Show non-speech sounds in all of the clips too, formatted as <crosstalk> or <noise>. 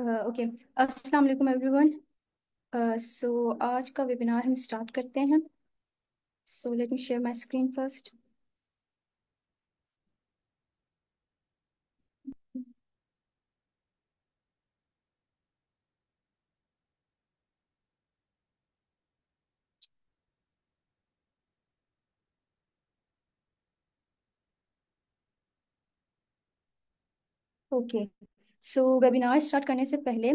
Okay अस्सलाम वालेकुम everyone so आज का वेबिनार हम स्टार्ट करते हैं so let me share my screen first okay okay. So webinar start करने से पहले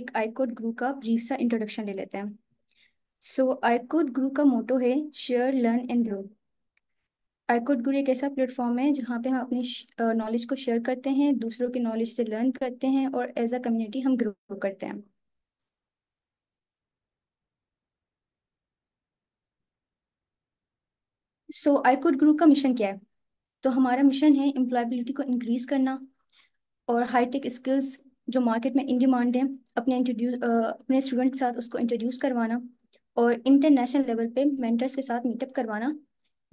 एक आईकोड ग्रू का ब्रीफ सा इंट्रोडक्शन ले लेते हैं सो आईकोड ग्रू का मोटो है share learn and grow iCode guru एक ऐसा प्लेटफॉर्म है जहाँ पे हम अपनी नॉलेज को शेयर करते हैं दूसरों के नॉलेज से लर्न करते हैं और एज अ कम्युनिटी हम ग्रो करते हैं सो आईकोड ग्रुप का मिशन क्या है तो हमारा मिशन है एम्प्लॉयबिलिटी को इंक्रीज करना और हाई टेक स्किल्स जो मार्केट में इन डिमांड हैं अपने इंट्रोड्यूस अपने स्टूडेंट के साथ उसको इंट्रोड्यूस करवाना और इंटरनेशनल लेवल पे मेंटर्स के साथ मीटअप करवाना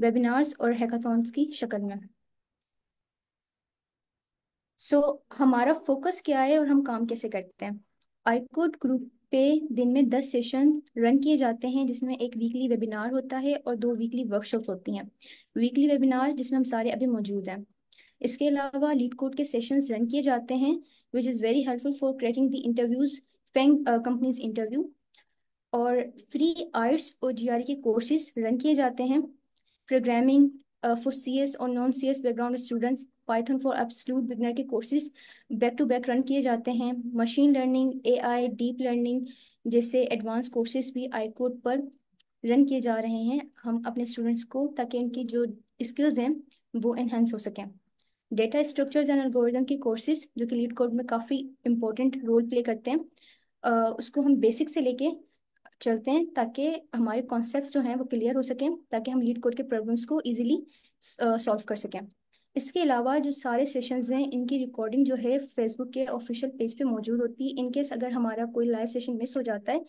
वेबिनार्स और हैकाथॉन्स की शक्ल में सो so, हमारा फोकस क्या है और हम काम कैसे करते हैं आईकोड ग्रुप पे दिन में दस सेशन रन किए जाते हैं जिसमें एक वीकली वेबिनार होता है और दो वीकली वर्कशॉप होती हैं वीकली वेबिनार जिसमें हम सारे अभी मौजूद हैं इसके अलावा लीड कोड के सेशन रन किए जाते हैं which is very helpful for cracking the interviews FAANG companies interview और फ्री आर्ट्स और जीआरई e के कोर्सेज रन किए जाते हैं प्रोग्रामिंग फॉर एस और non S background students Python for absolute beginner के courses back to back run किए जाते हैं machine learning AI deep learning जैसे एडवांस कोर्सेज भी आई कोड पर रन किए जा रहे हैं हम अपने स्टूडेंट्स को ताकि उनकी जो स्किल्स हैं वो एनहेंस हो सकें डेटा स्ट्रक्चर एंड एल्गोरिदम के कोर्सेज जो कि लीड कोड में काफ़ी इंपॉर्टेंट रोल प्ले करते हैं उसको हम बेसिक से लेके चलते हैं ताकि हमारे कॉन्सेप्ट जो हैं वो क्लियर हो सकें ताकि हम लीड कोड के प्रॉब्लम्स को ईजिली सॉल्व कर सकें इसके अलावा जो सारे सेशंस हैं इनकी रिकॉर्डिंग जो है फेसबुक के ऑफिशियल पेज पे मौजूद होती है इनकेस अगर हमारा कोई लाइव सेशन मिस हो जाता है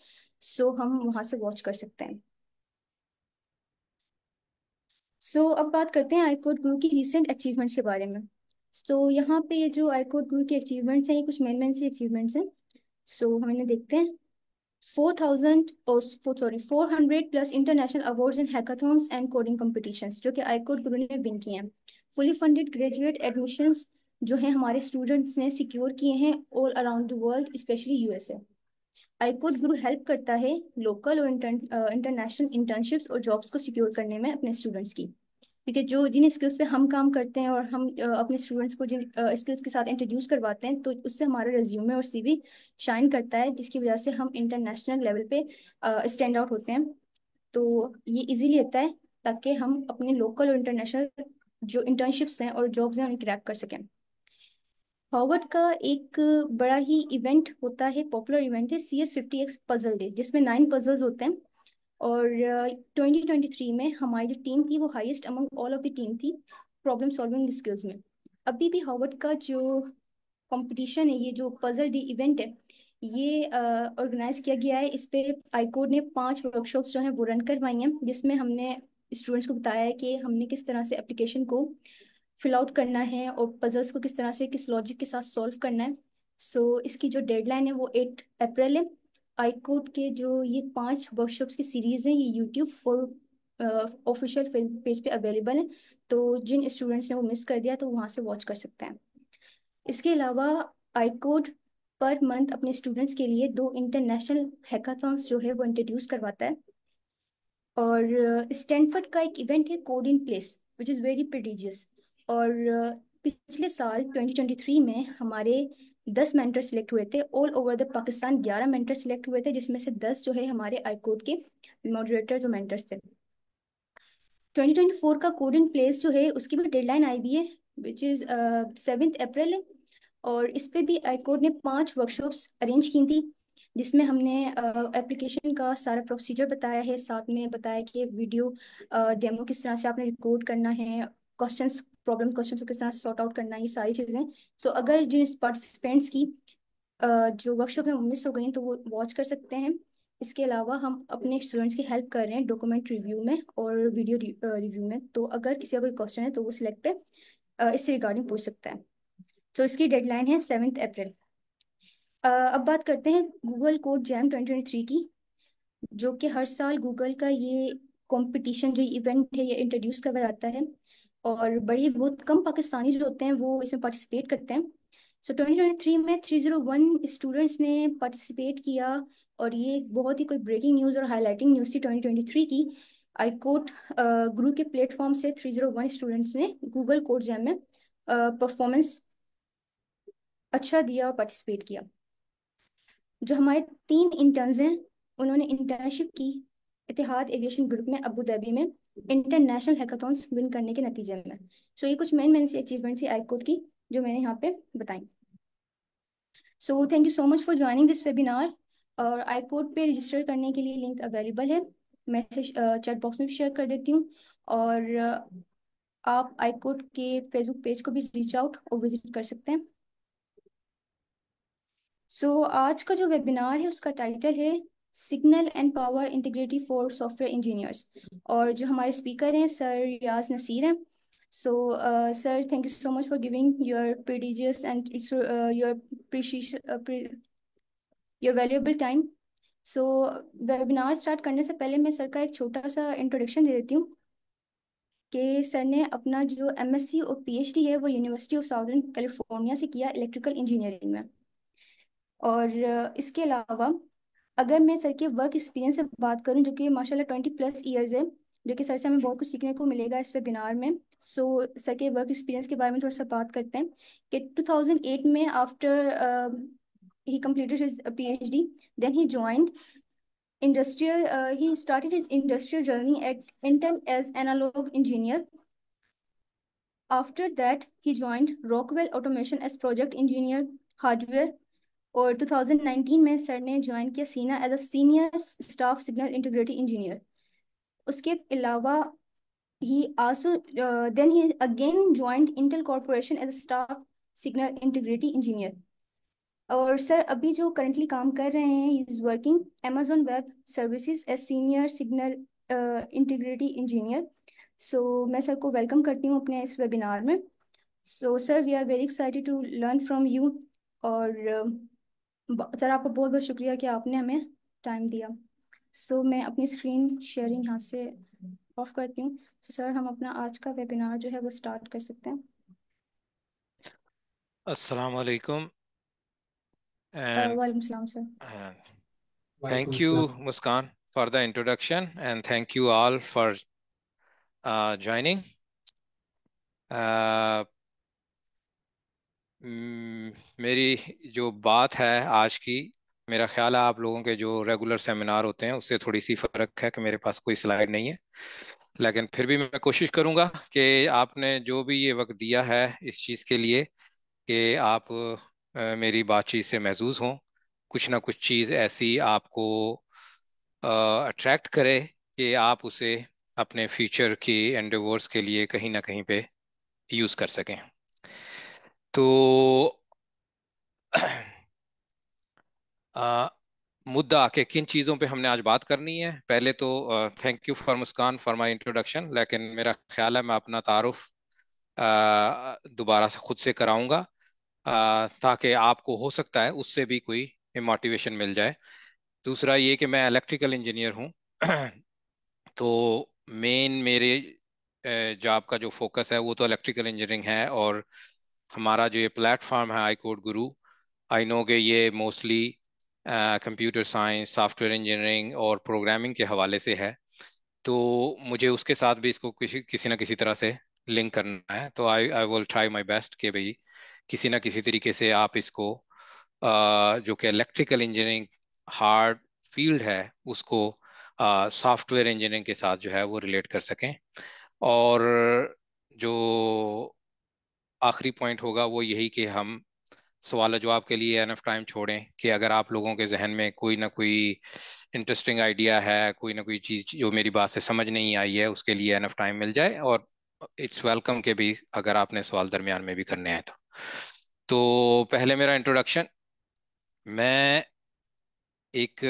सो हम वहाँ से वॉच कर सकते हैं सो so, अब बात करते हैं आईकोड ग्रुप की रिसेंट अचीवमेंट्स के बारे में सो so, यहाँ पे जो आईकोड ग्रुप की अचीवमेंट्स हैं ये कुछ मेन मेन सी अचीवमेंट्स हैं सो so, हम इन्हें देखते हैं फोर थाउजेंड और sorry four hundred plus international awards in hackathons and coding competition जो कि आईकोड ग्रुप ने विन किए हैं फुली फंडेड ग्रेजुएट एडमिशन जो है हमारे स्टूडेंट्स ने सिक्योर किए हैं all around the world specially U S A iCode guru help करता है लोकल और इंटरनेशनल इंटर्नशिप्स और जॉब्स को सिक्योर करने में अपने स्टूडेंट्स की क्योंकि जो जिन स्किल्स पे हम काम करते हैं और हम अपने स्टूडेंट्स को जिन स्किल्स के साथ इंट्रोड्यूस करवाते हैं तो उससे हमारा रेज्यूमे और सीवी शाइन करता है जिसकी वजह से हम इंटरनेशनल लेवल पे स्टैंड आउट होते हैं तो ये इजीली होता है ताकि हम अपने लोकल और इंटरनेशनल जो इंटर्नशिप्स हैं और जॉब्स हैं उन्हें क्रैक कर सकें हॉवर्ड का एक बड़ा ही इवेंट होता है पॉपुलर इवेंट है C S fifty X puzzle day जिसमें नाइन पजल्स होते हैं और ट्वेंटी ट्वेंटी थ्री में हमारी जो टीम थी वो highest among all of the team थी प्रॉब्लम सॉल्विंग स्किल्स में अभी भी हॉवर्ड का जो कंपटीशन है ये जो पजल डे इवेंट है ये ऑर्गेनाइज uh, किया गया है इस पर आईकोड ने पांच वर्कशॉप्स जो हैं वो रन करवाई हैं जिसमें हमने स्टूडेंट्स को बताया है कि हमने किस तरह से एप्लीकेशन को फिल आउट करना है और पजल्स को किस तरह से किस लॉजिक के साथ सॉल्व करना है सो so, इसकी जो डेडलाइन है वो एट अप्रैल है आई कोड के जो ये पांच वर्कशॉप्स की सीरीज़ हैं ये यूट्यूब और ऑफिशियल फेसबुक पेज पे अवेलेबल है तो जिन स्टूडेंट्स ने वो मिस कर दिया तो वहाँ से वॉच कर सकते हैं इसके अलावा आई कोड पर मंथ अपने स्टूडेंट्स के लिए दो इंटरनेशनल हैकाथॉन्स जो है वो इंट्रोड्यूस करवाता है और स्टैनफर्ड uh, का एक इवेंट है code in place which is very prodigious और पिछले साल 2023 में हमारे दस मेंटर सिलेक्ट हुए थे ऑल ओवर द पाकिस्तान ग्यारह मेंटर सिलेक्ट हुए थे जिसमें से दस जो है हमारे आई कोर्ट के मॉडरेटर्स और मेंटर्स थे 2024 का कोड इन प्लेस जो है उसकी भी डेडलाइन आई हुई है विच इज़ सेवेंथ अप्रैल है और इस पर भी आई कोर्ट ने पांच वर्कशॉप्स अरेंज की थी जिसमें हमने एप्लीकेशन uh, का सारा प्रोसीजर बताया है साथ में बताया कि वीडियो डेमो uh, किस तरह से आपने रिकॉर्ड करना है क्वेश्चन प्रॉब्लम क्वेश्चन को किस तरह से सॉर्ट आउट करना ये सारी चीज़ें सो so, अगर जिन पार्टिसिपेंट्स की जो वर्कशॉप वो मिस हो गई तो वो वॉच कर सकते हैं इसके अलावा हम अपने स्टूडेंट्स की हेल्प कर रहे हैं डॉक्यूमेंट रिव्यू में और वीडियो रिव्यू में तो अगर किसी का कोई क्वेश्चन है तो वो सिलेक्ट पे इससे रिगार्डिंग पूछ सकता है तो इसकी डेडलाइन है सेवेंथ अप्रैल अब बात करते हैं Google Code Jam twenty twenty three की जो कि हर साल गूगल का ये कंपटीशन जो इवेंट है ये इंट्रोड्यूस करवाया जाता है और बड़ी बहुत कम पाकिस्तानी जो होते हैं वो इसमें पार्टिसिपेट करते हैं सो so, 2023 में 301 स्टूडेंट्स ने पार्टिसिपेट किया और ये बहुत ही कोई ब्रेकिंग न्यूज़ और हाईलाइटिंग न्यूज़ थी 2023 की आई कोट गुरु के प्लेटफॉर्म से 301 स्टूडेंट्स ने गूगल कोर्ट जैम में परफॉर्मेंस अच्छा दिया और पार्टिसिपेट किया जो हमारे तीन इंटर्न्स हैं उन्होंने इंटर्नशिप की इतिहाद एविएशन ग्रुप में अबू धाबी में इंटरनेशनल हैकाथॉन्स विन करने के नतीजे में सो so, ये कुछ मेन मेन सी अचीवमेंट्स आई कोड की जो मैंने यहाँ पे बताई so thank you so much for joining this webinar और आई पे रजिस्टर करने के लिए लिंक अवेलेबल है मैसेज चैट बॉक्स में शेयर कर देती हूँ और आप आई के फेसबुक पेज को भी रीच आउट और विजिट कर सकते हैं सो so, आज का जो वेबिनार है उसका टाइटल है signal and power integrity for software engineers और जो हमारे स्पीकर हैं सर रियाज नसीर हैं so sir thank you so much for giving your prestigious and your your valuable time so webinar start करने से पहले मैं सर का एक छोटा सा इंट्रोडक्शन दे देती हूँ कि सर ने अपना जो एम और पी है वो यूनिवर्सिटी ऑफ साउदर्न कैलिफोर्निया से किया इलेक्ट्रिकल इंजीनियरिंग में और uh, इसके अलावा अगर मैं सर के वर्क एक्सपीरियंस से बात करूँ जो कि माशाल्लाह ट्वेंटी प्लस इयर्स है जो कि सर से हमें बहुत कुछ सीखने को मिलेगा इस वेबिनार में सो so, सर के वर्क एक्सपीरियंस के बारे में थोड़ा सा बात करते हैं कि टू में after he completed P H D then he joined industrial he started his industrial journey at inter as analog engineer after that he joined Rockwell Automation as project engineer hardware और 2019 में सर ने join किया Ciena as a senior staff signal integrity engineer उसके अलावा he also then he again joined Intel Corporation as a staff signal integrity engineer और sir अभी जो currently काम कर रहे हैं is working Amazon Web Services as senior signal integrity engineer so मैं सर को वेलकम करती हूँ अपने इस वेबिनार में so sir we are very excited to learn from you और uh, सर आपको बहुत बहुत शुक्रिया कि आपने हमें टाइम दिया सो so, मैं अपनी स्क्रीन शेयरिंग यहाँ से ऑफ करती हूँ तो so, सर हम अपना आज का वेबिनार जो है वो स्टार्ट कर सकते हैं अस्सलाम वालेकुम वालेकुम सलाम सर थैंक हाँ। You Muskan for the introduction and thank you all for joining Uh, मेरी जो बात है आज की मेरा ख्याल है आप लोगों के जो रेगुलर सेमिनार होते हैं उससे थोड़ी सी फ़र्क है कि मेरे पास कोई स्लाइड नहीं है लेकिन फिर भी मैं कोशिश करूंगा कि आपने जो भी ये वक्त दिया है इस चीज़ के लिए कि आप मेरी बातचीत से महजूज हों कुछ ना कुछ चीज़ ऐसी आपको अट्रैक्ट करे कि आप उसे अपने फ्यूचर की एंडवर्स के लिए कहीं ना कहीं पे यूज़ कर सकें तो <clears throat> आ, मुद्दा के किन चीज़ों पे हमने आज बात करनी है पहले तो thank you for Muskan for my introduction लेकिन मेरा ख्याल है मैं अपना तारुफ दोबारा से खुद से कराऊंगा ताकि आपको हो सकता है उससे भी कोई मोटिवेशन मिल जाए दूसरा ये कि मैं इलेक्ट्रिकल इंजीनियर हूँ <clears throat> तो मेन मेरे जॉब का जो फोकस है वो तो इलेक्ट्रिकल इंजीनियरिंग है और हमारा जो ये प्लेटफॉर्म है आई कोड गुरु आई नो के ये mostly computer science software engineering और प्रोग्रामिंग के हवाले से है तो मुझे उसके साथ भी इसको किसी किसी ना किसी तरह से लिंक करना है तो I I will try my best कि भाई किसी ना किसी तरीके से आप इसको uh, जो कि इलेक्ट्रिकल इंजीनियरिंग हार्ड फील्ड है उसको सॉफ्टवेयर uh, इंजीनियरिंग के साथ जो है वो रिलेट कर सकें और जो आखिरी पॉइंट होगा वो यही कि हम सवाल जवाब के लिए एन एफ टाइम छोड़ें कि अगर आप लोगों के जहन में कोई ना कोई इंटरेस्टिंग आइडिया है कोई ना कोई चीज़ जो मेरी बात से समझ नहीं आई है उसके लिए एन एफ टाइम मिल जाए और इट्स वेलकम के भी अगर आपने सवाल दरमियान में भी करने हैं तो तो पहले मेरा इंट्रोडक्शन मैं एक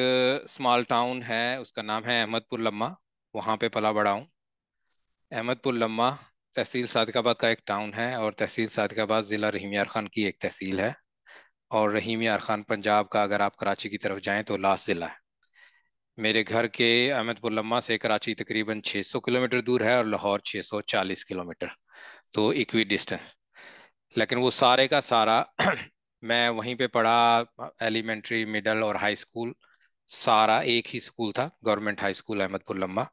स्मॉल टाउन है उसका नाम है अहमदपुर लम्मा वहाँ पे पला बड़ा हूँ अहमदपुर लम्मा तहसील सादिकाबाद का एक टाउन है और तहसील सादिकाबाद ज़िला रहीम यार खान की एक तहसील है और रहीम यार खान पंजाब का अगर आप कराची की तरफ जाएं तो लास्ट ज़िला है मेरे घर के अहमदपुल्लम्मा से कराची तकरीबन 600 किलोमीटर दूर है और लाहौर 640 किलोमीटर तो इक्वी डिस्टेंस लेकिन वो सारे का सारा <clears throat> मैं वहीं पे पढ़ा एलिमेंट्री मिडल और हाई स्कूल सारा एक ही स्कूल था गवर्नमेंट हाई स्कूल अहमदपुल्लम्मा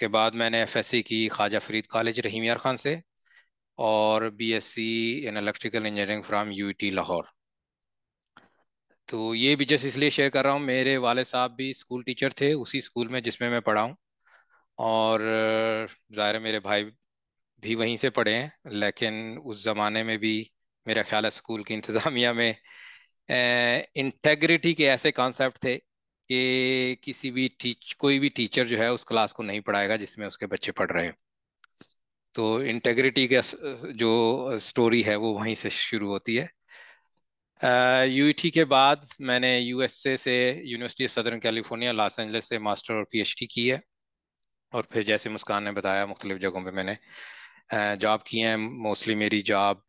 उसके बाद मैंने सी की ख्वाजा फरीद कॉलेज रहीम यार खान से और C in electrical engineering from T Lahore तो ये भी जस्ट इसलिए शेयर कर रहा हूँ मेरे वाले साहब भी स्कूल टीचर थे उसी स्कूल में जिसमें मैं पढ़ाऊँ और ज़ाहिर मेरे भाई भी वहीं से पढ़े हैं लेकिन उस ज़माने में भी मेरा ख्याल है स्कूल की इंतज़ामिया में इंटेग्रिटी के ऐसे कॉन्सेप्ट थे कि किसी भी टीच कोई भी टीचर जो है उस क्लास को नहीं पढ़ाएगा जिसमें उसके बच्चे पढ़ रहे हैं तो इंटेग्रिटी का जो स्टोरी है वो वहीं से शुरू होती है यू uh, e के बाद मैंने यूएसए से University of Southern California Los Angeles से मास्टर और पीएचडी की है और फिर जैसे मुस्कान ने बताया मुख्तलि जगहों पे मैंने जॉब किए हैं मोस्टली मेरी job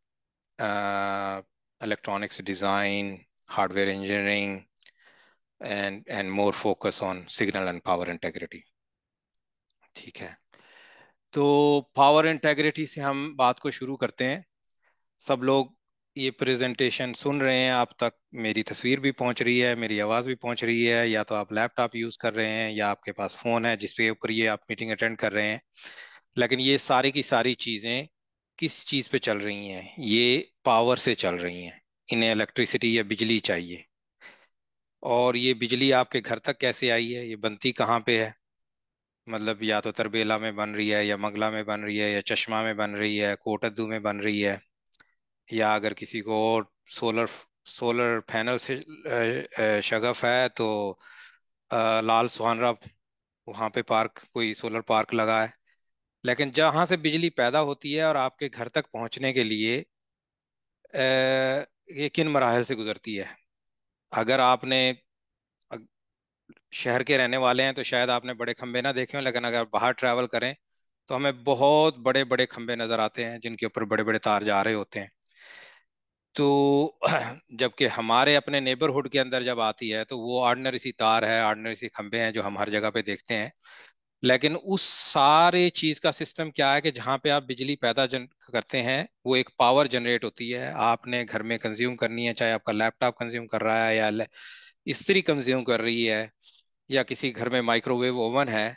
electronics design hardware engineering and, and more focus on signal and power integrity. ठीक है तो पावर इंटेग्रिटी से हम बात को शुरू करते हैं सब लोग ये प्रेजेंटेशन सुन रहे हैं आप तक मेरी तस्वीर भी पहुंच रही है मेरी आवाज़ भी पहुंच रही है या तो आप लैपटॉप यूज़ कर रहे हैं या आपके पास फ़ोन है जिसके ऊपर ये आप मीटिंग अटेंड कर रहे हैं लेकिन ये सारी की सारी चीज़ें किस चीज़ पे चल रही हैं ये पावर से चल रही हैं इन्हें इलेक्ट्रिसिटी या बिजली चाहिए और ये बिजली आपके घर तक कैसे आई है ये बनती कहाँ पे है मतलब या तो तरबेला में बन रही है या मंगला में बन रही है या चश्मा में बन रही है कोटद्दू में बन रही है या अगर किसी को और सोलर सोलर पैनल से शगफ है तो लाल सुहानरा वहाँ पे पार्क कोई सोलर पार्क लगा है लेकिन जहाँ से बिजली पैदा होती है और आपके घर तक पहुँचने के लिए ये किन मराहल से गुजरती है अगर आपने शहर के रहने वाले हैं तो शायद आपने बड़े खंबे ना देखे हों लेकिन अगर बाहर ट्रैवल करें तो हमें बहुत बड़े बड़े खंबे नजर आते हैं जिनके ऊपर बड़े बड़े तार जा रहे होते हैं तो <clears throat> जबकि हमारे अपने नेबरहुड के अंदर जब आती है तो वो आर्डनरी सी तार है आर्डनरी सी खंबे हैं जो हम हर जगह पे देखते हैं लेकिन उस सारे चीज का सिस्टम क्या है कि जहां पे आप बिजली पैदा जन करते हैं वो एक पावर जनरेट होती है आपने घर में कंज्यूम करनी है चाहे आपका लैपटॉप कंज्यूम कर रहा है या स्त्री कंज्यूम कर रही है या किसी घर में माइक्रोवेव ओवन है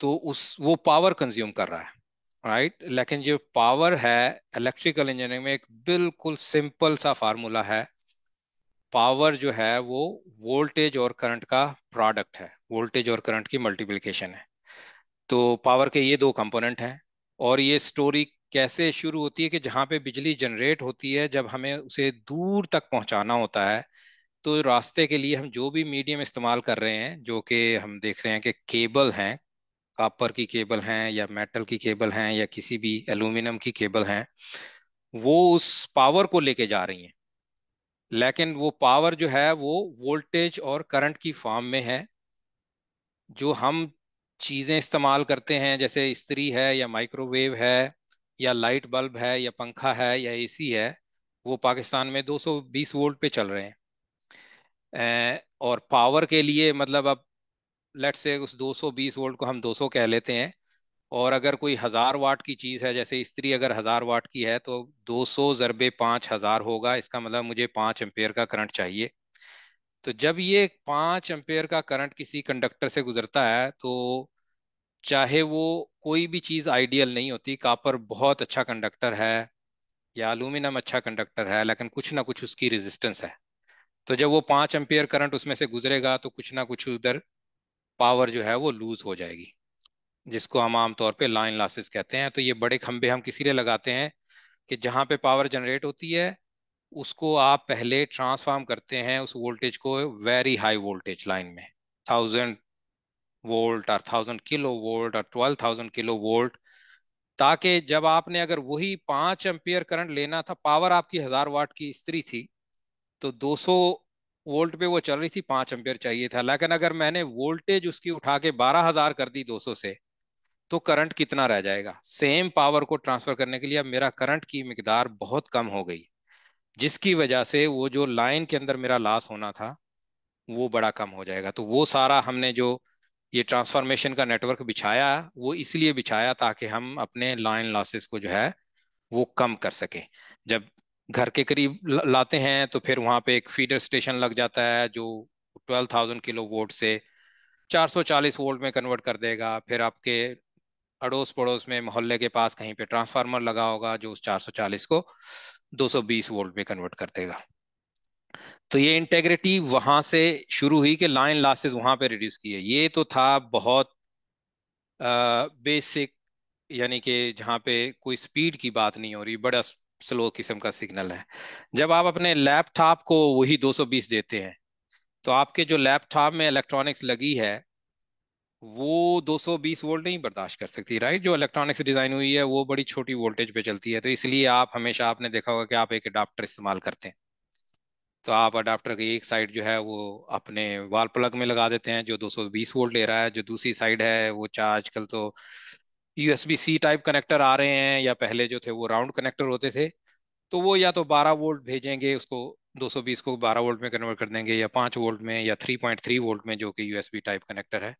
तो उस वो पावर कंज्यूम कर रहा है राइट लेकिन जो पावर है इलेक्ट्रिकल इंजीनियरिंग में एक बिल्कुल सिंपल सा फार्मूला है पावर जो है वो वोल्टेज और करंट का प्रोडक्ट है वोल्टेज और करंट की मल्टीप्लिकेशन है तो पावर के ये दो कंपोनेंट हैं और ये स्टोरी कैसे शुरू होती है कि जहाँ पे बिजली जनरेट होती है जब हमें उसे दूर तक पहुँचाना होता है तो रास्ते के लिए हम जो भी मीडियम इस्तेमाल कर रहे हैं जो कि हम देख रहे हैं कि केबल हैं कापर की केबल हैं या मेटल की केबल हैं या किसी भी एलुमिनियम की केबल हैं वो उस पावर को लेके जा रही हैं लेकिन वो पावर जो है वो वोल्टेज और करंट की फॉर्म में है जो हम चीज़ें इस्तेमाल करते हैं जैसे इस्त्री है या माइक्रोवेव है या लाइट बल्ब है या पंखा है या एसी है वो पाकिस्तान में 220 वोल्ट पे चल रहे हैं और पावर के लिए मतलब अब लेट से उस 220 वोल्ट को हम 200 कह लेते हैं और अगर कोई हज़ार वाट की चीज़ है जैसे स्त्री अगर हज़ार वाट की है तो 200 सौ ज़रबे पाँच हज़ार होगा इसका मतलब मुझे पाँच एम्पेयर का करंट चाहिए तो जब ये पांच एम्पेयर का करंट किसी कंडक्टर से गुजरता है तो चाहे वो कोई भी चीज़ आइडियल नहीं होती कापर बहुत अच्छा कंडक्टर है या अलूमिनियम अच्छा कंडक्टर है लेकिन कुछ ना कुछ उसकी रेजिस्टेंस है तो जब वो पाँच एम्पेयर करंट उसमें से गुजरेगा तो कुछ ना कुछ उधर पावर जो है वो लूज हो जाएगी जिसको हम आमतौर पर लाइन लॉसेस कहते हैं तो ये बड़े खंबे हम किसी लिए लगाते हैं कि जहाँ पे पावर जनरेट होती है उसको आप पहले ट्रांसफार्म करते हैं उस वोल्टेज को वेरी हाई वोल्टेज लाइन में थाउजेंड वोल्ट और थाउजेंड किलो वोल्ट और ट्वेल्व थाउजेंड किलो वोल्ट ताकि जब आपने अगर वही पांच एम्पियर करंट लेना था पावर आपकी हजार वाट की स्त्री थी तो 200 वोल्ट पे वो चल रही थी पांच एम्पियर चाहिए था लेकिन अगर मैंने वोल्टेज उसकी उठा के बारह हजार कर दी 200 से तो करंट कितना रह जाएगा सेम पावर को ट्रांसफर करने के लिए मेरा करंट की मकदार बहुत कम हो गई जिसकी वजह से वो जो लाइन के अंदर मेरा लॉस होना था वो बड़ा कम हो जाएगा तो वो सारा हमने जो ये ट्रांसफॉर्मेशन का नेटवर्क बिछाया वो इसलिए बिछाया ताकि हम अपने लाइन लॉसेस को जो है वो कम कर सकें जब घर के करीब लाते हैं तो फिर वहाँ पे एक फीडर स्टेशन लग जाता है जो 12,000 किलो वोल्ट से 440 वोल्ट में कन्वर्ट कर देगा फिर आपके अड़ोस पड़ोस में मोहल्ले के पास कहीं पे ट्रांसफार्मर लगा होगा जो उस 440 को 220 वोल्ट में कन्वर्ट कर देगा तो ये इंटेग्रिटी वहां से शुरू हुई कि लाइन लॉसेस वहां पे रिड्यूस किए ये तो था बहुत आ, बेसिक यानी कि जहाँ पे कोई स्पीड की बात नहीं हो रही बड़ा स्लो किस्म का सिग्नल है जब आप अपने लैपटॉप को वही 220 देते हैं तो आपके जो लैपटॉप में इलेक्ट्रॉनिक्स लगी है वो 220 वोल्ट नहीं बर्दाश्त कर सकती राइट जो इलेक्ट्रॉनिक्स डिजाइन हुई है वो बड़ी छोटी वोल्टेज पे चलती है तो इसलिए आप हमेशा आपने देखा होगा कि आप एक अडाप्टर इस्तेमाल करते हैं तो आप अडाप्टर की एक साइड जो है वो अपने वाल प्लग में लगा देते हैं जो 220 वोल्ट ले रहा है जो दूसरी साइड है वो चाहे आजकल तो बी सी टाइप कनेक्टर आ रहे हैं या पहले जो थे वो राउंड कनेक्टर होते थे तो वो या तो 12 वोल्ट भेजेंगे उसको 220 को 12 वोल्ट में कन्वर्ट कर देंगे या 5 वोल्ट में या 3.3 वोल्ट में जो कि यूएसबी टाइप कनेक्टर है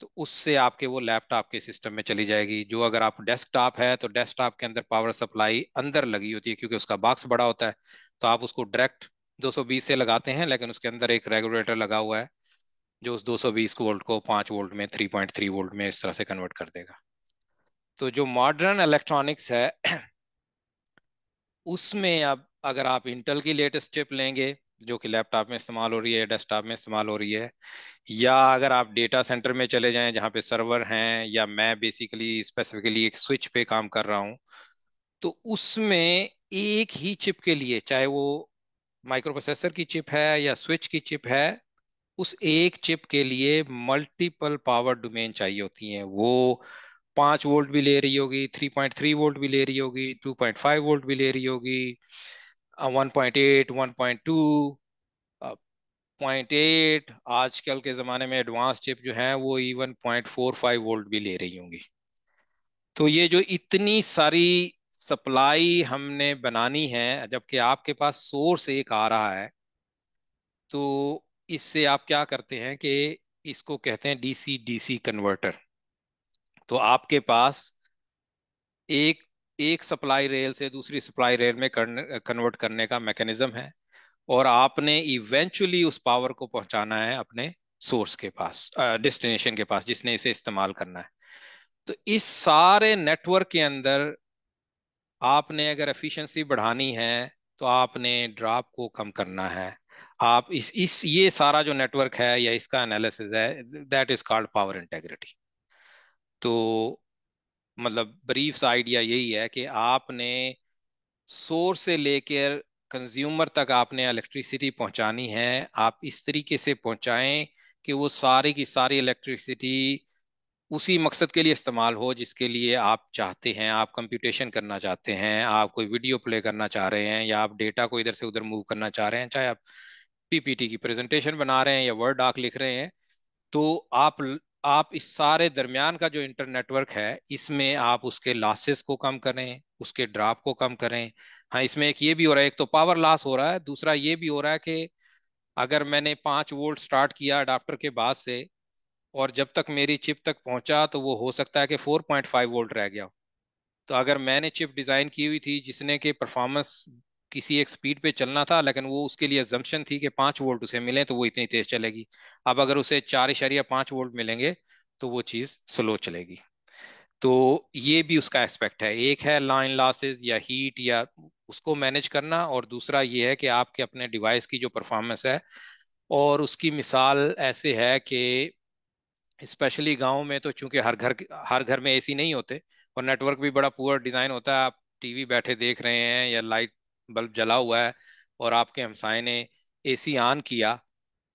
तो उससे आपके वो लैपटॉप के सिस्टम में चली जाएगी जो अगर आप डेस्कटॉप है तो डेस्कटॉप के अंदर पावर सप्लाई अंदर लगी होती है क्योंकि उसका बॉक्स बड़ा होता है तो आप उसको डायरेक्ट 220 से लगाते हैं लेकिन उसके अंदर एक रेगुलेटर लगा हुआ है जो उस 220 वोल्ट को 5 वोल्ट में 3.3 वोल्ट में इस तरह से कन्वर्ट कर देगा तो जो मॉडर्न इलेक्ट्रॉनिक्स है उसमें अब अगर आप इंटेल की लेटेस्ट चिप लेंगे जो कि लैपटॉप में इस्तेमाल हो रही है डेस्कटॉप में इस्तेमाल हो रही है या अगर आप डेटा सेंटर में चले जाएं जहाँ पे सर्वर हैं या मैं बेसिकली स्पेसिफिकली एक स्विच पे काम कर रहा हूँ तो उसमें एक ही चिप के लिए चाहे वो माइक्रो प्रोसेसर की चिप है या स्विच की चिप है उस एक चिप के लिए मल्टीपल पावर डोमेन चाहिए होती हैं वो पाँच वोल्ट भी ले रही होगी थ्री पॉइंट थ्री वोल्ट भी ले रही होगी टू पॉइंट फाइव वोल्ट भी ले रही होगी uh, 1.8 1.2 पॉइंट एट आजकल के ज़माने में एडवांस चिप जो हैं वो even point four five volt भी ले रही होंगी तो ये जो इतनी सारी सप्लाई हमने बनानी है जबकि आपके पास सोर्स एक आ रहा है तो इससे आप क्या करते हैं कि इसको कहते हैं डीसी डीसी कन्वर्टर तो आपके पास एक एक सप्लाई रेल से दूसरी सप्लाई रेल में कन्वर्ट करने का मैकेनिज्म है और आपने इवेंचुअली उस पावर को पहुंचाना है अपने सोर्स के पास डेस्टिनेशन के पास जिसने इसे इस्तेमाल करना है तो इस सारे नेटवर्क के अंदर आपने अगर एफिशिएंसी बढ़ानी है तो आपने ड्रॉप को कम करना है आप इस इस ये सारा जो नेटवर्क है या इसका एनालिसिस है that is called power integrity तो मतलब ब्रीफ सा आइडिया यही है कि आपने सोर्स से लेकर कंज्यूमर तक आपने इलेक्ट्रिसिटी पहुंचानी है आप इस तरीके से पहुंचाएं कि वो सारी की सारी इलेक्ट्रिसिटी उसी मकसद के लिए इस्तेमाल हो जिसके लिए आप चाहते हैं आप कंप्यूटेशन करना चाहते हैं आप कोई वीडियो प्ले करना चाह रहे हैं या आप डेटा को इधर से उधर मूव करना चाह रहे हैं चाहे आप पीपीटी की प्रेजेंटेशन बना रहे हैं या वर्ड डॉक लिख रहे हैं तो आप आप इस सारे दरमियान का जो इंटरनेटवर्क है इसमें आप उसके लॉसेस को कम करें उसके ड्राप को कम करें हाँ इसमें एक ये भी हो रहा है एक तो पावर लॉस हो रहा है दूसरा ये भी हो रहा है कि अगर मैंने पाँच वोल्ट स्टार्ट किया अडाप्टर के बाद से और जब तक मेरी चिप तक पहुंचा तो वो हो सकता है कि 4.5 वोल्ट रह गया तो अगर मैंने चिप डिज़ाइन की हुई थी जिसने के परफॉर्मेंस किसी एक स्पीड पे चलना था लेकिन वो उसके लिए जम्पन थी कि पांच वोल्ट उसे मिले तो वो इतनी तेज चलेगी अब अगर उसे चार इशारिया पांच वोल्ट मिलेंगे तो वो चीज़ स्लो चलेगी तो ये भी उसका एस्पेक्ट है एक है लाइन लॉसेज या हीट या उसको मैनेज करना और दूसरा ये है कि आपके अपने डिवाइस की जो परफॉर्मेंस है और उसकी मिसाल ऐसे है कि स्पेशली गाँव में तो चूंकि हर घर हर घर में ए नहीं होते और नेटवर्क भी बड़ा पुअर डिज़ाइन होता है आप टीवी बैठे देख रहे हैं या लाइट बल्ब जला हुआ है और आपके हमसाए ने एसी ऑन किया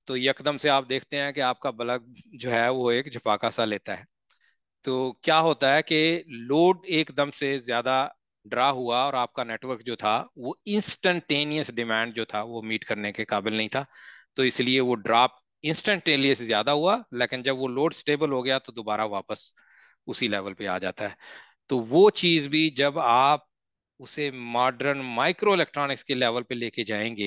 तो यकदम से आप देखते हैं कि आपका बल्ब जो है वो एक झपाका सा लेता है तो क्या होता है कि लोड एकदम से ज़्यादा ड्रा हुआ और आपका नेटवर्क जो था वो इंस्टेंटेनियस डिमांड जो था वो मीट करने के काबिल नहीं था तो इसलिए वो ड्राप इंस्टेंटेनियस ज़्यादा हुआ लेकिन जब वो लोड स्टेबल हो गया तो दोबारा वापस उसी लेवल पे आ जाता है तो वो चीज़ भी जब आप उसे मॉडर्न माइक्रो इलेक्ट्रॉनिक्स के लेवल पे लेके जाएंगे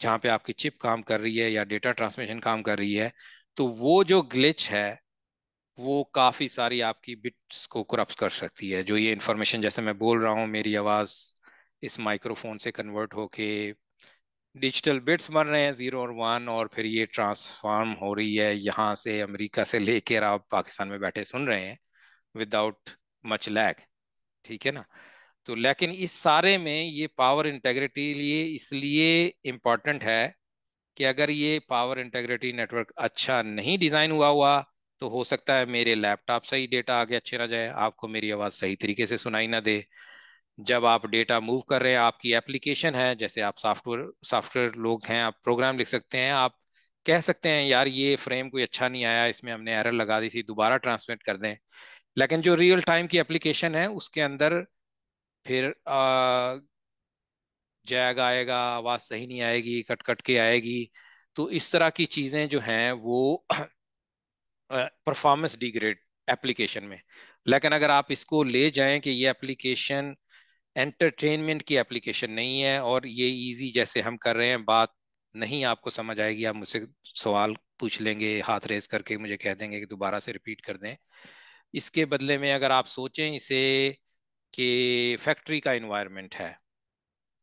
जहाँ पे आपकी चिप काम कर रही है या डेटा ट्रांसमिशन काम कर रही है तो वो जो ग्लिच है वो काफ़ी सारी आपकी बिट्स को करप्ट कर सकती है जो ये इंफॉर्मेशन जैसे मैं बोल रहा हूँ मेरी आवाज़ इस माइक्रोफोन से कन्वर्ट होके डिजिटल बिट्स बन रहे हैं ज़ीरो और वन और फिर ये ट्रांसफॉर्म हो रही है यहाँ से अमेरिका से लेकर आप पाकिस्तान में बैठे सुन रहे हैं विदाउट मच लैग ठीक है ना तो लेकिन इस सारे में ये पावर इंटेग्रिटी लिए इसलिए इम्पॉर्टेंट है कि अगर ये पावर इंटेग्रिटी नेटवर्क अच्छा नहीं डिज़ाइन हुआ हुआ तो हो सकता है मेरे लैपटॉप से ही डेटा आगे अच्छे ना जाए आपको मेरी आवाज़ सही तरीके से सुनाई ना दे जब आप डेटा मूव कर रहे हैं आपकी एप्लीकेशन है जैसे आप सॉफ्टवेयर सॉफ्टवेयर लोग हैं आप प्रोग्राम लिख सकते हैं आप कह सकते हैं यार ये फ्रेम कोई अच्छा नहीं आया इसमें हमने एरर लगा दी थी दोबारा ट्रांसमिट कर दें लेकिन जो रियल टाइम की एप्लीकेशन है उसके अंदर फिर जैग आएगा आवाज़ सही नहीं आएगी कट कट के आएगी तो इस तरह की चीज़ें जो हैं वो परफॉर्मेंस डिग्रेड एप्लीकेशन में लेकिन अगर आप इसको ले जाएं कि ये एप्लीकेशन एंटरटेनमेंट की एप्लीकेशन नहीं है और ये इजी जैसे हम कर रहे हैं बात नहीं आपको समझ आएगी आप मुझसे सवाल पूछ लेंगे हाथ रेज करके मुझे कह देंगे कि दोबारा से रिपीट कर दें इसके बदले में अगर आप सोचें इसे कि फैक्ट्री का इन्वायरमेंट है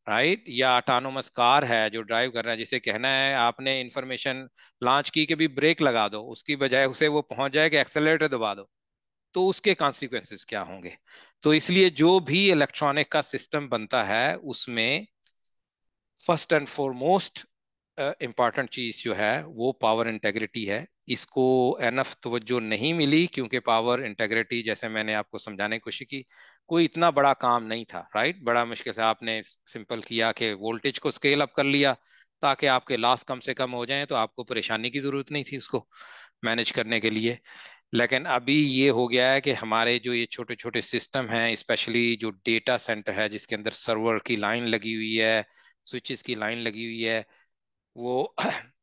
राइट या ऑटोनोमस कार है जो ड्राइव कर रहा है जिसे कहना है आपने इंफॉर्मेशन लॉन्च की कि भी ब्रेक लगा दो उसकी बजाय उसे वो पहुंच जाए कि एक्सेलेटर दबा दो तो उसके कॉन्सिक्वेंसेस क्या होंगे तो इसलिए जो भी इलेक्ट्रॉनिक का सिस्टम बनता है उसमें first and foremost important uh, चीज़ जो है वो पावर इंटेग्रिटी है इसको एनफ तवज्जो नहीं मिली क्योंकि पावर इंटेग्रिटी जैसे मैंने आपको समझाने की कोशिश की कोई इतना बड़ा काम नहीं था राइट बड़ा मुश्किल से आपने सिंपल किया कि वोल्टेज को स्केल अप कर लिया ताकि आपके लॉस कम से कम हो जाए तो आपको परेशानी की ज़रूरत नहीं थी उसको मैनेज करने के लिए लेकिन अभी ये हो गया है कि हमारे जो ये छोटे छोटे सिस्टम हैं स्पेशली जो डेटा सेंटर है जिसके अंदर सर्वर की लाइन लगी हुई है स्विचेस की लाइन लगी हुई है वो <clears throat>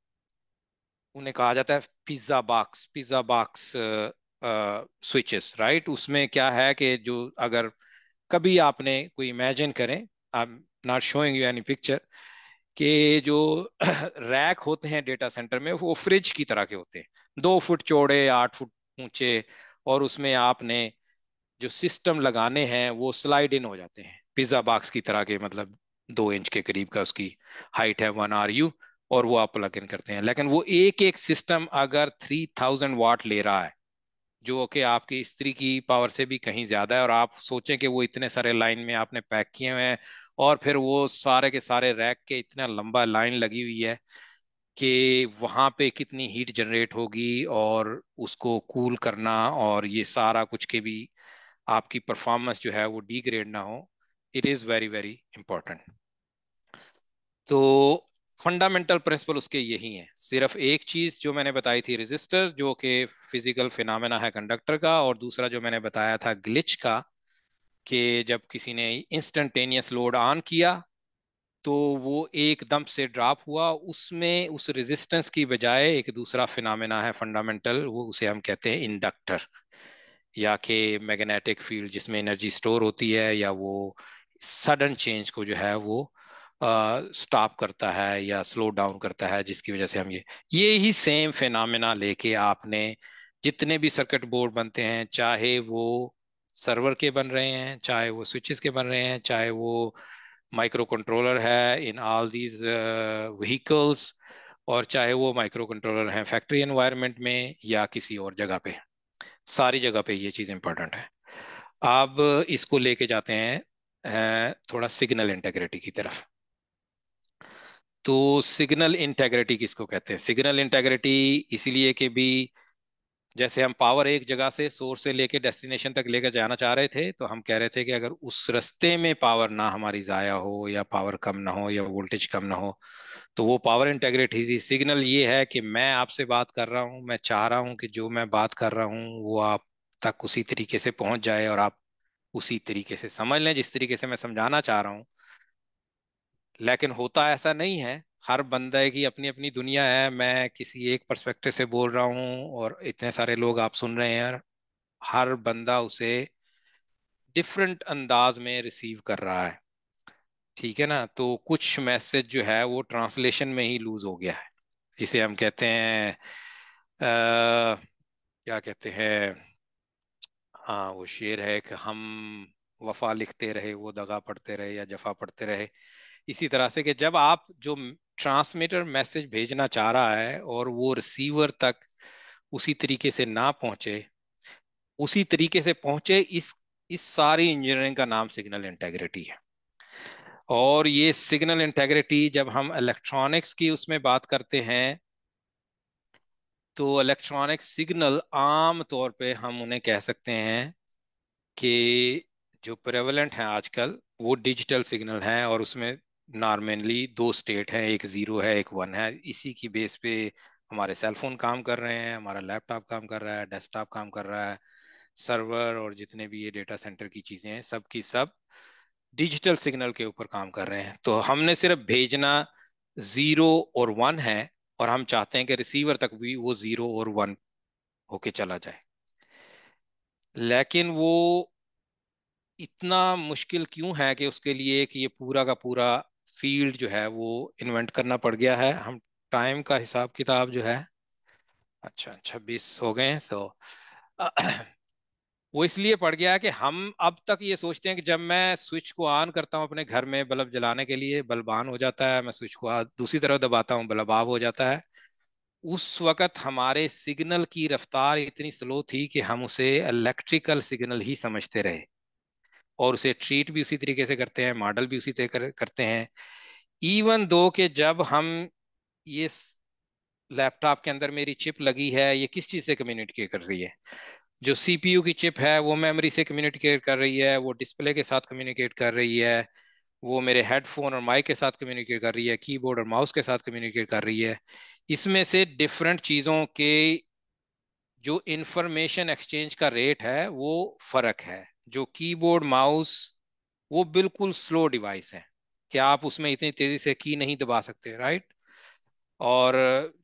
उन्हें कहा जाता है pizza box pizza box switches right उसमें क्या है कि जो अगर कभी आपने कोई इमेजिन करें I am not showing you any picture कि जो रैक <clears throat> होते हैं डेटा सेंटर में वो फ्रिज की तरह के होते हैं दो फुट चौड़े आठ फुट ऊंचे और उसमें आपने जो सिस्टम लगाने हैं वो स्लाइड इन हो जाते हैं पिज्ज़ा बॉक्स की तरह के मतलब दो इंच के करीब का उसकी हाइट है वन आर यू और वो आप प्लग इन करते हैं लेकिन वो एक एक सिस्टम अगर थ्री थाउजेंड वाट ले रहा है जो कि आपकी स्त्री की पावर से भी कहीं ज्यादा है और आप सोचें कि वो इतने सारे लाइन में आपने पैक किए हुए हैं और फिर वो सारे के सारे रैक के इतना लंबा लाइन लगी हुई है कि वहाँ पे कितनी हीट जनरेट होगी और उसको कूल करना और ये सारा कुछ के भी आपकी परफॉर्मेंस जो है वो डिग्रेड ना हो it is very very important तो फंडामेंटल प्रिंसिपल उसके यही है सिर्फ एक चीज जो मैंने बताई थी रेजिस्टर जो कि फिजिकल फिनमिना है कंडक्टर का और दूसरा जो मैंने बताया था ग्लिच का कि जब किसी ने इंस्टेंटेनियस लोड ऑन किया तो वो एकदम से ड्रॉप हुआ उसमें उस रेजिस्टेंस की बजाय एक दूसरा फिनमिना है फंडामेंटल वो उसे हम कहते हैं इंडक्टर या कि मैग्नेटिक फील्ड जिसमें एनर्जी स्टोर होती है या वो सडन चेंज को जो है वो स्टॉप uh, करता है या स्लो डाउन करता है जिसकी वजह से हम ये ये ही सेम फेनामिना लेके आपने जितने भी सर्किट बोर्ड बनते हैं चाहे वो सर्वर के बन रहे हैं चाहे वो स्विचेस के बन रहे हैं चाहे वो माइक्रो कंट्रोलर है इन ऑल दीज व्हीकल्स और चाहे वो माइक्रो कंट्रोलर हैं फैक्ट्री एनवायरनमेंट में या किसी और जगह पे सारी जगह पे ये चीज़ इम्पोर्टेंट है अब इसको लेके जाते हैं थोड़ा सिग्नल इंटेग्रिटी की तरफ तो सिग्नल इंटेग्रिटी किसको कहते हैं सिग्नल इंटेग्रिटी इसीलिए कि भी जैसे हम पावर एक जगह से सोर्स से लेके डेस्टिनेशन तक लेकर जाना चाह रहे थे तो हम कह रहे थे कि अगर उस रस्ते में पावर ना हमारी ज़ाया हो या पावर कम ना हो या वोल्टेज कम ना हो तो वो पावर इंटेग्रिटी थी सिग्नल ये है कि मैं आपसे बात कर रहा हूँ मैं चाह रहा हूँ कि जो मैं बात कर रहा हूँ वो आप तक उसी तरीके से पहुंच जाए और आप उसी तरीके से समझ लें जिस तरीके से मैं समझाना चाह रहा हूँ लेकिन होता ऐसा नहीं है हर बंदे की अपनी अपनी दुनिया है मैं किसी एक परस्पेक्टिव से बोल रहा हूँ और इतने सारे लोग आप सुन रहे हैं हर बंदा उसे डिफरेंट अंदाज में रिसीव कर रहा है ठीक है ना तो कुछ मैसेज जो है वो ट्रांसलेशन में ही लूज हो गया है जिसे हम कहते हैं आ, क्या कहते हैं हाँ वो शेर है कि हम वफा लिखते रहे वो दगा पढ़ते रहे या जफा पढ़ते रहे इसी तरह से कि जब आप जो ट्रांसमीटर मैसेज भेजना चाह रहा है और वो रिसीवर तक उसी तरीके से ना पहुंचे उसी तरीके से पहुंचे इस इस सारी इंजीनियरिंग का नाम सिग्नल इंटेग्रिटी है और ये सिग्नल इंटेग्रिटी जब हम इलेक्ट्रॉनिक्स की उसमें बात करते हैं तो इलेक्ट्रॉनिक सिग्नल आम तौर पे हम उन्हें कह सकते हैं कि जो प्रेवलेंट हैं आजकल वो डिजिटल सिग्नल हैं और उसमें नॉर्मली दो स्टेट हैं एक ज़ीरो है एक वन है इसी की बेस पे हमारे सेलफोन काम कर रहे हैं हमारा लैपटॉप काम कर रहा है डेस्कटॉप काम कर रहा है सर्वर और जितने भी ये डेटा सेंटर की चीज़ें हैं सब की सब डिजिटल सिग्नल के ऊपर काम कर रहे हैं तो हमने सिर्फ भेजना ज़ीरो और वन है और हम चाहते हैं कि रिसीवर तक भी वो ज़ीरो और वन होके चला जाए लेकिन वो इतना मुश्किल क्यों है कि उसके लिए कि ये पूरा का पूरा फील्ड जो है वो इन्वेंट करना पड़ गया है हम टाइम का हिसाब किताब जो है अच्छा छब्बीस अच्छा, हो गए तो वो इसलिए पड़ गया है कि हम अब तक ये सोचते हैं कि जब मैं स्विच को ऑन करता हूँ अपने घर में बल्ब जलाने के लिए बल्ब ऑन हो जाता है मैं स्विच को दूसरी तरफ दबाता हूँ बल्ब ऑफ हो जाता है उस वक्त हमारे सिग्नल की रफ्तार इतनी स्लो थी कि हम उसे इलेक्ट्रिकल सिग्नल ही समझते रहे और उसे ट्रीट भी उसी तरीके से करते हैं मॉडल भी उसी तरह करते हैं इवन दो के जब हम ये लैपटॉप के अंदर मेरी चिप लगी है ये किस चीज़ से कम्युनिकेट कर रही है जो सीपीयू की चिप है वो मेमोरी से कम्युनिकेट कर रही है वो डिस्प्ले के साथ कम्युनिकेट कर रही है वो मेरे हेडफोन और माइक के साथ कम्युनिकेट कर रही है कीबोर्ड और माउस के साथ कम्युनिकेट कर रही है इसमें से डिफरेंट चीज़ों के जो इंफॉर्मेशन एक्सचेंज का रेट है वो फ़र्क है जो कीबोर्ड माउस वो बिल्कुल स्लो डिवाइस है कि आप उसमें इतनी तेजी से की नहीं दबा सकते राइट और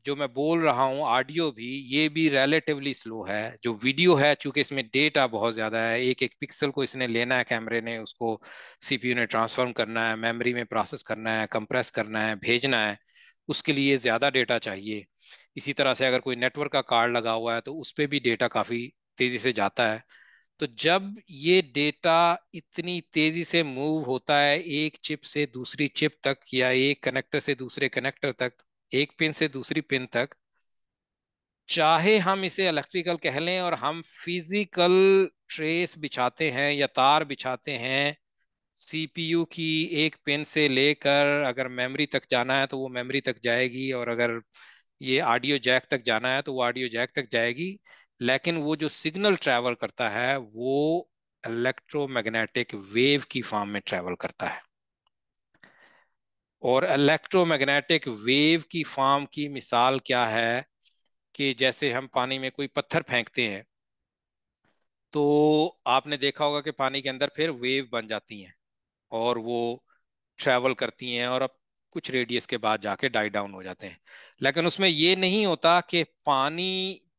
जो मैं बोल रहा हूँ ऑडियो भी ये भी रिलेटिवली स्लो है जो वीडियो है चूंकि इसमें डेटा बहुत ज़्यादा है एक एक पिक्सल को इसने लेना है कैमरे ने उसको सीपीयू ने ट्रांसफॉर्म करना है मेमोरी में प्रोसेस करना है कंप्रेस करना है भेजना है उसके लिए ज़्यादा डेटा चाहिए इसी तरह से अगर कोई नेटवर्क का कार्ड लगा हुआ है तो उस पर भी डेटा काफ़ी तेज़ी से जाता है तो जब ये डेटा इतनी तेजी से मूव होता है एक चिप से दूसरी चिप तक या एक कनेक्टर से दूसरे कनेक्टर तक एक पिन से दूसरी पिन तक चाहे हम इसे इलेक्ट्रिकल कह लें और हम फिजिकल ट्रेस बिछाते हैं या तार बिछाते हैं सीपीयू की एक पिन से लेकर अगर मेमोरी तक जाना है तो वो मेमोरी तक जाएगी और अगर ये ऑडियो जैक तक जाना है तो वो ऑडियो जैक तक जाएगी लेकिन वो जो सिग्नल ट्रैवल करता है वो इलेक्ट्रोमैग्नेटिक वेव की फॉर्म में ट्रैवल करता है और इलेक्ट्रोमैग्नेटिक वेव की फॉर्म की मिसाल क्या है कि जैसे हम पानी में कोई पत्थर फेंकते हैं तो आपने देखा होगा कि पानी के अंदर फिर वेव बन जाती हैं और वो ट्रैवल करती हैं और अब कुछ रेडियस के बाद जाके डाई डाउन हो जाते हैं लेकिन उसमें ये नहीं होता कि पानी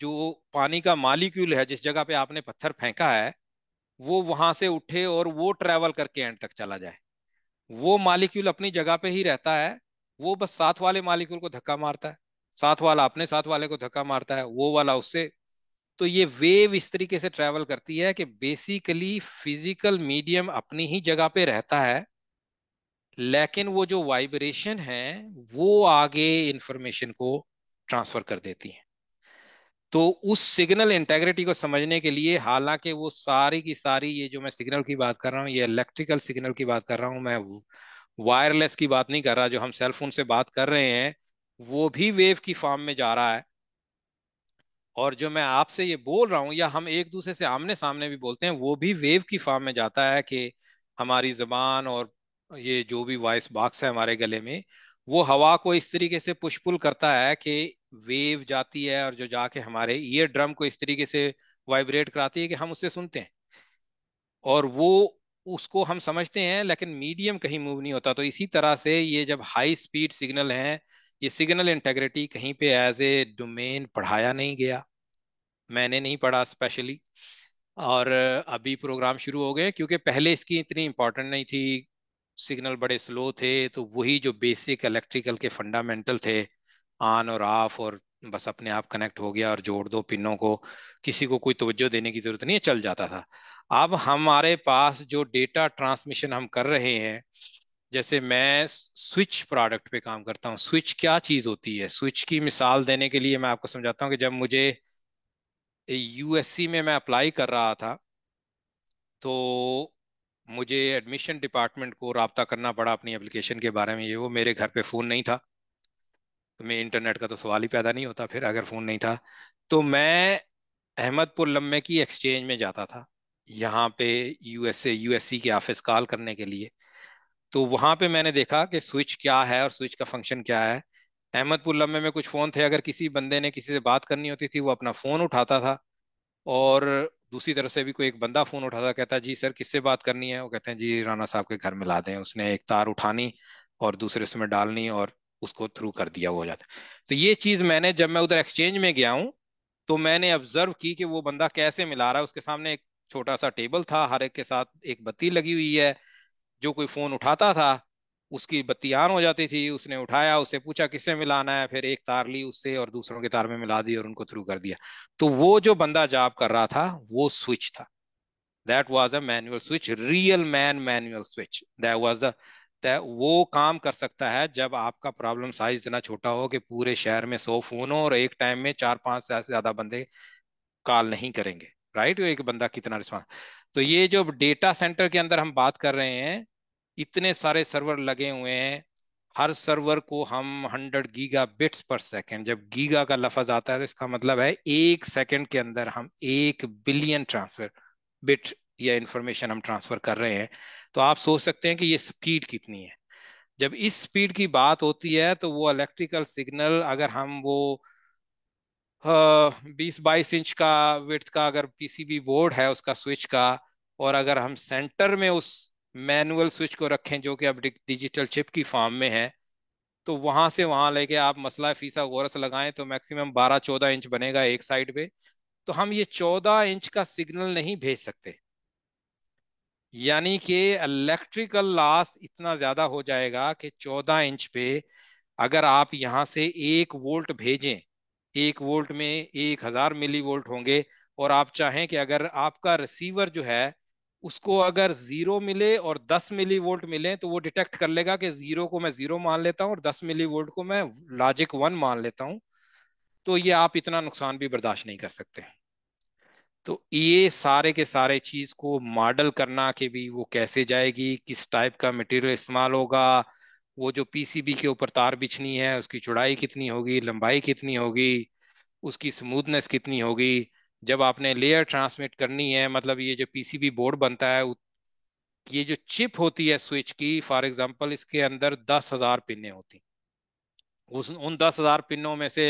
जो पानी का मालिक्यूल है जिस जगह पे आपने पत्थर फेंका है वो वहां से उठे और वो ट्रेवल करके एंड तक चला जाए वो मालिक्यूल अपनी जगह पे ही रहता है वो बस साथ वाले मालिक्यूल को धक्का मारता है साथ वाला अपने साथ वाले को धक्का मारता है वो वाला उससे तो ये वेव इस तरीके से ट्रेवल करती है कि बेसिकली फिजिकल मीडियम अपनी ही जगह पे रहता है लेकिन वो जो वाइब्रेशन है वो आगे इंफॉर्मेशन को ट्रांसफर कर देती है तो उस सिग्नल इंटेग्रिटी को समझने के लिए हालांकि वो सारी की सारी ये जो मैं सिग्नल की बात कर रहा हूँ ये इलेक्ट्रिकल सिग्नल की बात कर रहा हूँ मैं वायरलेस की बात नहीं कर रहा जो हम सेल से बात कर रहे हैं वो भी वेव की फॉर्म में जा रहा है और जो मैं आपसे ये बोल रहा हूँ या हम एक दूसरे से आमने सामने भी बोलते हैं वो भी वेव की फॉर्म में जाता है कि हमारी जबान और ये जो भी वॉइस बॉक्स है हमारे गले में वो हवा को इस तरीके से पुशपुल करता है कि वेव जाती है और जो जाके हमारे ईयर ड्रम को इस तरीके से वाइब्रेट कराती है कि हम उससे सुनते हैं और वो उसको हम समझते हैं लेकिन मीडियम कहीं मूव नहीं होता तो इसी तरह से ये जब हाई स्पीड सिग्नल हैं ये सिग्नल इंटेग्रिटी कहीं पे एज ए डोमेन पढ़ाया नहीं गया मैंने नहीं पढ़ा स्पेशली और अभी प्रोग्राम शुरू हो गए क्योंकि पहले इसकी इतनी इम्पोर्टेंट नहीं थी सिग्नल बड़े स्लो थे तो वही जो बेसिक इलेक्ट्रिकल के फंडामेंटल थे ऑन और ऑफ और बस अपने आप कनेक्ट हो गया और जोड़ दो पिनों को किसी को कोई तवज्जो देने की जरूरत नहीं है चल जाता था अब हमारे पास जो डेटा ट्रांसमिशन हम कर रहे हैं जैसे मैं स्विच प्रोडक्ट पे काम करता हूँ स्विच क्या चीज़ होती है स्विच की मिसाल देने के लिए मैं आपको समझाता हूँ कि जब मुझे यूएससी में मैं अप्लाई कर रहा था तो मुझे एडमिशन डिपार्टमेंट को रबता करना पड़ा अपनी एप्लीकेशन के बारे में ये वो मेरे घर पे फ़ोन नहीं था तो मैं इंटरनेट का तो सवाल ही पैदा नहीं होता फिर अगर फ़ोन नहीं था तो मैं अहमदपुर लम्बे की एक्सचेंज में जाता था यहाँ पे यूएसए यूएससी के ऑफिस कॉल करने के लिए तो वहाँ पे मैंने देखा कि स्विच क्या है और स्विच का फंक्शन क्या है अहमदपुर लम्बे में कुछ फ़ोन थे अगर किसी बंदे ने किसी से बात करनी होती थी वो अपना फ़ोन उठाता था और दूसरी तरफ से भी कोई एक बंदा फोन उठाता कहता है जी सर किससे बात करनी है वो कहते हैं जी राणा साहब के घर में ला दें उसने एक तार उठानी और दूसरे उसमें डालनी और उसको थ्रू कर दिया वो हो जाता तो ये चीज मैंने जब मैं उधर एक्सचेंज में गया हूँ तो मैंने ऑब्जर्व की कि वो बंदा कैसे मिला रहा है उसके सामने एक छोटा सा टेबल था हर एक के साथ एक बत्ती लगी हुई है जो कोई फोन उठाता था उसकी बत्ती आन हो जाती थी उसने उठाया उससे पूछा किससे मिलाना है फिर एक तार ली उससे और दूसरों के तार में मिला दी और उनको थ्रू कर दिया तो वो जो बंदा जाप कर रहा था वो स्विच था that was a manual switch real man manual switch that was the वो काम कर सकता है जब आपका प्रॉब्लम साइज इतना छोटा हो कि पूरे शहर में सौ फोन हो और एक टाइम में चार पांच से ज्यादा बंदे कॉल नहीं करेंगे राइट right? एक बंदा कितना रिस्पॉन्स तो ये जो डेटा सेंटर के अंदर हम बात कर रहे हैं इतने सारे सर्वर लगे हुए हैं हर सर्वर को हम 100 गीगा बिट्स पर सेकेंड जब गीगा का लफज आता है तो इसका मतलब है एक सेकेंड के अंदर हम एक बिलियन ट्रांसफर बिट या इंफॉर्मेशन हम ट्रांसफर कर रहे हैं तो आप सोच सकते हैं कि ये स्पीड कितनी है जब इस स्पीड की बात होती है तो वो इलेक्ट्रिकल सिग्नल अगर हम वो हाँ, बीस बाईस इंच का विथ का अगर पीसीबी बोर्ड है उसका स्विच का और अगर हम सेंटर में उस मैनुअल स्विच को रखें जो कि अब डिजिटल चिप की फॉर्म में है तो वहां से वहां लेके आप मसला फीसा गोरस लगाएं तो मैक्सिमम 12-14 इंच बनेगा एक साइड पे तो हम ये 14 इंच का सिग्नल नहीं भेज सकते यानी कि इलेक्ट्रिकल लॉस इतना ज्यादा हो जाएगा कि 14 इंच पे अगर आप यहाँ से एक वोल्ट भेजें एक वोल्ट में एक हजार मिली वोल्ट होंगे और आप चाहें कि अगर आपका रिसीवर जो है उसको अगर जीरो मिले और दस मिली वोल्ट मिले तो वो डिटेक्ट कर लेगा कि जीरो को मैं जीरो मान लेता हूँ और दस मिली वोल्ट को मैं लॉजिक वन मान लेता हूँ तो ये आप इतना नुकसान भी बर्दाश्त नहीं कर सकते तो ये सारे के सारे चीज को मॉडल करना कि भी वो कैसे जाएगी किस टाइप का मटेरियल इस्तेमाल होगा वो जो पीसीबी के ऊपर तार बिछनी है उसकी चौड़ाई कितनी होगी लंबाई कितनी होगी उसकी स्मूथनेस कितनी होगी जब आपने लेयर ट्रांसमिट करनी है मतलब ये जो पीसीबी बोर्ड बनता है ये जो चिप होती है स्विच की फॉर एग्जांपल इसके अंदर दस हजार पिने होती उस उन दस हजार पिनों में से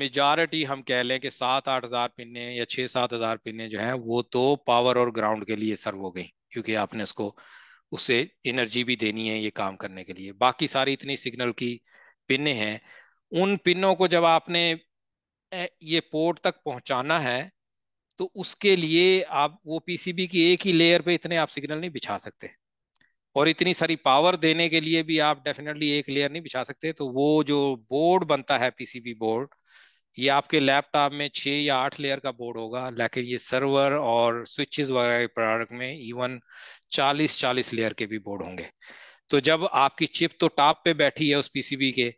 मेजॉरिटी हम कह लें कि सात आठ हजार पिने या छह सात हजार पिने जो हैं वो तो पावर और ग्राउंड के लिए सर्व हो गई क्योंकि आपने उसको उससे एनर्जी भी देनी है ये काम करने के लिए बाकी सारी इतनी सिग्नल की पिने हैं उन पिनों को जब आपने ये पोर्ट तक पहुंचाना है तो उसके लिए आप वो पीसीबी की एक ही लेयर पे इतने आप सिग्नल नहीं बिछा सकते और इतनी सारी पावर देने के लिए भी आप डेफिनेटली एक लेयर नहीं बिछा सकते तो वो जो बोर्ड बनता है पीसीबी बोर्ड ये आपके लैपटॉप में छः या आठ लेयर का बोर्ड होगा लेकिन ये सर्वर और स्विचेस वगैरह के प्रोडक्ट में इवन चालीस चालीस लेयर के भी बोर्ड होंगे तो जब आपकी चिप तो टॉप पे बैठी है उस पीसीबी के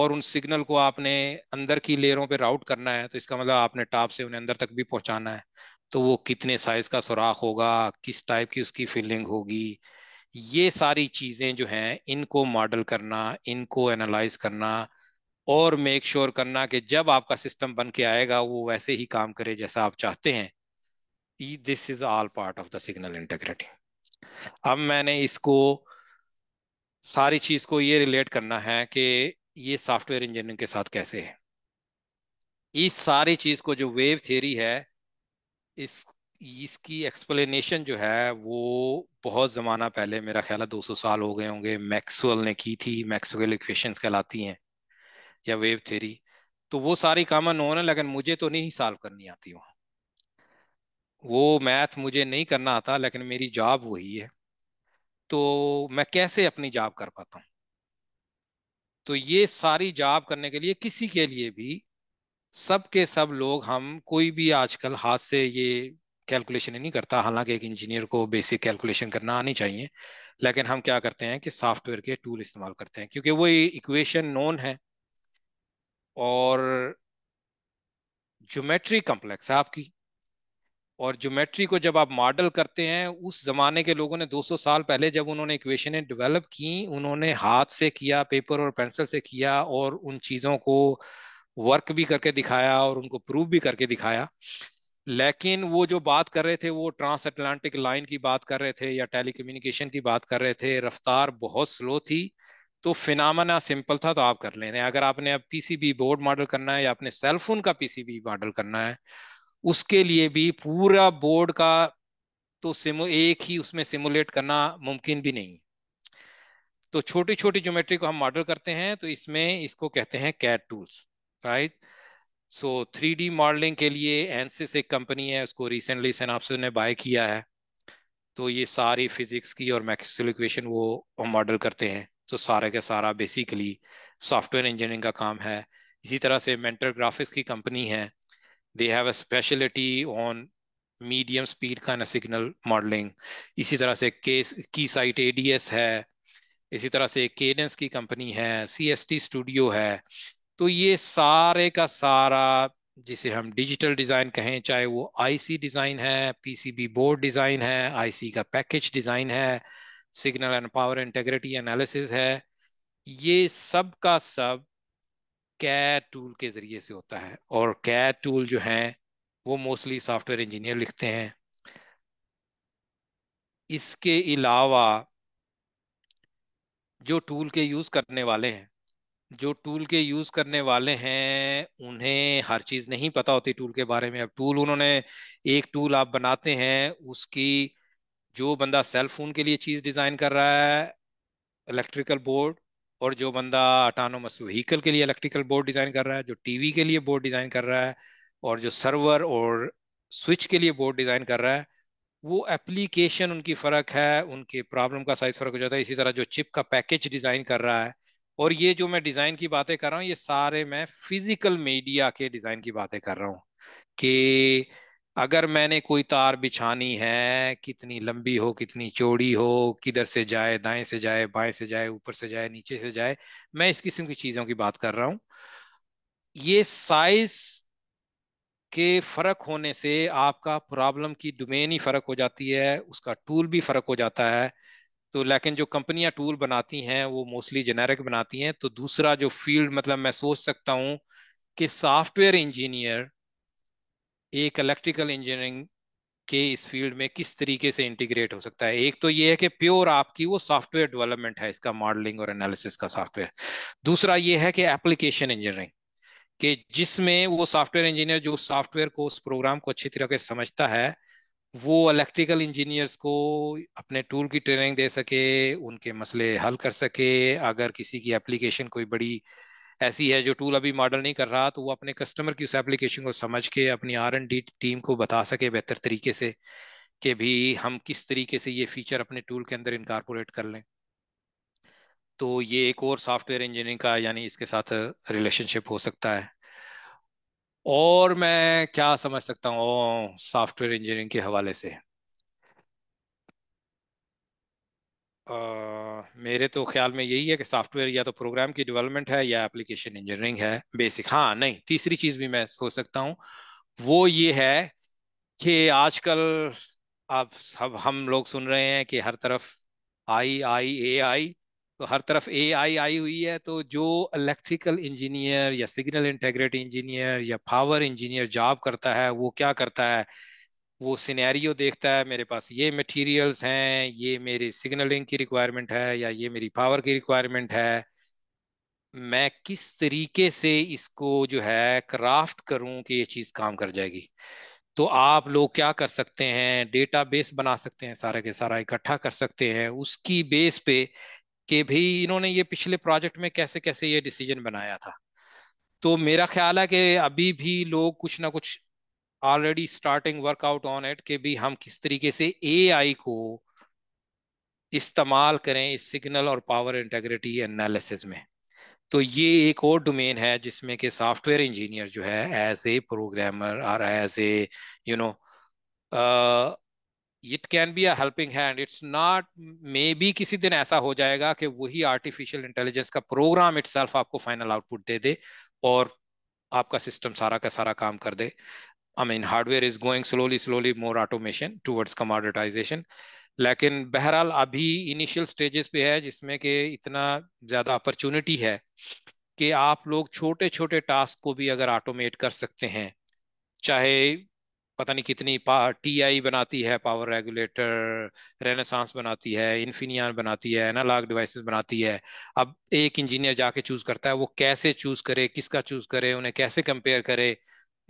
और उन सिग्नल को आपने अंदर की लेयरों पे राउट करना है तो इसका मतलब आपने टॉप से उन्हें अंदर तक भी पहुंचाना है तो वो कितने साइज का सुराख होगा किस टाइप की उसकी फिलिंग होगी ये सारी चीजें जो हैं इनको मॉडल करना इनको एनालाइज करना और मेक श्योर sure करना कि जब आपका सिस्टम बन के आएगा वो वैसे ही काम करे जैसा आप चाहते हैं this is all part of the signal integrity अब मैंने इसको सारी चीज को ये रिलेट करना है कि ये सॉफ्टवेयर इंजीनियरिंग के साथ कैसे है इस सारी चीज को जो वेव थियरी है इस इसकी एक्सप्लेनेशन जो है वो बहुत ज़माना पहले मेरा ख्याल है 200 साल हो गए होंगे मैक्सवेल ने की थी मैक्सवेल इक्वेशंस कहलाती हैं या वेव थ्योरी तो वो सारी कामन नोन है लेकिन मुझे तो नहीं सॉल्व करनी आती वहाँ वो मैथ मुझे नहीं करना आता लेकिन मेरी जॉब वही है तो मैं कैसे अपनी जॉब कर पाता हूँ तो ये सारी जॉब करने के लिए किसी के लिए भी सब के सब लोग हम कोई भी आजकल हाथ से ये कैलकुलेशन नहीं करता हालांकि एक इंजीनियर को बेसिक कैलकुलेशन करना आनी चाहिए लेकिन हम क्या करते हैं कि सॉफ्टवेयर के टूल इस्तेमाल करते हैं क्योंकि वो इक्वेशन नोन है और ज्योमेट्री कॉम्प्लेक्स है आपकी और ज्योमेट्री को जब आप मॉडल करते हैं उस जमाने के लोगों ने 200 साल पहले जब उन्होंने इक्वेशन डेवलप की उन्होंने हाथ से किया पेपर और पेंसिल से किया और उन चीज़ों को वर्क भी करके दिखाया और उनको प्रूव भी करके दिखाया लेकिन वो जो बात कर रहे थे वो ट्रांस अटलांटिक लाइन की बात कर रहे थे या टेलीकम्युनिकेशन की बात कर रहे थे रफ्तार बहुत स्लो थी तो फिनामना सिंपल था तो आप कर लेने हैं अगर आपने अब पीसीबी बोर्ड मॉडल करना है या अपने सेलफोन का पीसीबी मॉडल करना है उसके लिए भी पूरा बोर्ड का तो सिमु एक ही उसमें सिमुलेट करना मुमकिन भी नहीं तो छोटी छोटी ज्योमेट्री को हम मॉडल करते हैं तो इसमें इसको कहते हैं CAD tools right so three D modelling के लिए एनसिस एक कंपनी है उसको रिसेंटली सेनाप्सो ने बाय किया है तो ये सारी फिजिक्स की और मैक्सिकल इक्वेशन वो मॉडल करते हैं तो सारे का सारा बेसिकली सॉफ्टवेयर इंजीनियरिंग का काम है इसी तरह से मेंटर ग्राफिक्स की कंपनी है they have a specialty on medium speed का सिग्नल मॉडलिंग इसी तरह से केस की साइट एडीएस है इसी तरह से केडेंस की कंपनी है टी स्टूडियो है तो ये सारे का सारा जिसे हम डिजिटल डिज़ाइन कहें चाहे वो आईसी डिज़ाइन है पीसीबी बोर्ड डिज़ाइन है आईसी का पैकेज डिज़ाइन है signal and power integrity analysis है ये सब का सब कैट टूल के ज़रिए से होता है और कैट टूल जो हैं वो मोस्टली सॉफ्टवेयर इंजीनियर लिखते हैं इसके अलावा जो टूल के यूज़ करने वाले हैं जो टूल के यूज़ करने वाले हैं उन्हें हर चीज़ नहीं पता होती टूल के बारे में अब टूल उन्होंने एक टूल आप बनाते हैं उसकी जो बंदा सेल फोन के लिए चीज़ डिज़ाइन कर रहा है इलेक्ट्रिकल बोर्ड और जो बंदा ऑटोनोमस व्हीकल के लिए इलेक्ट्रिकल बोर्ड डिज़ाइन कर रहा है जो टीवी के लिए बोर्ड डिज़ाइन कर रहा है और जो सर्वर और स्विच के लिए बोर्ड डिज़ाइन कर रहा है वो एप्लीकेशन उनकी फ़र्क है उनके प्रॉब्लम का साइज़ फ़र्क हो जाता है इसी तरह जो चिप का पैकेज डिज़ाइन कर रहा है और ये जो मैं डिज़ाइन की बातें कर रहा हूँ ये सारे मैं फिजिकल मीडिया के डिज़ाइन की बातें कर रहा हूँ कि अगर मैंने कोई तार बिछानी है कितनी लंबी हो कितनी चौड़ी हो किधर से जाए दाएं से जाए बाएं से जाए ऊपर से जाए नीचे से जाए मैं इस किस्म की चीजों की बात कर रहा हूं ये साइज के फर्क होने से आपका प्रॉब्लम की डोमेन ही फर्क हो जाती है उसका टूल भी फर्क हो जाता है तो लेकिन जो कंपनियां टूल बनाती हैं वो मोस्टली जेनेरिक बनाती हैं तो दूसरा जो फील्ड मतलब मैं सोच सकता हूँ कि सॉफ्टवेयर इंजीनियर एक इलेक्ट्रिकल इंजीनियरिंग के इस फील्ड में किस तरीके से इंटीग्रेट हो सकता है एक तो ये है कि प्योर आपकी वो सॉफ्टवेयर डेवलपमेंट है इसका मॉडलिंग और एनालिसिस का सॉफ्टवेयर दूसरा ये है कि एप्लीकेशन इंजीनियरिंग कि जिसमें वो सॉफ्टवेयर इंजीनियर जो सॉफ्टवेयर को उस प्रोग्राम को अच्छी तरह से समझता है वो इलेक्ट्रिकल इंजीनियर्स को अपने टूल की ट्रेनिंग दे सके उनके मसले हल कर सके अगर किसी की एप्लीकेशन कोई बड़ी ऐसी है जो टूल अभी मॉडल नहीं कर रहा तो वो अपने कस्टमर की उस एप्लीकेशन को समझ के अपनी आर एंड डी टीम को बता सके बेहतर तरीके से कि भी हम किस तरीके से ये फीचर अपने टूल के अंदर इनकारपोरेट कर लें तो ये एक और सॉफ्टवेयर इंजीनियरिंग का यानी इसके साथ रिलेशनशिप हो सकता है और मैं क्या समझ सकता हूँ सॉफ्टवेयर इंजीनियरिंग के हवाले से आ, मेरे तो ख्याल में यही है कि सॉफ्टवेयर या तो प्रोग्राम की डेवलपमेंट है या एप्लीकेशन इंजीनियरिंग है बेसिक हाँ नहीं तीसरी चीज भी मैं सोच सकता हूँ वो ये है कि आजकल आप सब हम लोग सुन रहे हैं कि हर तरफ आई आई ए आई तो हर तरफ ए आई आई हुई है तो जो इलेक्ट्रिकल इंजीनियर या सिग्नल इंटेग्रिटी इंजीनियर या पावर इंजीनियर जॉब करता है वो क्या करता है वो सिनेरियो देखता है मेरे पास ये मटेरियल्स हैं ये मेरे सिग्नलिंग की रिक्वायरमेंट है या ये मेरी पावर की रिक्वायरमेंट है मैं किस तरीके से इसको जो है क्राफ्ट करूं कि ये चीज़ काम कर जाएगी तो आप लोग क्या कर सकते हैं डेटा बेस बना सकते हैं सारा के सारा इकट्ठा कर सकते हैं उसकी बेस पे कि भाई इन्होंने ये पिछले प्रोजेक्ट में कैसे कैसे ये डिसीजन बनाया था तो मेरा ख्याल है कि अभी भी लोग कुछ ना कुछ already starting workout on it कि भी हम किस तरीके से एआई को इस्तेमाल करें इस सिग्नल और पावर इंटेग्रिटी एनालिसिस में तो ये एक और डोमेन है जिसमें कि सॉफ्टवेयर इंजीनियर जो है एज ए प्रोग्रामर और as a you know it can be a helping hand it's not maybe किसी दिन ऐसा हो जाएगा कि वही आर्टिफिशियल इंटेलिजेंस का प्रोग्राम इट आपको फाइनल आउटपुट दे दे और आपका सिस्टम सारा का सारा काम कर दे I mean hardware is going slowly slowly more automation towards commoditization लेकिन बहरहाल अभी इनिशियल स्टेजेस पे है जिसमें कि इतना ज़्यादा अपॉर्चुनिटी है कि आप लोग छोटे छोटे टास्क को भी अगर ऑटोमेट कर सकते हैं चाहे पता नहीं कितनी टी आई बनाती है पावर रेगुलेटर रेनेसांस बनाती है इन्फिनियन बनाती है एनालॉग डिवाइसेस बनाती है अब एक इंजीनियर जाके चूज करता है वो कैसे चूज करे किसका चूज करे उन्हें कैसे कंपेयर करे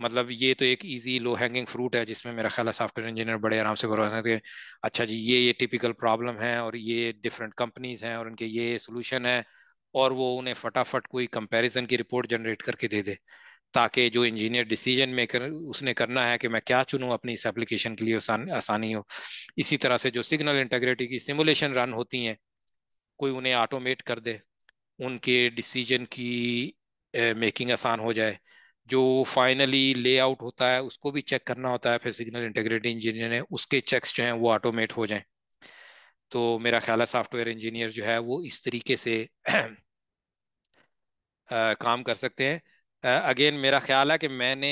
मतलब ये तो एक इजी लो हैंगिंग फ्रूट है जिसमें मेरा ख्याल है सॉफ्टवेयर इंजीनियर बड़े आराम से भरोसा सकते हैं अच्छा जी ये ये टिपिकल प्रॉब्लम है और ये डिफरेंट कंपनीज हैं और उनके ये सोल्यूशन है और वो उन्हें फटाफट कोई कंपेरिजन की रिपोर्ट जनरेट करके दे दे ताकि जो इंजीनियर डिसीजन मेकर उसने करना है कि मैं क्या चुनूँ अपनी इस एप्लीकेशन के लिए आसानी हो इसी तरह से जो सिग्नल इंटेग्रिटी की सिमुलेशन रन होती हैं कोई उन्हें ऑटोमेट कर दे उनके डिसीजन की मेकिंग आसान हो जाए जो फाइनली लेआउट होता है उसको भी चेक करना होता है फिर सिग्नल इंटेग्रिटी इंजीनियर ने उसके चेक्स जो हैं वो ऑटोमेट हो जाएं तो मेरा ख्याल है सॉफ्टवेयर इंजीनियर जो है वो इस तरीके से आ, काम कर सकते हैं अगेन मेरा ख्याल है कि मैंने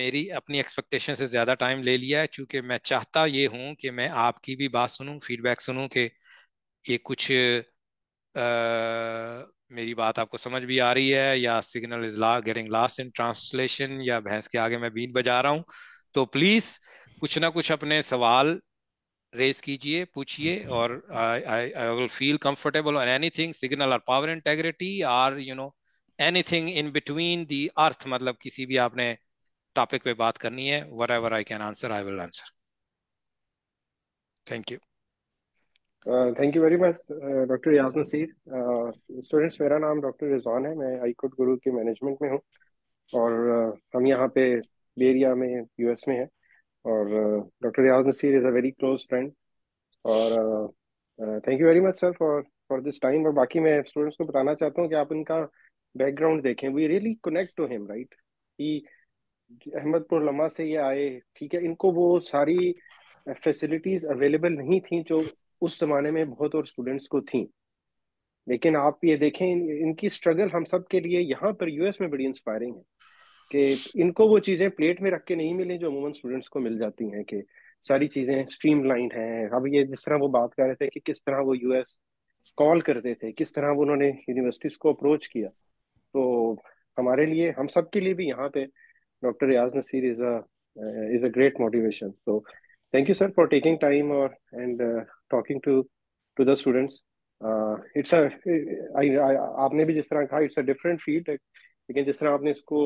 मेरी अपनी एक्सपेक्टेशन से ज़्यादा टाइम ले लिया है चूँकि मैं चाहता ये हूँ कि मैं आपकी भी बात सुनूँ फीडबैक सुनूँ कि ये कुछ मेरी बात आपको समझ भी आ रही है या सिग्नल इज ला गेटिंग लास्ट इन ट्रांसलेशन या भैंस के आगे मैं बीन बजा रहा हूँ तो प्लीज कुछ ना कुछ अपने सवाल रेज कीजिए पूछिए और I will feel comfortable on anything signal और power integrity or you know anything in between the earth मतलब किसी भी आपने टॉपिक पे बात करनी है whatever I can answer I will answer thank you thank you very much doctor Riaz Naseer students मेरा नाम डॉक्टर रिजवान है मैं आई कोट गुरु के मैनेजमेंट में हूँ और uh, हम यहाँ पे बेरिया में यूएस में हैं और doctor Riaz Naseer is a very close friend और thank you very much sir for for this time और बाकी मैं स्टूडेंट्स को बताना चाहता हूँ कि आप इनका बैकग्राउंड देखें we really connect to him right he Ahmadpur Lamma से ये आए ठीक है इनको वो सारी फैसिलिटीज़ अवेलेबल नहीं थी जो उस जमाने में बहुत और स्टूडेंट्स को थी लेकिन आप ये देखें इन, इनकी स्ट्रगल हम सब के लिए यहाँ पर यूएस में बड़ी इंस्पायरिंग है कि इनको वो चीज़ें प्लेट में रख के नहीं मिली जो अमूमन स्टूडेंट्स को मिल जाती हैं कि सारी चीज़ें स्ट्रीम लाइन है अब ये जिस तरह वो बात कर रहे थे कि किस तरह वो यूएस कॉल करते थे किस तरह वो उन्होंने यूनिवर्सिटीज़ को अप्रोच किया तो हमारे लिए हम सब के लिए भी यहाँ पे doctor Riaz Naseer is a is a great motivation तो so, Thank you, sir, for taking time or and uh, talking to to the students. Uh, it's a I, I आपने भी जिस तरह कहा इट्स अ डिफरेंट फील्ड लेकिन जिस तरह आपने इसको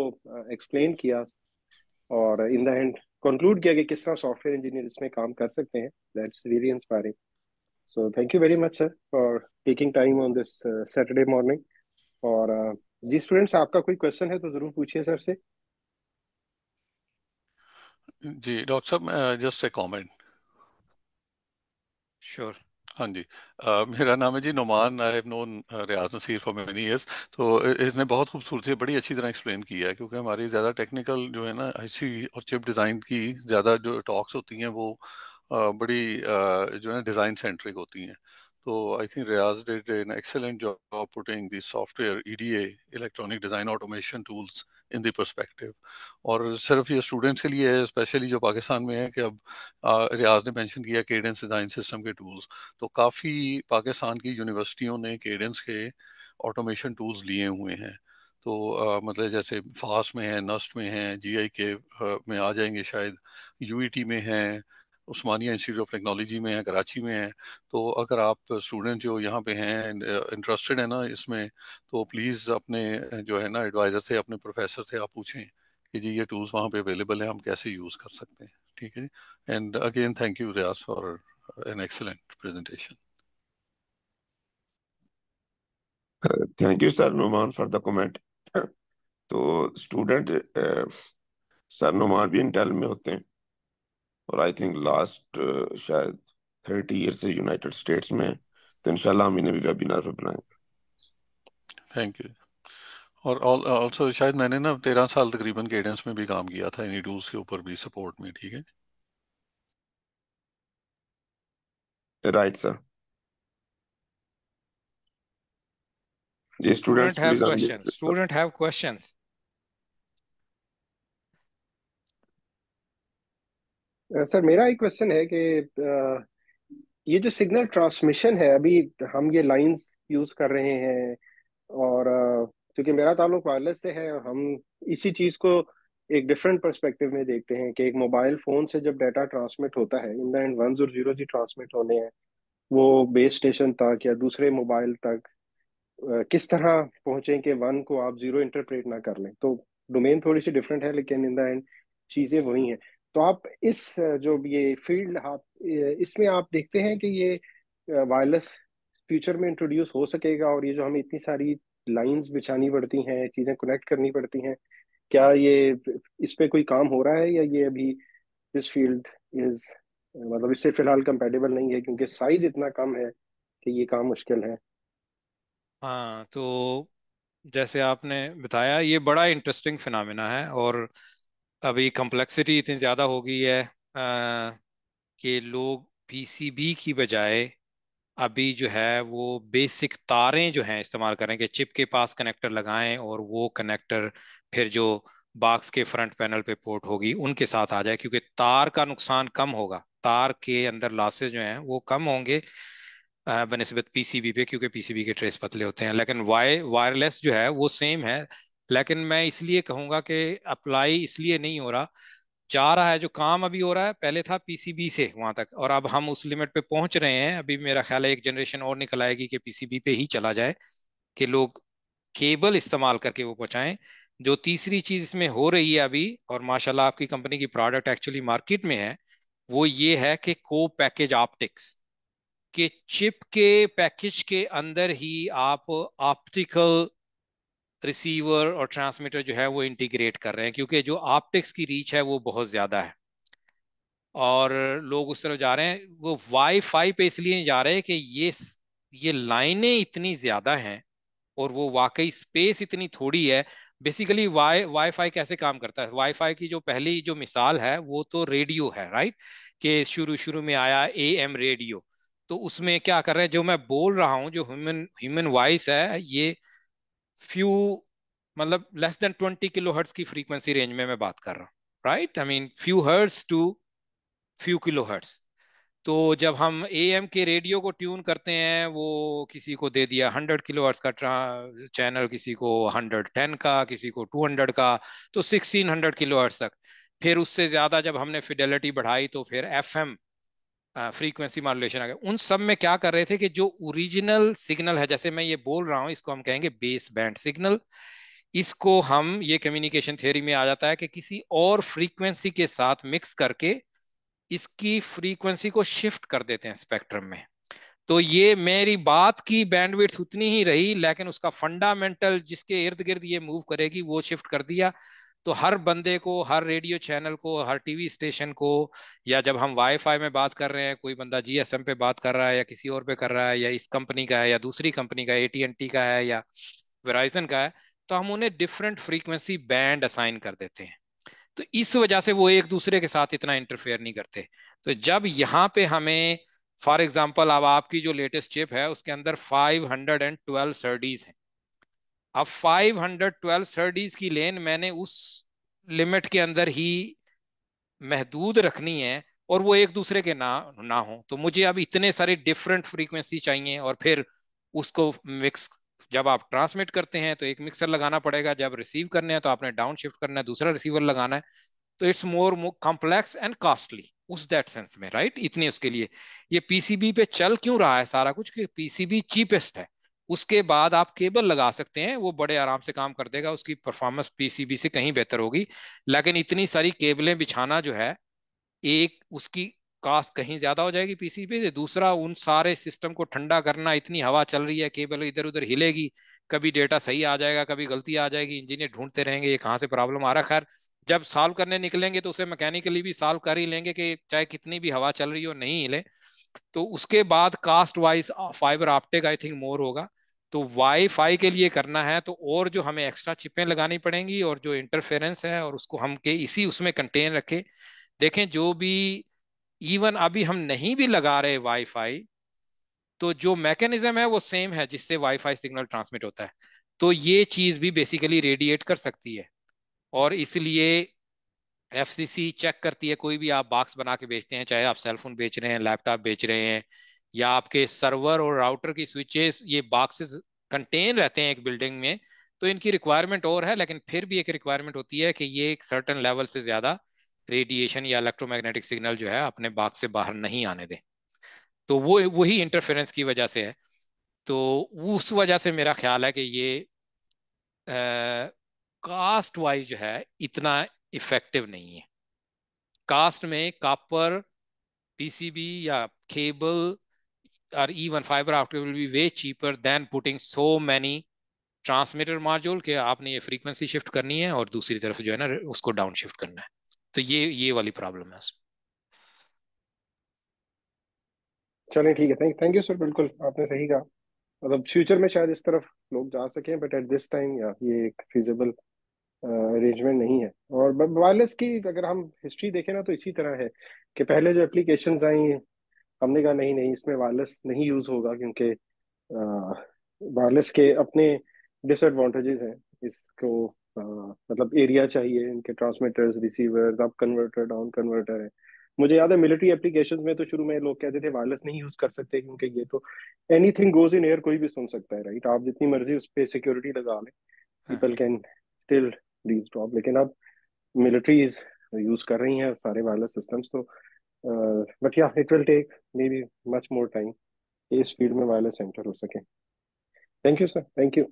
एक्सप्लेन uh, किया और इन द एंड कंक्लूड किया कि किस तरह सॉफ्टवेयर इंजीनियर इसमें काम कर सकते हैं that's really inspiring so thank you very much sir for taking time on this Saturday morning और जी स्टूडेंट्स आपका कोई क्वेश्चन है तो जरूर पूछिए सर से जी डॉक्टर साहब जस्ट ए कमेंट श्योर हाँ जी अ, मेरा नाम है जी Numan I have known Riaz Naseer for many years तो इसने बहुत खूबसूरती बड़ी अच्छी तरह एक्सप्लेन किया है क्योंकि हमारी ज़्यादा टेक्निकल जो है ना अच्छी और चिप डिज़ाइन की ज़्यादा जो टॉक्स होती हैं वो अ, बड़ी अ, जो है डिज़ाइन सेंट्रिक होती हैं तो I think Riaz did an excellent job putting the software EDA electronic design automation tools in the perspective और सिर्फ ये स्टूडेंट्स के लिए है स्पेशली जो पाकिस्तान में है कि अब रियाज ने मैंशन किया केडेंस डिज़ाइन सिस्टम के टूल्स तो काफ़ी पाकिस्तान की यूनिवर्सिटियों ने केडेंस के ऑटोमेशन टूल्स लिए हुए हैं तो आ, मतलब जैसे फास्ट में है नस्ट में है जी आई के आ, में आ जाएंगे शायद यू ई टी में हैं उस्मानिया इंस्टीट्यूट ऑफ टेक्नोलॉजी में है कराची में है तो अगर आप स्टूडेंट जो यहाँ पे हैं इंटरेस्टेड है ना इसमें तो प्लीज़ अपने जो है ना एडवाइज़र से अपने प्रोफेसर से आप पूछें कि जी ये टूल्स वहाँ पे अवेलेबल है हम कैसे यूज़ कर सकते हैं ठीक है and again thank you Riaz for an excellent presentation thank you sir Numan for the comment तो स्टूडेंट सर नुमान भी इंटेल में होते हैं और आई थिंक लास्ट शायद थर्टी ईयर से यूनाइटेड स्टेट्स में तो इनशाला हम इन्हें भी वेबिनार पर बनाएंगे थैंक यू और ऑल्सो uh, शायद मैंने ना तेरह साल तकरीबन केडेंस में भी काम किया था इन्हीं टूल्स के ऊपर भी सपोर्ट में ठीक है राइट सर जी student have questions student have questions sir uh, मेरा एक क्वेश्चन है कि uh, ये जो सिग्नल ट्रांसमिशन है अभी हम ये लाइंस यूज कर रहे हैं और uh, क्योंकि मेरा ताल्लुक वायरलेस से है हम इसी चीज को एक डिफरेंट पर्सपेक्टिव में देखते हैं कि एक मोबाइल फोन से जब डाटा ट्रांसमिट होता है इन द एंड और जीरो जी ट्रांसमिट होने हैं वो बेस स्टेशन तक या दूसरे मोबाइल तक किस तरह पहुंचे कि वन को आप जीरो इंटरप्रेट ना कर लें तो डोमेन थोड़ी सी डिफरेंट है लेकिन इन द एंड चीजें वही हैं तो आप इस जो ये फील्ड आप इसमें आप देखते हैं कि ये वायरलेस फ्यूचर में इंट्रोड्यूस हो सकेगा और ये जो हमें इतनी सारी लाइंस बिछानी पड़ती हैं चीज़ें कनेक्ट करनी पड़ती हैं क्या ये इस पे कोई काम हो रहा है या ये अभी दिस फील्ड इज मतलब इससे फिलहाल कंपेटेबल नहीं है क्योंकि साइज इतना कम है कि ये काम मुश्किल है हाँ तो जैसे आपने बताया ये बड़ा इंटरेस्टिंग फिनमिना है और अभी कम्प्लेक्सिटी इतनी ज़्यादा हो गई है कि लोग पीसीबी की बजाय अभी जो है वो बेसिक तारें जो हैं इस्तेमाल करें कि चिप के पास कनेक्टर लगाएं और वो कनेक्टर फिर जो बाक्स के फ्रंट पैनल पे पोर्ट होगी उनके साथ आ जाए क्योंकि तार का नुकसान कम होगा तार के अंदर लॉसेज जो हैं वो कम होंगे बनस्बत बी पे क्योंकि पीसीबी के ट्रेस पतले होते हैं लेकिन वाई वायरलेस जो है वो सेम है लेकिन मैं इसलिए कहूंगा कि अप्लाई इसलिए नहीं हो रहा जा रहा है जो काम अभी हो रहा है पहले था पीसीबी से वहां तक और अब हम उस लिमिट पे पहुंच रहे हैं अभी मेरा ख्याल है एक जनरेशन और निकल आएगी कि पीसीबी पे ही चला जाए कि लोग केबल इस्तेमाल करके वो पहुंचाएं जो तीसरी चीज इसमें हो रही है अभी और माशाल्लाह आपकी कंपनी की प्रोडक्ट एक्चुअली मार्केट में है वो ये है कि को पैकेज ऑप्टिक्स के चिप के पैकेज के अंदर ही आप ऑप्टिकल रिसीवर और ट्रांसमीटर जो है वो इंटीग्रेट कर रहे हैं क्योंकि जो ऑप्टिक्स की रीच है वो बहुत ज़्यादा है और लोग उस तरफ जा रहे हैं वो वाईफाई पे इसलिए जा रहे हैं कि ये ये लाइनें इतनी ज़्यादा हैं और वो वाकई स्पेस इतनी थोड़ी है बेसिकली वाई वाईफाई कैसे काम करता है वाईफाई की जो पहली जो मिसाल है वो तो रेडियो है राइट के शुरू शुरू में आया ए एम रेडियो तो उसमें क्या कर रहे हैं जो मैं बोल रहा हूँ जो ह्यूमन ह्यूमन वॉइस है ये फ्यू मतलब less than twenty kilo hertz की फ्रीक्वेंसी रेंज में मैं बात कर रहा हूँ right I mean few hertz to few kilo hertz तो जब हम ए एम के रेडियो को ट्यून करते हैं वो किसी को दे दिया हंड्रेड किलो हर्ट्स का चैनल किसी को हंड्रेड टेन का किसी को टू हंड्रेड का तो हंड्रेड किलो हर्ट्स तक फिर उससे ज़्यादा जब हमने फिडेलिटी बढ़ाई तो फिर एफ एम फ्रीक्वेंसी मॉडुलेशन आ गया उन सब में क्या कर रहे थे कि जो ओरिजिनल सिग्नल है जैसे मैं ये बोल रहा हूँ इसको हम कहेंगे बेस बैंड सिग्नल इसको हम ये कम्युनिकेशन थ्योरी में आ जाता है कि किसी और फ्रीक्वेंसी के साथ मिक्स करके इसकी फ्रीक्वेंसी को शिफ्ट कर देते हैं स्पेक्ट्रम में तो ये मेरी बात की बैंडविड्थ उतनी ही रही लेकिन उसका फंडामेंटल जिसके इर्द गिर्द ये मूव करेगी वो शिफ्ट कर दिया तो हर बंदे को हर रेडियो चैनल को हर टीवी स्टेशन को या जब हम वाईफाई में बात कर रहे हैं कोई बंदा जीएसएम पे बात कर रहा है या किसी और पे कर रहा है या इस कंपनी का है या दूसरी कंपनी का एटीएनटी का है या वेराइजन का है तो हम उन्हें डिफरेंट फ्रीक्वेंसी बैंड असाइन कर देते हैं तो इस वजह से वो एक दूसरे के साथ इतना इंटरफेयर नहीं करते तो जब यहाँ पे हमें फॉर एग्जाम्पल अब आपकी जो लेटेस्ट चिप है उसके अंदर five hundred and twelve SerDes हैं अब 512 सर्डीज की लेन मैंने उस लिमिट के अंदर ही महदूद रखनी है और वो एक दूसरे के ना ना हो तो मुझे अब इतने सारे डिफरेंट फ्रीक्वेंसी चाहिए और फिर उसको मिक्स जब आप ट्रांसमिट करते हैं तो एक मिक्सर लगाना पड़ेगा जब रिसीव करने हैं तो आपने डाउन शिफ्ट करना है दूसरा रिसीवर लगाना है तो it's more complex and costly उस दैट सेंस में राइट right? उसके लिए ये पीसीबी पे चल क्यों रहा है सारा कुछ कि पीसीबी चीपेस्ट है उसके बाद आप केबल लगा सकते हैं वो बड़े आराम से काम कर देगा उसकी परफॉर्मेंस पीसीबी से कहीं बेहतर होगी लेकिन इतनी सारी केबलें बिछाना जो है एक उसकी कास्ट कहीं ज्यादा हो जाएगी पीसीबी से दूसरा उन सारे सिस्टम को ठंडा करना इतनी हवा चल रही है केबल इधर उधर हिलेगी कभी डेटा सही आ जाएगा कभी गलती आ जाएगी इंजीनियर ढूंढते रहेंगे ये कहाँ से प्रॉब्लम आ रहा खैर जब सॉल्व करने निकलेंगे तो उसे मैकेनिकली भी सॉल्व कर ही लेंगे कि चाहे कितनी भी हवा चल रही हो नहीं हिले तो उसके बाद cost wise fibre optic I think more होगा तो वाईफाई के लिए करना है तो और जो हमें एक्स्ट्रा चिपें लगानी पड़ेंगी और जो इंटरफेरेंस है और उसको हम के इसी उसमें कंटेन रखें देखें जो भी इवन अभी हम नहीं भी लगा रहे वाईफाई तो जो मैकेनिज्म है वो सेम है जिससे वाईफाई सिग्नल ट्रांसमिट होता है तो ये चीज भी बेसिकली रेडिएट कर सकती है और इसलिए एफ चेक करती है कोई भी आप बॉक्स बना के बेचते हैं चाहे आप सेलफोन बेच रहे हैं लैपटॉप बेच रहे हैं या आपके सर्वर और राउटर की स्विचेस ये बॉक्सेस कंटेन रहते हैं एक बिल्डिंग में तो इनकी रिक्वायरमेंट और है लेकिन फिर भी एक रिक्वायरमेंट होती है कि ये एक सर्टन लेवल से ज़्यादा रेडिएशन या इलेक्ट्रोमैग्नेटिक सिग्नल जो है अपने बाग से बाहर नहीं आने दें तो वो वही इंटरफेरेंस की वजह से है तो उस वजह से मेरा ख्याल है कि ये कास्ट वाइज जो है इतना इफेक्टिव नहीं है कास्ट में कापर पीसीबी या cable or even fiber optic will be way cheaper than putting so many transmitter मार्जोल के आपने ये फ्रीक्वेंसी शिफ्ट करनी है और दूसरी तरफ जो है ना उसको डाउन शिफ्ट करना है तो ये ये वाली प्रॉब्लम है उसमें चलिए ठीक है थैंक थैंक यू सर बिल्कुल आपने सही कहा मतलब फ्यूचर में शायद इस तरफ लोग जा सकें बट एट दिस टाइम या ये एक फिजिबल अरेंजमेंट uh, नहीं है और वायरलेस की अगर हम हिस्ट्री देखें ना तो इसी तरह है कि पहले जो एप्लीकेशन आई हमने कहा नहीं नहीं इसमें वायरलेस नहीं यूज होगा क्योंकि वायरलेस के अपने डिसएडवांटेजेस हैं इसको आ, मतलब एरिया चाहिए इनके ट्रांसमीटर्स रिसीवर अब कन्वर्टर डाउन कन्वर्टर है मुझे याद है मिलिट्री एप्लीकेशन में तो शुरू में लोग कहते थे वायरलेस नहीं यूज कर सकते क्योंकि ये तो anything goes in air कोई भी सुन सकता है राइट आप जितनी मर्जी उस पर सिक्योरिटी लगा लें पीपल कैन स्टिल लेकिन अब मिलिट्रीज यूज कर रही हैं सारे वायरलेस सिस्टम्स तो uh, but yeah it will take maybe much more time इस फील्ड में वायरलेस सेंटर हो सके thank you sir thank you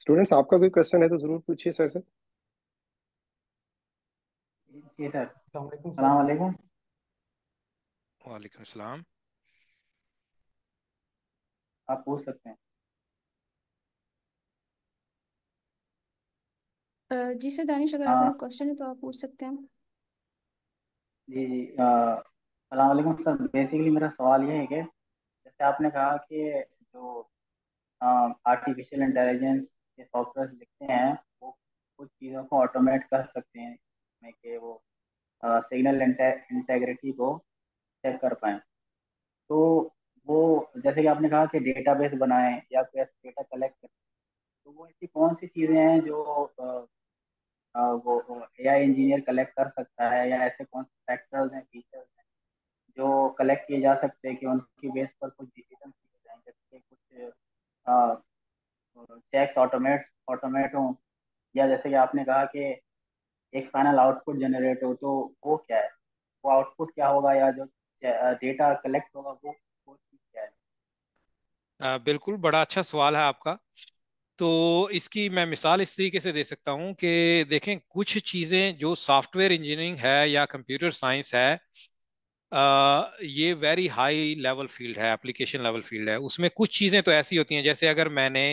students आपका कोई क्वेश्चन है तो जरूर पूछिए सर से जी सर अस्सलाम वालेकुम वालेकुम अस्सलाम आप पूछ सकते हैं जी सर दानिश अगर आपका हाँ। क्वेश्चन है तो आप पूछ सकते हैं जी जी अलैक्म सर बेसिकली मेरा सवाल ये है कि जैसे आपने कहा कि जो आर्टिफिशियल इंटेलिजेंस के सॉफ्टवेयर लिखते हैं वो कुछ चीज़ों को ऑटोमेट कर सकते हैं में कि वो सिग्नल इंटेग्रिटी को चेक कर पाए तो वो जैसे कि आपने कहा कि डेटाबेस बनाएं या कोई डेटा कलेक्ट करें तो वो ऐसी कौन सी चीज़ें हैं जो आ, वो ए इंजीनियर कलेक्ट कर सकता है या ऐसे कौन से फैक्टर्स हैं फीचर्स हैं जो कलेक्ट किए जा सकते हैं कि उनकी बेस पर कुछ डिसीजन किए जैसे कुछ चेक्स ऑटोमेट ऑटोमेट हों या जैसे कि आपने कहा कि एक फाइनल आउटपुट जनरेट हो तो वो क्या है वो आउटपुट क्या होगा या जो डेटा कलेक्ट होगा वो वो चीज़ क्या है आ, बिल्कुल बड़ा अच्छा सवाल है आपका तो इसकी मैं मिसाल इस तरीके से दे सकता हूँ कि देखें कुछ चीज़ें जो सॉफ्टवेयर इंजीनियरिंग है या कंप्यूटर साइंस है ये वेरी हाई लेवल फील्ड है एप्लीकेशन लेवल फील्ड है उसमें कुछ चीज़ें तो ऐसी होती हैं जैसे अगर मैंने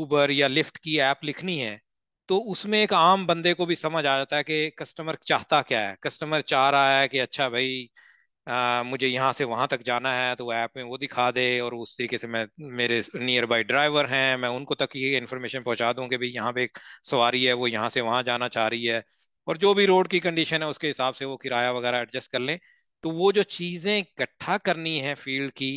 ऊबर या लिफ्ट की ऐप लिखनी है तो उसमें एक आम बंदे को भी समझ आ जाता है कि कस्टमर चाहता क्या है कस्टमर चाह रहा है कि अच्छा भाई आ, मुझे यहाँ से वहाँ तक जाना है तो ऐप में वो दिखा दे और उस तरीके से मैं मेरे नियर बाई ड्राइवर हैं मैं उनको तक ये इन्फॉर्मेशन पहुँचा दूँ कि भाई यहाँ पे एक सवारी है वो यहाँ से वहाँ जाना चाह रही है और जो भी रोड की कंडीशन है उसके हिसाब से वो किराया वगैरह एडजस्ट कर लें तो वो जो चीज़ें इकट्ठा करनी है फील्ड की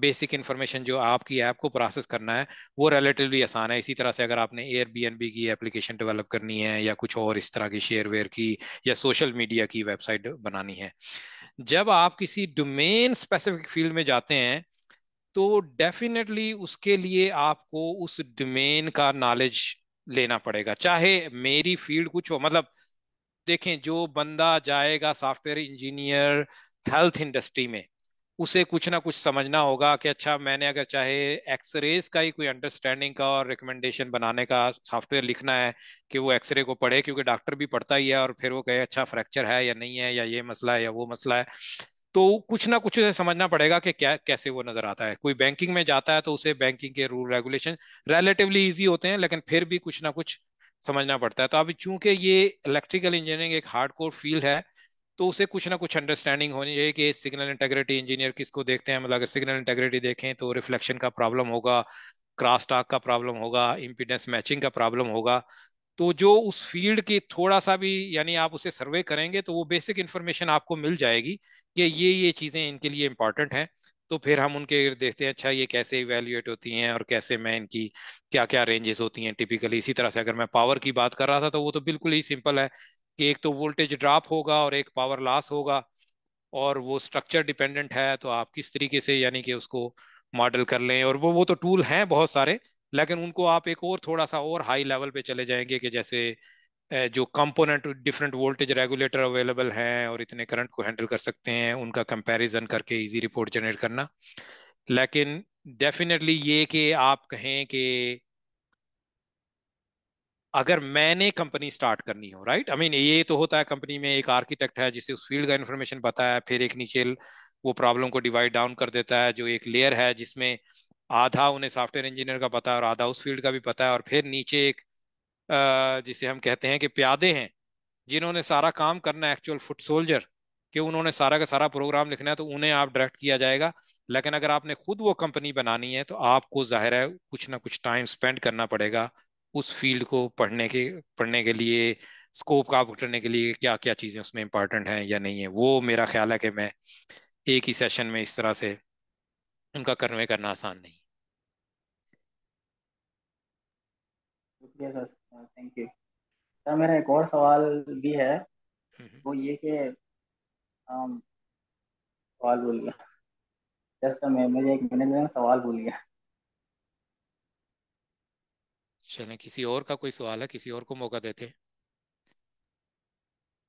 बेसिक इन्फॉर्मेशन जो आपकी ऐप को प्रोसेस करना है वो रिलेटिवली आसान है इसी तरह से अगर आपने एयर की एप्लीकेशन डेवलप करनी है या कुछ और इस तरह की शेयरवेयर की या सोशल मीडिया की वेबसाइट बनानी है जब आप किसी डोमेन स्पेसिफिक फील्ड में जाते हैं तो डेफिनेटली उसके लिए आपको उस डोमेन का नॉलेज लेना पड़ेगा चाहे मेरी फील्ड कुछ हो मतलब देखें जो बंदा जाएगा सॉफ्टवेयर इंजीनियर हेल्थ इंडस्ट्री में उसे कुछ ना कुछ समझना होगा कि अच्छा मैंने अगर चाहे एक्सरेज का ही कोई अंडरस्टैंडिंग का और रिकमेंडेशन बनाने का सॉफ्टवेयर लिखना है कि वो एक्सरे को पढ़े क्योंकि डॉक्टर भी पढ़ता ही है और फिर वो कहे अच्छा फ्रैक्चर है या नहीं है या ये मसला है या वो मसला है तो कुछ ना कुछ उसे समझना पड़ेगा कि क्या कैसे वो नजर आता है कोई बैंकिंग में जाता है तो उसे बैंकिंग के रूल रेगुलेशन रिलेटिवली ईजी होते हैं लेकिन फिर भी कुछ ना कुछ समझना पड़ता है तो अभी चूंकि ये इलेक्ट्रिकल इंजीनियरिंग एक हार्ड कोर फील्ड है तो उसे कुछ ना कुछ अंडरस्टैंडिंग होनी चाहिए कि सिग्नल इंटेग्रिटी इंजीनियर किसको देखते हैं मतलब अगर सिग्नल इंटेग्रिटी देखें तो रिफ्लेक्शन का प्रॉब्लम होगा क्रॉस टॉक का प्रॉब्लम होगा इम्पिडेंस मैचिंग का प्रॉब्लम होगा तो जो उस फील्ड की थोड़ा सा भी यानी आप उसे सर्वे करेंगे तो वो बेसिक इन्फॉर्मेशन आपको मिल जाएगी कि ये ये चीज़ें इनके लिए इंपॉर्टेंट हैं तो फिर हम उनके देखते हैं अच्छा ये कैसे इवेल्युएट होती हैं और कैसे मैं इनकी क्या क्या रेंजेस होती हैं टिपिकली इसी तरह से अगर मैं पावर की बात कर रहा था तो वो तो बिल्कुल ही सिंपल है कि एक तो वोल्टेज ड्रॉप होगा और एक पावर लॉस होगा और वो स्ट्रक्चर डिपेंडेंट है तो आप किस तरीके से यानी कि उसको मॉडल कर लें और वो वो तो टूल हैं बहुत सारे लेकिन उनको आप एक और थोड़ा सा और हाई लेवल पे चले जाएंगे कि जैसे जो component different voltage regulator available हैं और इतने करंट को हैंडल कर सकते हैं उनका कंपैरिजन करके इजी रिपोर्ट जनरेट करना लेकिन डेफिनेटली ये कि आप कहें कि अगर मैंने कंपनी स्टार्ट करनी हो राइट आई मीन ये तो होता है कंपनी में एक आर्किटेक्ट है जिसे उस फील्ड का इन्फॉर्मेशन पता है फिर एक नीचे वो प्रॉब्लम को डिवाइड डाउन कर देता है जो एक लेयर है जिसमें आधा उन्हें सॉफ्टवेयर इंजीनियर का पता है और आधा उस फील्ड का भी पता है और फिर नीचे एक जिसे हम कहते हैं कि प्यादे हैं जिन्होंने सारा काम करना है एक्चुअल फुट सोल्जर कि उन्होंने सारा का सारा प्रोग्राम लिखना है तो उन्हें आप डायरेक्ट किया जाएगा लेकिन अगर आपने खुद वो कंपनी बनानी है तो आपको जाहिर है कुछ ना कुछ टाइम स्पेंड करना पड़ेगा उस फील्ड को पढ़ने के पढ़ने के लिए स्कोप का करने के लिए क्या क्या चीज़ें उसमें इंपॉर्टेंट हैं या नहीं है वो मेरा ख्याल है कि मैं एक ही सेशन में इस तरह से उनका करवे करना आसान नहीं थैंक यू सर मेरा एक और सवाल भी है हम्म। वो ये कि um, सवाल भूल गया जस्ट मैं मुझे एक मिनट में सवाल भूल गया चलें किसी और का कोई सवाल है किसी और को मौका देते हैं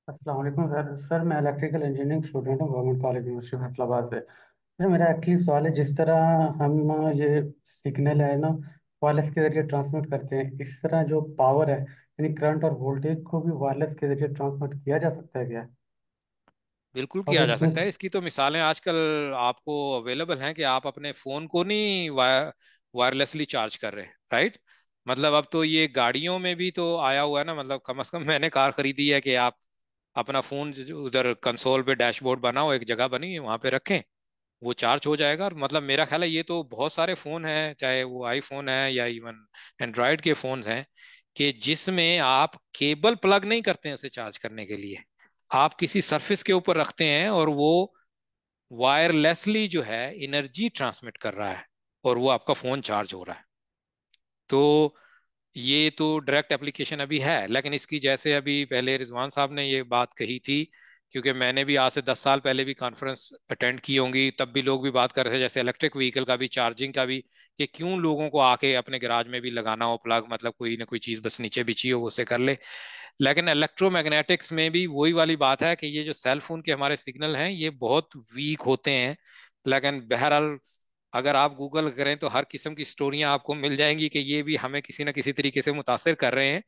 अस्सलाम वालेकुम सर सर मैं इलेक्ट्रिकल इंजीनियरिंग स्टूडेंट हूँ गवर्नमेंट कॉलेज यूनिवर्सिटी फैसलाबाद से सर मेरा एक्चुअली सवाल है जिस तरह हम ये सिग्नल है ना वायरलेस के जरिए ट्रांसमिट करते हैं इस तरह जो पावर है यानी करंट और वोल्टेज को भी वायरलेस के जरिए ट्रांसमिट किया जा सकता है क्या बिल्कुल किया जा सकता है इसकी तो मिसालें आजकल आपको अवेलेबल हैं कि आप अपने फोन को नहीं वायरलेसली चार्ज कर रहे राइट मतलब अब तो ये गाड़ियों में भी तो आया हुआ है ना मतलब कम से कम मैंने कार खरीदी है कि आप अपना फोन उधर कंसोल पे डैशबोर्ड बनाओ एक जगह बनी वहां पे रखें वो चार्ज हो जाएगा मतलब मेरा ख्याल है ये तो बहुत सारे फ़ोन हैं चाहे वो आईफोन है या इवन एंड्रॉयड के फ़ोन हैं कि जिसमें आप केबल प्लग नहीं करते हैं उसे चार्ज करने के लिए आप किसी सरफेस के ऊपर रखते हैं और वो वायरलेसली जो है एनर्जी ट्रांसमिट कर रहा है और वो आपका फ़ोन चार्ज हो रहा है तो ये तो डायरेक्ट एप्लीकेशन अभी है लेकिन इसकी जैसे अभी पहले रिजवान साहब ने ये बात कही थी क्योंकि मैंने भी आज से दस साल पहले भी कॉन्फ्रेंस अटेंड की होंगी तब भी लोग भी बात कर रहे थे जैसे इलेक्ट्रिक व्हीकल का भी चार्जिंग का भी कि क्यों लोगों को आके अपने गिराज में भी लगाना हो प्लग मतलब कोई ना कोई चीज़ बस नीचे बिछी हो उससे कर ले लेकिन इलेक्ट्रोमैग्नेटिक्स में भी वही वाली बात है कि ये जो सेल फोन के हमारे सिग्नल हैं ये बहुत वीक होते हैं लेकिन बहरहाल अगर आप गूगल करें तो हर किस्म की स्टोरियाँ आपको मिल जाएंगी कि ये भी हमें किसी ना किसी तरीके से मुतासर कर रहे हैं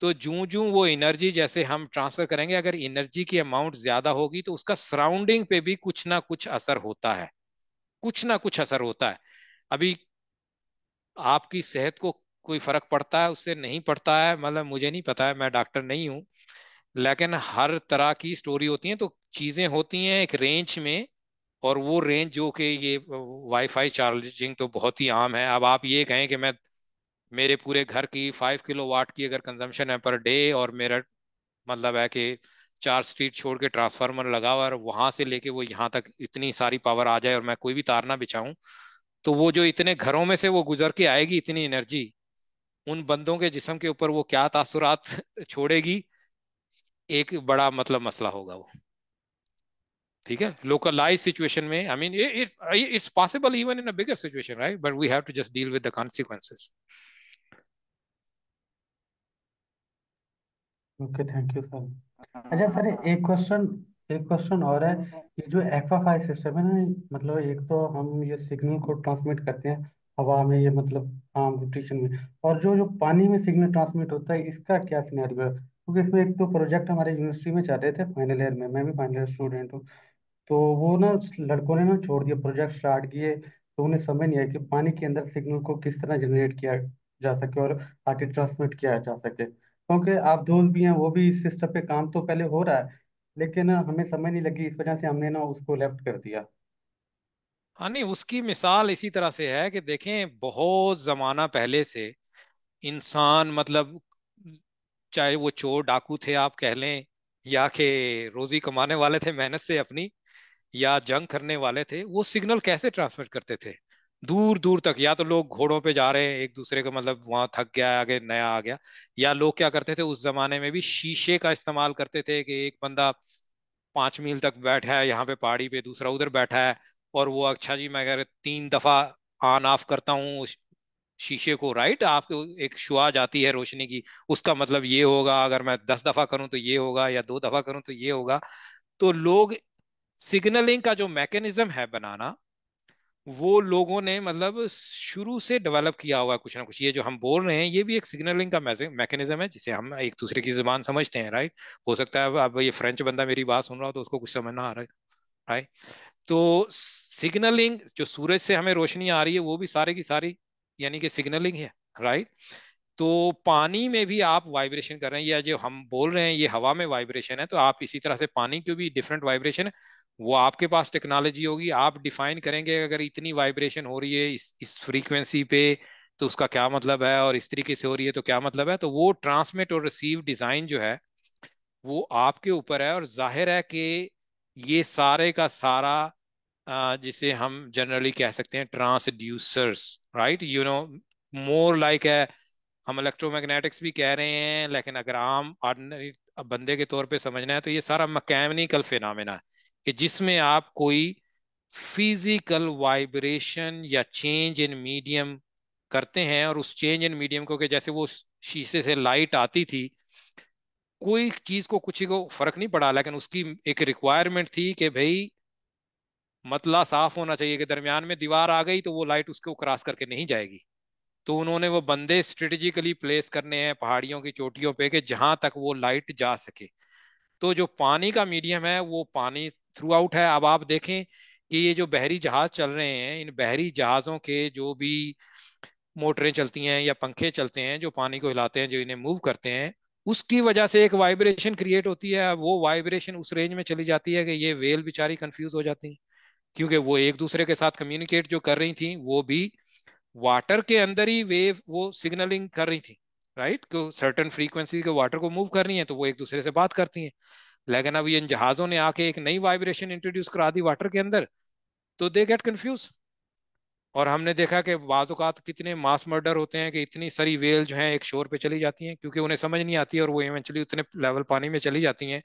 तो जू जू वो एनर्जी जैसे हम ट्रांसफर करेंगे अगर एनर्जी की अमाउंट ज्यादा होगी तो उसका सराउंडिंग पे भी कुछ ना कुछ असर होता है कुछ ना कुछ असर होता है अभी आपकी सेहत को कोई फर्क पड़ता है उससे नहीं पड़ता है मतलब मुझे नहीं पता है मैं डॉक्टर नहीं हूं लेकिन हर तरह की स्टोरी होती है तो चीजें होती हैं एक रेंज में और वो रेंज जो कि ये वाईफाई चार्जिंग तो बहुत ही आम है अब आप ये कहें कि मैं मेरे पूरे घर की फाइव किलो वाट की अगर कंजम्पशन है पर डे और मेरा मतलब है कि चार स्ट्रीट छोड़ के ट्रांसफार्मर लगा हुआ और वहां से लेके वो यहाँ तक इतनी सारी पावर आ जाए और मैं कोई भी तार ना बिछाऊं तो वो जो इतने घरों में से वो गुजर के आएगी इतनी एनर्जी उन बंदों के जिसम के ऊपर वो क्या तासुरात <laughs> छोड़ेगी एक बड़ा मतलब मसला होगा वो ठीक है लोकलाइज सिचुएशन में I mean it's possible even in a bigger situation right but we have to just deal with the consequences okay thank you sir अच्छा सर एक क्वेश्चन एक क्वेश्चन और है कि जो एक्वाफाई सिस्टम है ना मतलब एक तो हम ये सिग्नल को ट्रांसमिट करते हैं हवा में ये मतलब आम रोटेशन में और जो जो पानी में सिग्नल ट्रांसमिट होता है इसका क्या सिनेरियो है क्योंकि इसमें एक तो प्रोजेक्ट हमारे यूनिवर्सिटी में चल रहे थे फाइनल ईयर में मैं भी फाइनल ईयर स्टूडेंट हूँ तो वो ना लड़कों ने ना छोड़ दिया प्रोजेक्ट स्टार्ट किए तो उन्हें समझ नहीं आया कि पानी के अंदर सिग्नल को किस तरह जनरेट किया जा सके और आगे ट्रांसमिट किया जा सके क्योंकि आप दोस्त भी हैं वो भी इस सिस्टम पे काम तो पहले हो रहा है लेकिन हमें समझ नहीं लगी इस वजह से हमने ना उसको लेफ्ट कर दिया हाँ नहीं उसकी मिसाल इसी तरह से है कि देखें बहुत जमाना पहले से इंसान मतलब चाहे वो चोर डाकू थे आप कह लें या के रोजी कमाने वाले थे मेहनत से अपनी या जंग करने वाले थे वो सिग्नल कैसे ट्रांसमिट करते थे दूर दूर तक या तो लोग घोड़ों पे जा रहे हैं एक दूसरे को मतलब वहां थक गया आगे नया आ गया या लोग क्या करते थे उस जमाने में भी शीशे का इस्तेमाल करते थे कि एक बंदा पांच मील तक बैठा है यहाँ पे पहाड़ी पे दूसरा उधर बैठा है और वो अच्छा जी मैं अगर तीन दफा ऑन ऑफ करता हूँ शीशे को राइट आपको एक शुआ जाती है रोशनी की उसका मतलब ये होगा अगर मैं दस दफा करूं तो ये होगा या दो दफा करूं तो ये होगा तो लोग सिग्नलिंग का जो मैकेनिज्म है बनाना वो लोगों ने मतलब शुरू से डेवलप किया हुआ कुछ ना कुछ ये जो हम बोल रहे हैं ये भी एक सिग्नलिंग का मैकेनिज्म है जिसे हम एक दूसरे की जुबान समझते हैं राइट हो सकता है अब ये फ्रेंच बंदा मेरी बात सुन रहा हो तो उसको कुछ समझ ना आ रहा है राइट तो सिग्नलिंग जो सूरज से हमें रोशनी आ रही है वो भी सारे की सारी यानी कि सिग्नलिंग है राइट तो पानी में भी आप वाइब्रेशन कर रहे हैं या जो हम बोल रहे हैं ये हवा में वाइब्रेशन है तो आप इसी तरह से पानी के भी डिफरेंट वाइब्रेशन है वो आपके पास टेक्नोलॉजी होगी आप डिफाइन करेंगे अगर इतनी वाइब्रेशन हो रही है इस इस फ्रीक्वेंसी पे तो उसका क्या मतलब है और इस तरीके से हो रही है तो क्या मतलब है तो वो ट्रांसमिट और रिसीव डिजाइन जो है वो आपके ऊपर है और जाहिर है कि ये सारे का सारा जिसे हम जनरली कह सकते हैं transducers right you know more like है हम इलेक्ट्रोमैग्नेटिक्स भी कह रहे हैं लेकिन अगर आम ऑर्डनरी बंदे के तौर पे समझना है तो ये सारा मकैनिकल फिनमिना है कि जिसमें आप कोई फिजिकल वाइब्रेशन या चेंज इन मीडियम करते हैं और उस चेंज इन मीडियम को कि जैसे वो शीशे से लाइट आती थी कोई चीज को कुछ को फर्क नहीं पड़ा लेकिन उसकी एक रिक्वायरमेंट थी कि भाई मतला साफ होना चाहिए कि दरमियान में दीवार आ गई तो वो लाइट उसको क्रॉस करके नहीं जाएगी तो उन्होंने वो बंदे स्ट्रेटेजिकली प्लेस करने हैं पहाड़ियों की चोटियों पे कि जहां तक वो लाइट जा सके तो जो पानी का मीडियम है वो पानी थ्रू आउट है अब आप देखें कि ये जो बहरी जहाज चल रहे हैं इन बहरी जहाजों के जो भी मोटरें चलती हैं या पंखे चलते हैं जो पानी को हिलाते हैं जो इन्हें मूव करते हैं उसकी वजह से एक वाइब्रेशन क्रिएट होती है वो वाइब्रेशन उस रेंज में चली जाती है कि ये वेल बेचारी कंफ्यूज हो जाती है क्योंकि वो एक दूसरे के साथ कम्युनिकेट जो कर रही थी वो भी वाटर के अंदर ही वेव वो सिग्नलिंग कर रही थी राइट right? सर्टन तो फ्रीक्वेंसी के वाटर को मूव करनी है तो वो एक दूसरे से बात करती हैं लेकिन अब इन जहाजों ने आके एक नई वाइब्रेशन इंट्रोड्यूस करा दी वाटर के अंदर तो दे गेट कन्फ्यूज और हमने देखा कि बाज़ात कितने मास मर्डर होते हैं कि इतनी सारी वेल जो है एक शोर पे चली जाती हैं क्योंकि उन्हें समझ नहीं आती और वो इवेंचुअली उतने लेवल पानी में चली जाती हैं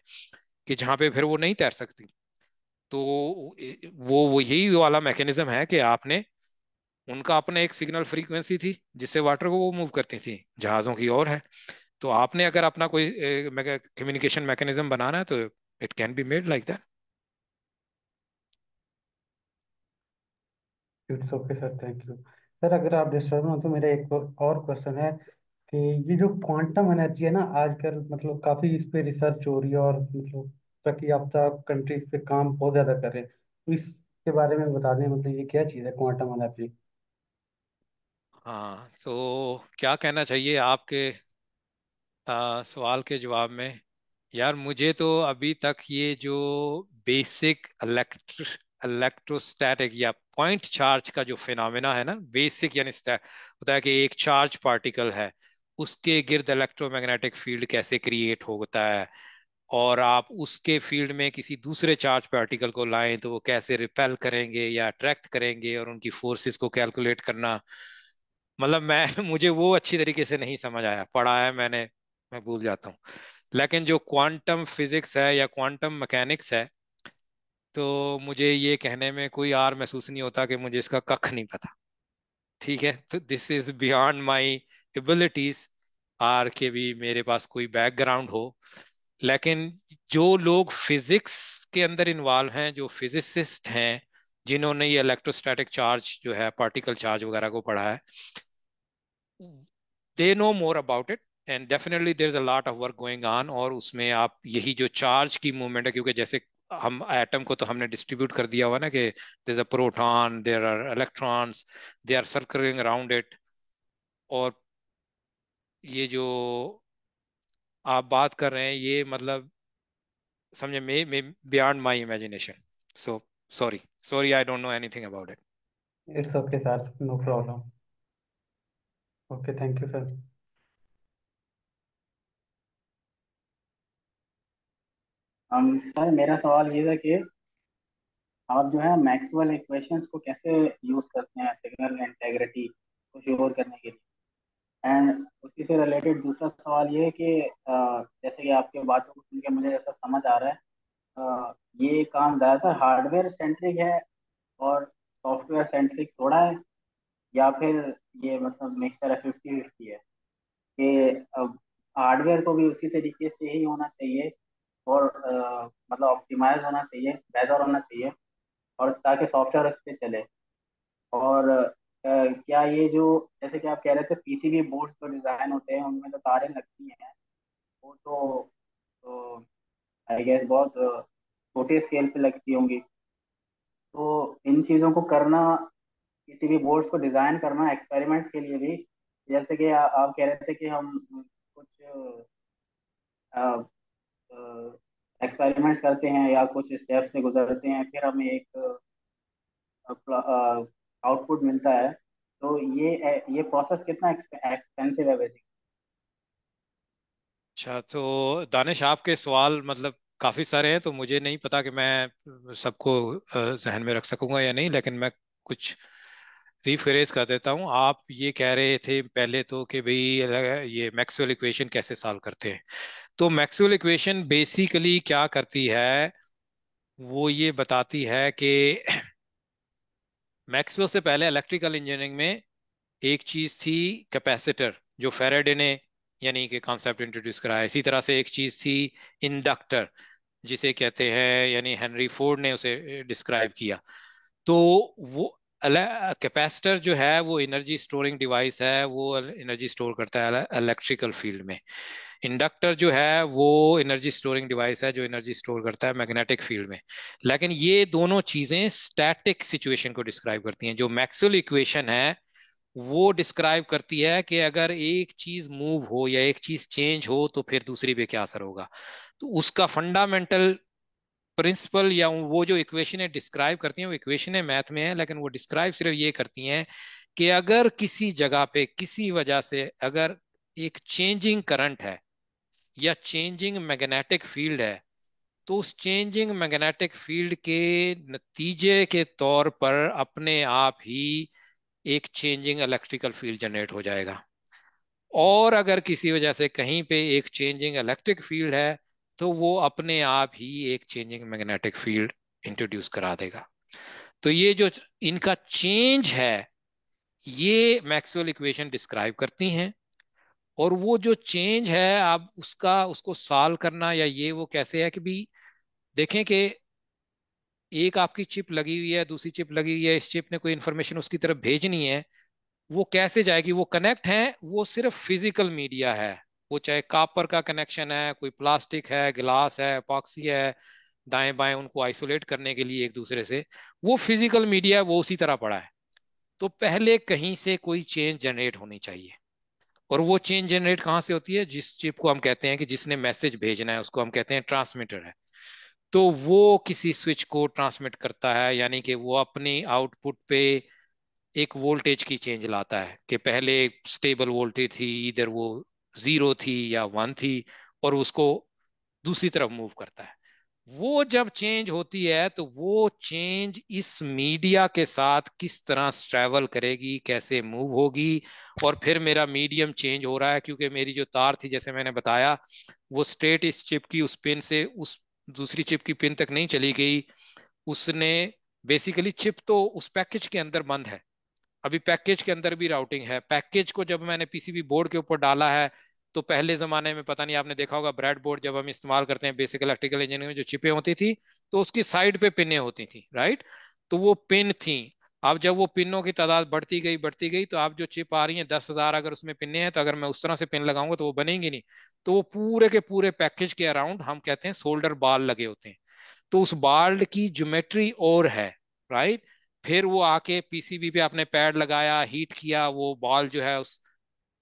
कि जहाँ पे फिर वो नहीं तैर सकती तो वो वो यही वाला मैकेनिज्म है कि आपने उनका अपने एक सिग्नल फ्रीक्वेंसी थी जिससे वाटर को वो मूव करती थी जहाज़ों की और है तो आपने अगर अपना कोई कम्युनिकेशन मैकेनिज्म बनाना है तो it can be made like that it's okay sir thank you sir अगर आप डिस्टर्ब हो तो मेरा एक और क्वेश्चन है कि ये जो क्वांटम एनर्जी है ना आजकल मतलब काफ़ी इस पे रिसर्च हो रही है और मतलब ताकि याफ्ता कंट्रीज पे काम बहुत ज़्यादा कर रहे हैं तो इसके बारे में बता दें मतलब ये क्या चीज़ है क्वांटम एनर्जी हाँ तो क्या कहना चाहिए आपके सवाल के जवाब में यार मुझे तो अभी तक ये जो बेसिक इलेक्ट्र इलेक्ट्रोस्टैटिक या पॉइंट चार्ज का जो फिनमिना है ना बेसिक यानी होता है कि एक चार्ज पार्टिकल है उसके गिर्द इलेक्ट्रोमैग्नेटिक फील्ड कैसे क्रिएट होता है और आप उसके फील्ड में किसी दूसरे चार्ज पार्टिकल को लाएं तो वो कैसे रिपेल करेंगे या अट्रैक्ट करेंगे और उनकी फोर्सेस को कैलकुलेट करना मतलब मैं <laughs> मुझे वो अच्छी तरीके से नहीं समझ आया पढ़ा है मैंने मैं भूल जाता हूँ लेकिन जो क्वांटम फिजिक्स है या क्वांटम मैकेनिक्स है तो मुझे ये कहने में कोई आर महसूस नहीं होता कि मुझे इसका कख नहीं पता ठीक है तो this is beyond my abilities आर के भी मेरे पास कोई बैकग्राउंड हो लेकिन जो लोग फिजिक्स के अंदर इन्वॉल्व हैं जो फिजिसिस्ट हैं जिन्होंने ये इलेक्ट्रोस्टैटिक चार्ज जो है पार्टिकल चार्ज वगैरह को पढ़ा है they know more about it and definitely there is a lot of work going on और उसमें आप यही जो चार्ज की मूवमेंट है क्योंकि जैसे हम एटम को तो हमने डिस्ट्रीब्यूट कर दिया हुआ ना कि there is a proton there are electrons they are circling around it और ये जो आप बात कर रहे हैं ये मतलब समझे may may beyond my imagination so sorry sorry I don't know anything about it it's okay sir no problem okay thank you sir sir मेरा सवाल ये था कि आप जो है मैक्सवेल इक्वेशंस को कैसे यूज करते हैं सिग्नल इंटेग्रिटी को श्योर करने के लिए एंड उसी से रिलेटेड दूसरा सवाल ये है कि जैसे कि आपके बातों को सुन के मुझे ऐसा समझ आ रहा है ये काम ज़्यादातर हार्डवेयर सेंट्रिक है और सॉफ्टवेयर सेंट्रिक थोड़ा है या फिर ये मतलब मिक्सचर है फिफ्टी फिफ्टी है कि हार्डवेयर को भी उसी तरीके से ही होना चाहिए और मतलब ऑप्टिमाइज होना चाहिए बेहतर होना चाहिए और ताकि सॉफ्टवेयर उस पर चले और क्या ये जो जैसे कि आप कह रहे थे पीसीबी बोर्ड जो डिज़ाइन होते हैं उनमें जो तारें लगती हैं वो तो, तो आई गेस बहुत छोटे स्केल पे लगती होंगी तो इन चीज़ों को करना किसी भी बोर्ड्स को डिज़ाइन करना एक्सपेरिमेंट्स के लिए भी जैसे कि आ, आप कह रहे थे कि हम कुछ एक्सपेरिमेंट्स करते हैं या कुछ स्टेप्स से गुजरते हैं फिर हमें एक आउटपुट मिलता है तो ये ये प्रोसेस कितना एक्सपेंसिव है वैसे अच्छा तो दानिश आपके सवाल मतलब काफ़ी सारे हैं तो मुझे नहीं पता कि मैं सबको जहन में रख सकूंगा या नहीं लेकिन मैं कुछ रिफ्रेज कर देता हूं आप ये कह रहे थे पहले तो कि भाई ये मैक्सवेल इक्वेशन कैसे सॉल्व करते हैं तो मैक्सवेल इक्वेशन बेसिकली क्या करती है वो ये बताती है कि मैक्सवेल <clears throat> से पहले इलेक्ट्रिकल इंजीनियरिंग में एक चीज थी कैपेसिटर जो फेरेडे ने यानी कि कॉन्सेप्ट इंट्रोड्यूस कराया इसी तरह से एक चीज थी इंडक्टर जिसे कहते हैं यानी हेनरी फोर्ड ने उसे डिस्क्राइब किया तो वो कैपेसिटर जो है वो एनर्जी स्टोरिंग डिवाइस है वो एनर्जी स्टोर करता है इलेक्ट्रिकल फील्ड में इंडक्टर जो है वो एनर्जी स्टोरिंग डिवाइस है जो एनर्जी स्टोर करता है मैग्नेटिक फील्ड में लेकिन ये दोनों चीजें स्टैटिक सिचुएशन को डिस्क्राइब करती हैं जो मैक्सुअल इक्वेशन है वो डिस्क्राइब करती है कि अगर एक चीज मूव हो या एक चीज चेंज हो तो फिर दूसरी पे क्या असर होगा तो उसका फंडामेंटल प्रिंसिपल या वो जो इक्वेशन है डिस्क्राइब करती हैं वो इक्वेशन है मैथ में है लेकिन वो डिस्क्राइब सिर्फ ये करती हैं कि अगर किसी जगह पे किसी वजह से अगर एक चेंजिंग करंट है या चेंजिंग मैग्नेटिक फील्ड है तो उस चेंजिंग मैग्नेटिक फील्ड के नतीजे के तौर पर अपने आप ही एक चेंजिंग इलेक्ट्रिकल फील्ड जनरेट हो जाएगा और अगर किसी वजह से कहीं पे एक चेंजिंग इलेक्ट्रिक फील्ड है तो वो अपने आप ही एक चेंजिंग मैग्नेटिक फील्ड इंट्रोड्यूस करा देगा तो ये जो इनका चेंज है ये मैक्सवेल इक्वेशन डिस्क्राइब करती हैं और वो जो चेंज है आप उसका उसको सॉल्व करना या ये वो कैसे है कि भी देखें कि एक आपकी चिप लगी हुई है दूसरी चिप लगी हुई है इस चिप ने कोई इंफॉर्मेशन उसकी तरफ भेजनी है वो कैसे जाएगी वो कनेक्ट हैं वो सिर्फ फिजिकल मीडिया है वो चाहे कापर का कनेक्शन है कोई प्लास्टिक है गिलास है पॉक्सी है दाएं बाएं उनको आइसोलेट करने के लिए एक दूसरे से वो फिजिकल मीडिया वो उसी तरह पड़ा है तो पहले कहीं से कोई चेंज जनरेट होनी चाहिए और वो चेंज जनरेट कहाँ से होती है जिस चिप को हम कहते हैं कि जिसने मैसेज भेजना है उसको हम कहते हैं ट्रांसमीटर है तो वो किसी स्विच को ट्रांसमिट करता है यानी कि वो अपनी आउटपुट पे एक वोल्टेज की चेंज लाता है कि पहले स्टेबल वोल्टेज थी इधर वो ज़ीरो थी या वन थी और उसको दूसरी तरफ मूव करता है वो जब चेंज होती है तो वो चेंज इस मीडिया के साथ किस तरह ट्रेवल करेगी कैसे मूव होगी और फिर मेरा मीडियम चेंज हो रहा है क्योंकि मेरी जो तार थी जैसे मैंने बताया वो स्ट्रेट इस चिप की उस पिन से उस दूसरी चिप की पिन तक नहीं चली गई उसने बेसिकली चिप तो उस पैकेज के अंदर बंद है अभी पैकेज के अंदर भी राउटिंग है पैकेज को जब मैंने पीसीबी बोर्ड के ऊपर डाला है तो पहले जमाने में पता नहीं आपने देखा होगा ब्रेड बोर्ड जब हम इस्तेमाल करते हैं बेसिक इलेक्ट्रिकल इंजीनियरिंग में जो चिपे होती थी तो उसकी साइड पे पिने होती थी राइट तो वो पिन थी अब जब वो पिनों की तादाद बढ़ती गई बढ़ती गई तो आप जो चिप आ रही है दस हजार अगर उसमें पिने हैं तो अगर मैं उस तरह से पिन लगाऊंगा तो वो बनेंगी नहीं तो वो पूरे के पूरे पैकेज के अराउंड हम कहते हैं सोल्डर बाल लगे होते हैं तो उस बाल की ज्योमेट्री और है राइट right? फिर वो आके पीसीबी पे आपने पैड लगाया हीट किया वो बॉल जो है उस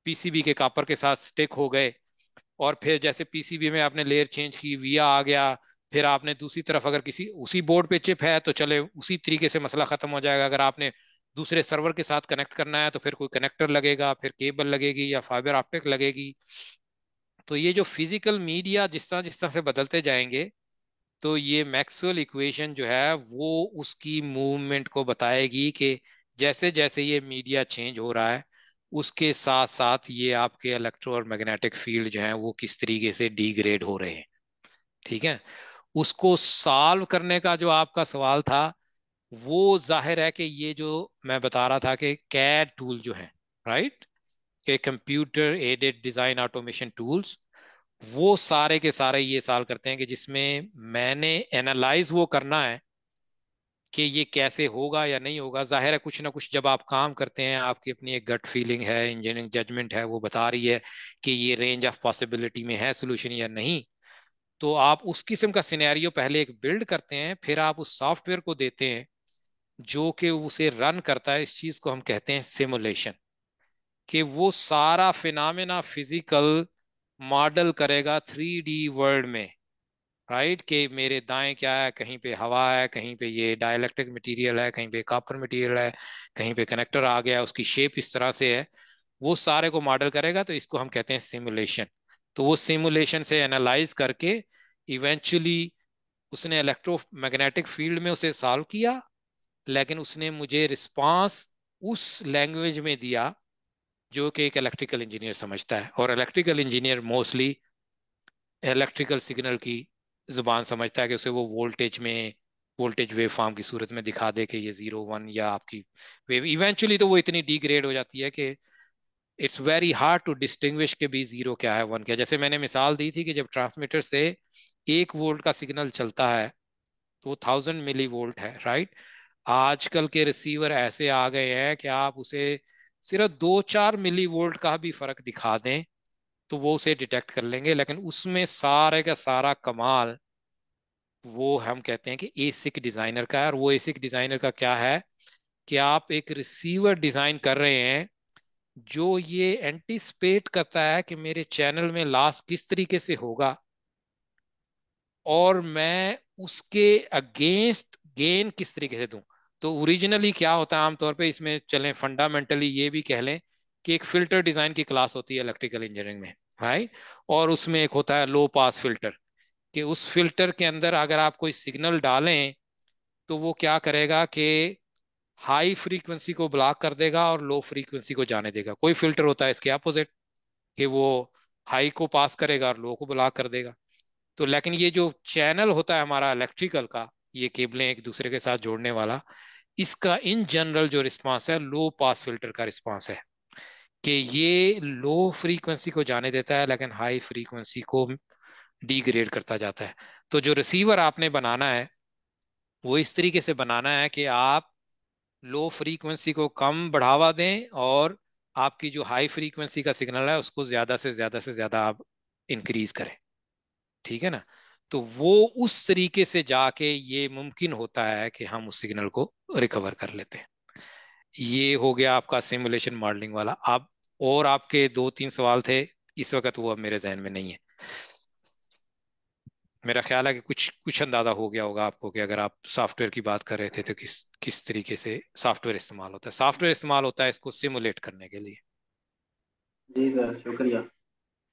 पीसीबी के कापर के साथ स्टिक हो गए और फिर जैसे पीसीबी में आपने लेयर चेंज की विया आ गया फिर आपने दूसरी तरफ अगर किसी उसी बोर्ड पे चिप है तो चले उसी तरीके से मसला खत्म हो जाएगा अगर आपने दूसरे सर्वर के साथ कनेक्ट करना है तो फिर कोई कनेक्टर लगेगा फिर केबल लगेगी या फाइबर ऑप्टिक लगेगी तो ये जो फिजिकल मीडिया जिस तरह जिस तरह से बदलते जाएंगे तो ये मैक्सवेल इक्वेशन जो है वो उसकी मूवमेंट को बताएगी कि जैसे जैसे ये मीडिया चेंज हो रहा है उसके साथ साथ ये आपके इलेक्ट्रो और मैग्नेटिक फील्ड जो है वो किस तरीके से डिग्रेड हो रहे हैं ठीक है उसको सॉल्व करने का जो आपका सवाल था वो जाहिर है कि ये जो मैं बता रहा था कि कैड टूल जो है राइट के computer aided design automation tools वो सारे के सारे ये साल करते हैं कि जिसमें मैंने एनालाइज वो करना है कि ये कैसे होगा या नहीं होगा जाहिर है कुछ ना कुछ जब आप काम करते हैं आपकी अपनी एक गट फीलिंग है इंजीनियरिंग जजमेंट है वो बता रही है कि ये रेंज ऑफ पॉसिबिलिटी में है सोल्यूशन या नहीं तो आप उस किस्म का सिनेरियो पहले एक बिल्ड करते हैं फिर आप उस सॉफ्टवेयर को देते हैं जो कि उसे रन करता है इस चीज़ को हम कहते हैं सिमुलेशन कि वो सारा फिनामिना फिजिकल मॉडल करेगा थ्री डी वर्ल्ड में राइट कि मेरे दाएं क्या है कहीं पे हवा है कहीं पे ये डायलैक्ट्रिक मटेरियल है कहीं पे कॉपर मटेरियल है कहीं पे कनेक्टर आ गया उसकी शेप इस तरह से है वो सारे को मॉडल करेगा तो इसको हम कहते हैं सिमुलेशन तो वो सिमुलेशन से एनालाइज करके इवेंचुअली उसने इलेक्ट्रोमैग्नेटिक फील्ड में उसे सॉल्व किया लेकिन उसने मुझे रिस्पांस उस लैंग्वेज में दिया जो कि एक इलेक्ट्रिकल इंजीनियर समझता है और electrical engineer mostly electrical signal की ज़ुबान समझता है कि उसे वो वोल्टेज में वोल्टेज वेव फॉर्म की सूरत में दिखा दे कि ये ज़ीरो वन या आपकी वेव इवेंचुअली तो वो इतनी डिग्रेड हो जाती है कि it's very hard to distinguish के भी ज़ीरो क्या है वन क्या जैसे मैंने मिसाल दी थी कि जब ट्रांसमीटर से एक वोल्ट का सिग्नल चलता है तो थाउजेंड मिली वोल्ट है राइट आजकल के रिसीवर ऐसे आ गए हैं कि आप उसे सिर्फ दो चार मिली वोल्ट का भी फर्क दिखा दें तो वो उसे डिटेक्ट कर लेंगे लेकिन उसमें सारे का सारा कमाल वो हम कहते हैं कि एसिक डिजाइनर का है और वो एसिक डिजाइनर का क्या है कि आप एक रिसीवर डिजाइन कर रहे हैं जो ये एंटिसपेट करता है कि मेरे चैनल में लास्ट किस तरीके से होगा और मैं उसके अगेंस्ट गेन किस तरीके से दूं तो ओरिजिनली क्या होता है आमतौर पे इसमें चलें फंडामेंटली ये भी कह लें कि एक फिल्टर डिजाइन की क्लास होती है इलेक्ट्रिकल इंजीनियरिंग में राइट और उसमें एक होता है लो पास फिल्टर कि उस फिल्टर के अंदर अगर आप कोई सिग्नल डालें तो वो क्या करेगा कि हाई फ्रीक्वेंसी को ब्लॉक कर देगा और लो फ्रीक्वेंसी को जाने देगा कोई फिल्टर होता है इसके अपोजिट कि वो हाई को पास करेगा और लो को ब्लॉक कर देगा तो लेकिन ये जो चैनल होता है हमारा इलेक्ट्रिकल का ये केबलें एक दूसरे के साथ जोड़ने वाला इसका इन जनरल जो रिस्पांस है लो पास फिल्टर का रिस्पांस है कि ये लो फ्रीक्वेंसी को जाने देता है लेकिन हाई फ्रीक्वेंसी को डिग्रेड करता जाता है तो जो रिसीवर आपने बनाना है वो इस तरीके से बनाना है कि आप लो फ्रीक्वेंसी को कम बढ़ावा दें और आपकी जो हाई फ्रीक्वेंसी का सिग्नल है उसको ज़्यादा से ज़्यादा से ज़्यादा आप इंक्रीज करें ठीक है ना तो वो उस तरीके से जाके ये मुमकिन होता है कि हम उस सिग्नल को रिकवर कर लेते हैं ये हो गया आपका सिमुलेशन मॉडलिंग वाला आप और आपके दो तीन सवाल थे इस वक्त वो अब मेरे जहन में नहीं है मेरा ख्याल है कि कुछ कुछ अंदाजा हो गया होगा आपको कि अगर आप सॉफ्टवेयर की बात कर रहे थे तो किस किस तरीके से सॉफ्टवेयर इस्तेमाल होता है सॉफ्टवेयर इस्तेमाल होता है इसको सिमुलेट करने के लिए जी सर शुक्रिया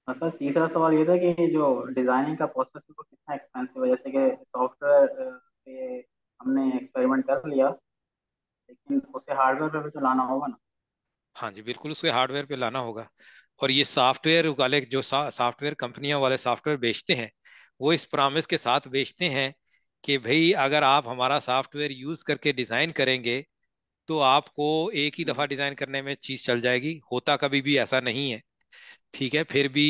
और मतलब सर तीसरा सवाल ये था कि जो डिजाइनिंग का प्रोसेस है वो कितना एक्सपेंसिव है जैसे कि सॉफ्टवेयर पे हमने एक्सपेरिमेंट कर लिया लेकिन उसे हार्डवेयर पे भी तो लाना होगा ना हाँ जी बिल्कुल उसके हार्डवेयर पे लाना होगा और ये सॉफ्टवेयर वाले जो सॉफ्टवेयर कंपनियों वाले सॉफ्टवेयर बेचते हैं वो इस प्रॉमिस के साथ बेचते हैं कि भाई अगर आप हमारा सॉफ्टवेयर यूज करके डिजाइन करेंगे तो आपको एक ही दफा डिजाइन करने में चीज चल जाएगी होता कभी भी ऐसा नहीं है ठीक है फिर भी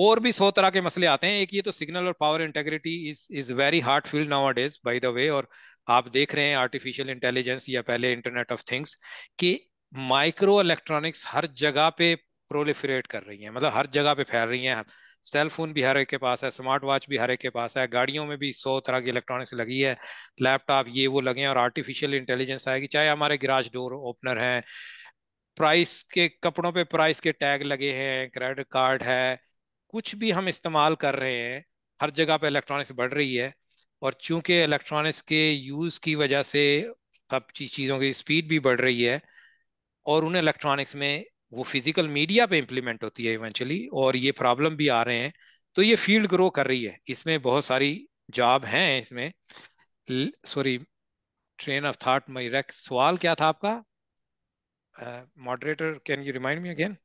और भी सौ तरह के मसले आते हैं एक ये तो सिग्नल और power integrity is is very hard field nowadays by the way और आप देख रहे हैं आर्टिफिशियल इंटेलिजेंस या पहले इंटरनेट ऑफ थिंग्स कि माइक्रो इलेक्ट्रॉनिक्स हर जगह पे प्रोलिफरेट कर रही है मतलब हर जगह पे फैल रही है सेल फोन भी हर एक के पास है स्मार्ट वॉच भी हर एक के पास है गाड़ियों में भी सौ तरह की इलेक्ट्रॉनिक्स लगी है लैपटॉप ये वो लगे हैं और आर्टिफिशियल इंटेलिजेंस आएगी चाहे हमारे गिराज डोर ओपनर हैं प्राइस के कपड़ों पे प्राइस के टैग लगे हैं क्रेडिट कार्ड है कुछ भी हम इस्तेमाल कर रहे हैं हर जगह पे इलेक्ट्रॉनिक्स बढ़ रही है और चूंकि इलेक्ट्रॉनिक्स के यूज़ की वजह से सब चीज़ों की स्पीड भी बढ़ रही है और उन इलेक्ट्रॉनिक्स में वो फिजिकल मीडिया पे इम्प्लीमेंट होती है इवेंचुअली और ये प्रॉब्लम भी आ रहे हैं तो ये फील्ड ग्रो कर रही है इसमें बहुत सारी जॉब हैं इसमें सॉरी ट्रेन ऑफ थाट मई सवाल क्या था आपका moderator can you remind me again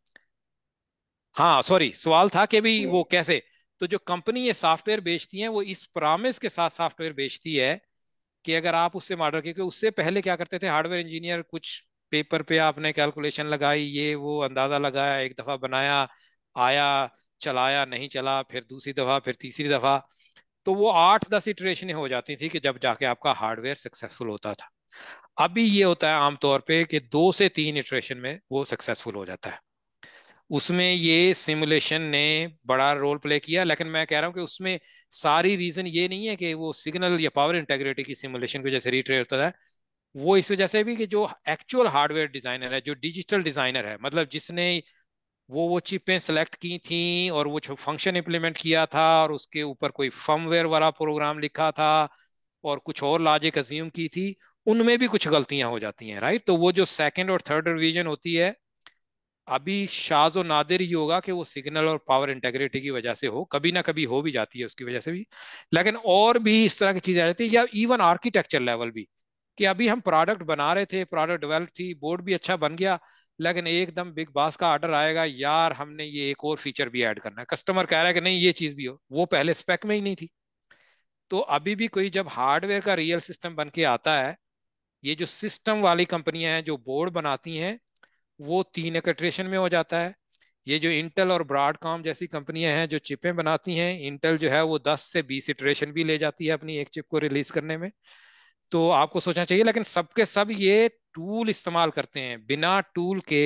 हाँ सॉरी सवाल था कि भाई hmm. वो कैसे तो जो कंपनी ये सॉफ्टवेयर बेचती है वो इस प्रामिस के साथ सॉफ्टवेयर बेचती है कि अगर आप उससे मॉडर क्योंकि उससे पहले क्या करते थे हार्डवेयर इंजीनियर कुछ पेपर पे आपने कैलकुलेशन लगाई ये वो अंदाजा लगाया एक दफा बनाया आया चलाया नहीं चला फिर दूसरी दफा फिर तीसरी दफा तो वो आठ दस इटरेशन हो जाती थी कि जब जाके आपका हार्डवेयर सक्सेसफुल होता था अभी ये होता है आमतौर पे कि दो से तीन इटरेशन में वो सक्सेसफुल हो जाता है उसमें ये सिमुलेशन ने बड़ा रोल प्ले किया लेकिन मैं कह रहा हूँ कि उसमें सारी रीजन ये नहीं है कि वो सिग्नल या पावर इंटेग्रिटी की सिमुलेशन को जैसे रिट्रेट होता है वो इस वजह से भी कि जो एक्चुअल हार्डवेयर डिजाइनर है जो डिजिटल डिजाइनर है मतलब जिसने वो वो चिपें सेलेक्ट की थी और वो फंक्शन इम्प्लीमेंट किया था और उसके ऊपर कोई फर्मवेयर वाला प्रोग्राम लिखा था और कुछ और लाजिक अज्यूम की थी उनमें भी कुछ गलतियां हो जाती हैं राइट तो वो जो सेकंड और थर्ड रिवीजन होती है अभी शाज और नादिर ही होगा कि वो सिग्नल और पावर इंटेग्रिटी की वजह से हो कभी ना कभी हो भी जाती है उसकी वजह से भी लेकिन और भी इस तरह की चीजें आ जाती है या इवन आर्किटेक्चर लेवल भी कि अभी हम प्रोडक्ट बना रहे थे प्रोडक्ट डेवलप थी बोर्ड भी अच्छा बन गया लेकिन एकदम बिग बास का ऑर्डर आएगा यार हमने ये एक और फीचर भी ऐड करना है कस्टमर कह रहा है कि नहीं ये चीज भी हो वो पहले स्पेक में ही नहीं थी तो अभी भी कोई जब हार्डवेयर का रियल सिस्टम बन के आता है ये जो सिस्टम वाली कंपनियां हैं जो बोर्ड बनाती हैं वो तीन एकट्रेशन में हो जाता है ये जो इंटेल और ब्रॉडकॉम जैसी कंपनियां हैं जो चिपें बनाती हैं इंटेल जो है वो 10 से 20 इटरेशन भी ले जाती है अपनी एक चिप को रिलीज करने में तो आपको सोचना चाहिए लेकिन सबके सब ये टूल इस्तेमाल करते हैं बिना टूल के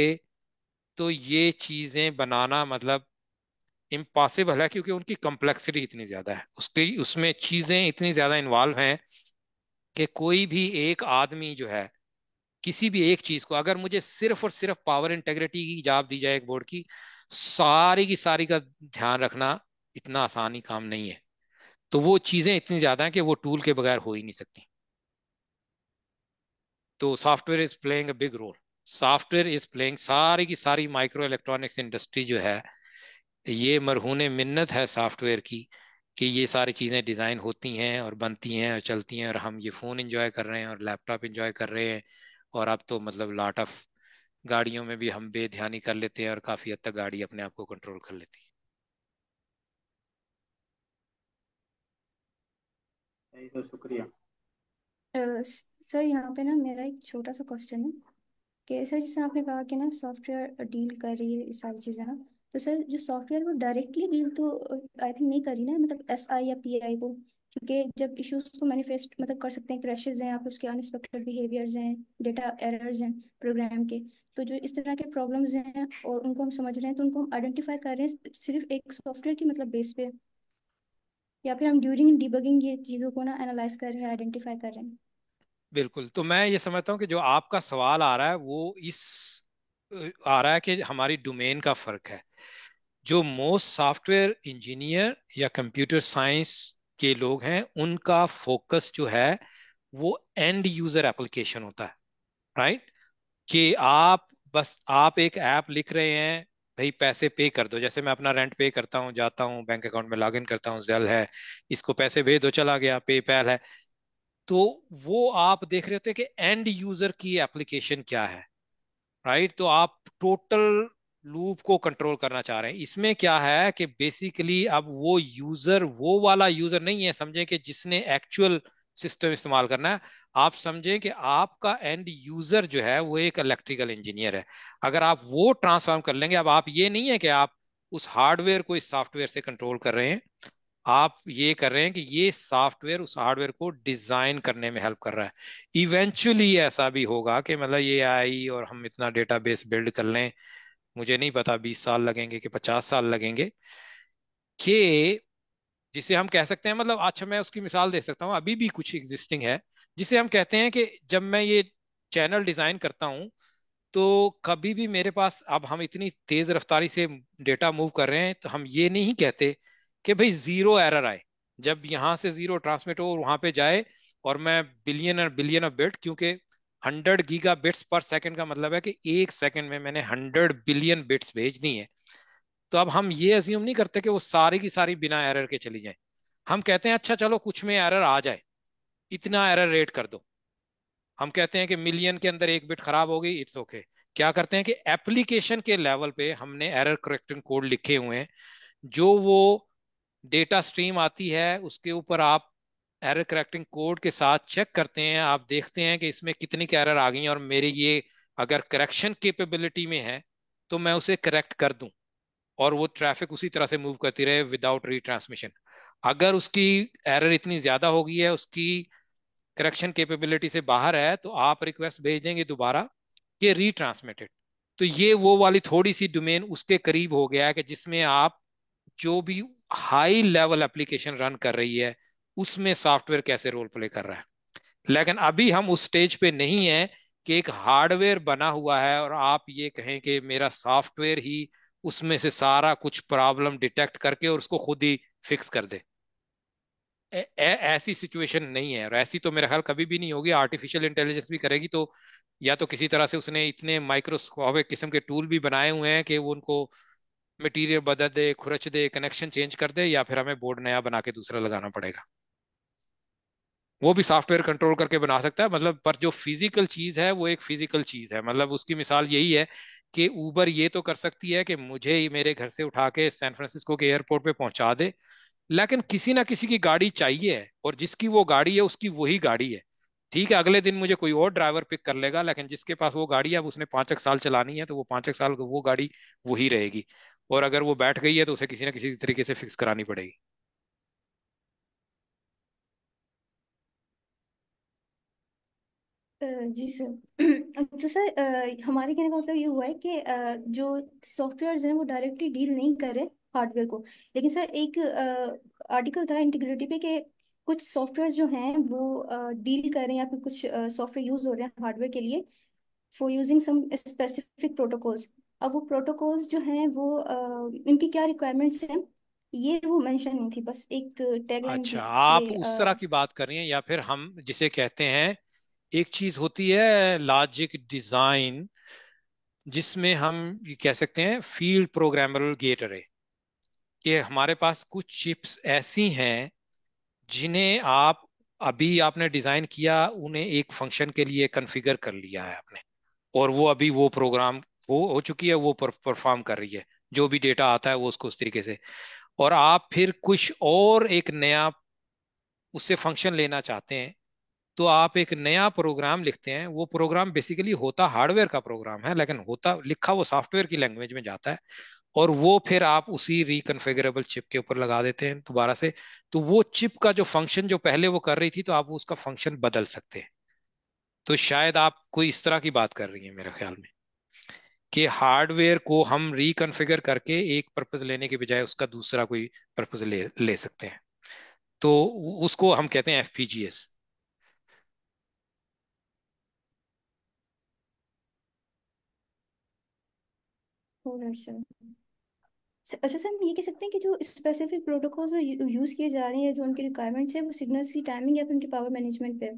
तो ये चीजें बनाना मतलब इम्पॉसिबल है क्योंकि उनकी कम्प्लेक्सिटी इतनी ज्यादा है उसकी उसमें चीजें इतनी ज्यादा इन्वॉल्व हैं कि कोई भी एक आदमी जो है किसी भी एक चीज को अगर मुझे सिर्फ और सिर्फ पावर इंटेग्रिटी की जाब दी जाए एक बोर्ड की सारी की सारी का ध्यान रखना इतना आसानी काम नहीं है तो वो चीजें इतनी ज्यादा हैं कि वो टूल के बगैर हो ही नहीं सकती तो software is playing a big role software is playing सारी की सारी माइक्रो इलेक्ट्रॉनिक्स इंडस्ट्री जो है ये मरहून मिन्नत है सॉफ्टवेयर की कि ये सारी चीज़ें डिज़ाइन होती हैं और बनती हैं और चलती हैं और हम ये फ़ोन इंजॉय कर रहे हैं और लैपटॉप इंजॉय कर रहे हैं और अब तो मतलब लॉट ऑफ गाड़ियों में भी हम बेध्यानी कर लेते हैं और काफ़ी हद तक गाड़ी अपने आप को कंट्रोल कर लेती है सर uh, यहाँ पे ना मेरा एक छोटा सा क्वेश्चन है कि सर जैसे आपने कहा कि ना सॉफ्टवेयर डील कर रही है सारी चीज़ें ना तो सर जो सॉफ्टवेयर वो डायरेक्टली डील तो आई uh, थिंक नहीं करी ना मतलब एस आई या पी आई को क्योंकि जब इश्यूज को मैनिफेस्ट मतलब कर सकते हैं क्रैशेज हैं आप उसके अनएक्सपेक्टेड बिहेवियर्स हैं डेटा एरर्स हैं प्रोग्राम के तो जो इस तरह के प्रॉब्लम्स हैं और उनको हम समझ रहे हैं तो उनको हम आइडेंटिफाई कर रहे हैं सिर्फ एक सॉफ्टवेयर की मतलब बेस पे या फिर हम ड्यूरिंग डिबगिंग ये चीज़ों को ना एनालाइज कर रहे हैं आइडेंटिफाई कर रहे हैं बिल्कुल तो मैं ये समझता हूँ कि जो आपका सवाल आ रहा है वो इस uh, आ रहा है कि हमारी डोमेन का फर्क है जो मोस्ट सॉफ्टवेयर इंजीनियर या कंप्यूटर साइंस के लोग हैं उनका फोकस जो है वो एंड यूजर एप्लीकेशन होता है राइट right? कि आप बस आप एक ऐप लिख रहे हैं भाई पैसे पे कर दो जैसे मैं अपना रेंट पे करता हूँ जाता हूँ बैंक अकाउंट में लॉगिन करता हूँ जेल है इसको पैसे भेज दो चला गया पे पैल है तो वो आप देख रहे होते हैं कि एंड यूजर की एप्लीकेशन क्या है राइट right? तो आप टोटल लूप को कंट्रोल करना चाह रहे हैं इसमें क्या है कि बेसिकली अब वो यूजर वो वाला यूजर नहीं है समझे कि जिसने एक्चुअल सिस्टम इस्तेमाल करना है आप समझें कि आपका एंड यूजर जो है वो एक इलेक्ट्रिकल इंजीनियर है अगर आप वो ट्रांसफॉर्म कर लेंगे अब आप ये नहीं है कि आप उस हार्डवेयर को इस सॉफ्टवेयर से कंट्रोल कर रहे हैं आप ये कर रहे हैं कि ये सॉफ्टवेयर उस हार्डवेयर को डिजाइन करने में हेल्प कर रहा है इवेंचुअली ऐसा भी होगा कि मतलब ये आई और हम इतना डेटाबेस बिल्ड कर लें मुझे नहीं पता बीस साल लगेंगे कि पचास साल लगेंगे कि जिसे हम कह सकते हैं मतलब अच्छा मैं उसकी मिसाल दे सकता हूँ अभी भी कुछ एग्जिस्टिंग है जिसे हम कहते हैं कि जब मैं ये चैनल डिजाइन करता हूँ तो कभी भी मेरे पास अब हम इतनी तेज रफ्तारी से डेटा मूव कर रहे हैं तो हम ये नहीं कहते कि भाई जीरो एरर आए जब यहाँ से जीरो ट्रांसमिट हो वहां पे जाए और मैं बिलियन और बिलियन ऑफ बिट क्योंकि hundred giga bits per second का मतलब है कि एक सेकेंड में मैंने हंड्रेड बिलियन बिट्स भेज दी है तो अब हम ये अज्यूम नहीं करते कि वो सारी की सारी बिना एरर के चली जाए हम कहते हैं अच्छा चलो कुछ में एरर आ जाए इतना एरर रेट कर दो हम कहते हैं कि मिलियन के अंदर एक बिट खराब होगी इट्स ओके okay. क्या करते हैं कि एप्लीकेशन के लेवल पे हमने एरर करेक्टिंग कोड लिखे हुए हैं जो वो डेटा स्ट्रीम आती है उसके ऊपर आप एरर करेक्टिंग कोड के साथ चेक करते हैं आप देखते हैं कि इसमें कितनी एरर आ गई और मेरी ये अगर करेक्शन केपेबिलिटी में है तो मैं उसे करेक्ट कर दूं और वो ट्रैफिक उसी तरह से मूव करती रहे विदाउट रीट्रांसमिशन अगर उसकी एरर इतनी ज़्यादा हो गई है उसकी करेक्शन केपेबिलिटी से बाहर है तो आप रिक्वेस्ट भेज देंगे दोबारा कि रीट्रांसमिटेड तो ये वो वाली थोड़ी सी डोमेन उसके करीब हो गया है कि जिसमें आप जो भी हाई लेवल एप्लीकेशन रन कर रही है उसमें सॉफ्टवेयर कैसे रोल प्ले कर रहा है लेकिन अभी हम उस स्टेज पे नहीं है कि एक हार्डवेयर बना हुआ है और आप ये कहें कि मेरा सॉफ्टवेयर ही उसमें से सारा कुछ प्रॉब्लम डिटेक्ट करके और उसको खुद ही फिक्स कर दे ऐसी सिचुएशन नहीं है और ऐसी तो मेरा ख्याल कभी भी नहीं होगी आर्टिफिशियल इंटेलिजेंस भी करेगी तो या तो किसी तरह से उसने इतने माइक्रोस्कोपिक किस्म के टूल भी बनाए हुए हैं कि वो उनको मटेरियल बदल दे खुरच दे कनेक्शन चेंज कर दे या फिर हमें बोर्ड नया बना के दूसरा लगाना पड़ेगा वो भी सॉफ्टवेयर कंट्रोल करके बना सकता है मतलब पर जो फिजिकल चीज है वो एक फिजिकल चीज है मतलब उसकी मिसाल यही है कि ऊबर ये तो कर सकती है कि मुझे ही मेरे घर से उठा के सैन फ्रांसिस्को के एयरपोर्ट पे पहुंचा दे लेकिन किसी ना किसी की गाड़ी चाहिए और जिसकी वो गाड़ी है उसकी वही गाड़ी है ठीक है अगले दिन मुझे कोई और ड्राइवर पिक कर लेगा लेकिन जिसके पास वो गाड़ी है अब उसने पांच एक साल चलानी है तो वो पांच एक साल वो गाड़ी वही रहेगी और अगर वो बैठ गई है तो उसे किसी ना किसी तरीके से फिक्स करानी पड़ेगी जी सर <clears throat> तो सर हमारे कहने का मतलब ये हुआ है कि जो सॉफ्टवेयर हैं वो डायरेक्टली डील नहीं कर रहे हार्डवेयर को लेकिन सर एक आर्टिकल था इंटीग्रिटी पे कि कुछ सॉफ्टवेयर जो हैं वो डील कर रहे हैं या फिर कुछ सॉफ्टवेयर यूज हो रहे हैं हार्डवेयर के लिए for using some specific protocols अब वो प्रोटोकॉल्स जो हैं वो इनकी क्या रिक्वायरमेंट्स हैं ये वो मेंशन नहीं थी बस एक टैग अच्छा आप उस तरह की बात कर रही हैं या फिर हम जिसे कहते हैं एक चीज होती है लॉजिक डिजाइन जिसमें हम ये कह सकते हैं फील्ड प्रोग्रामर गेट अरे कि हमारे पास कुछ चिप्स ऐसी हैं जिन्हें आप अभी आपने डिजाइन किया उन्हें एक फंक्शन के लिए कन्फिगर कर लिया है आपने और वो अभी वो प्रोग्राम वो हो चुकी है वो परफॉर्म कर रही है जो भी डेटा आता है वो उसको उस तरीके से और आप फिर कुछ और एक नया उससे फंक्शन लेना चाहते हैं तो आप एक नया प्रोग्राम लिखते हैं वो प्रोग्राम बेसिकली होता हार्डवेयर का प्रोग्राम है लेकिन होता लिखा वो सॉफ्टवेयर की लैंग्वेज में जाता है और वो फिर आप उसी रिकनफिगरेबल चिप के ऊपर लगा देते हैं दोबारा से तो वो चिप का जो फंक्शन जो पहले वो कर रही थी तो आप उसका फंक्शन बदल सकते हैं तो शायद आप कोई इस तरह की बात कर रही है मेरे ख्याल में कि हार्डवेयर को हम रिकनफिगर करके एक पर्पज लेने के बजाय उसका दूसरा कोई पर्पज ले ले सकते हैं तो उसको हम कहते हैं एफ अच्छा सर हम ये कह सकते हैं कि जो स्पेसिफिक प्रोटोकॉल्स यूज़ किए जा रहे हैं जो उनकी रिक्वायरमेंट्स है वो सिग्नल्स की टाइमिंग या फिर उनके पावर मैनेजमेंट पे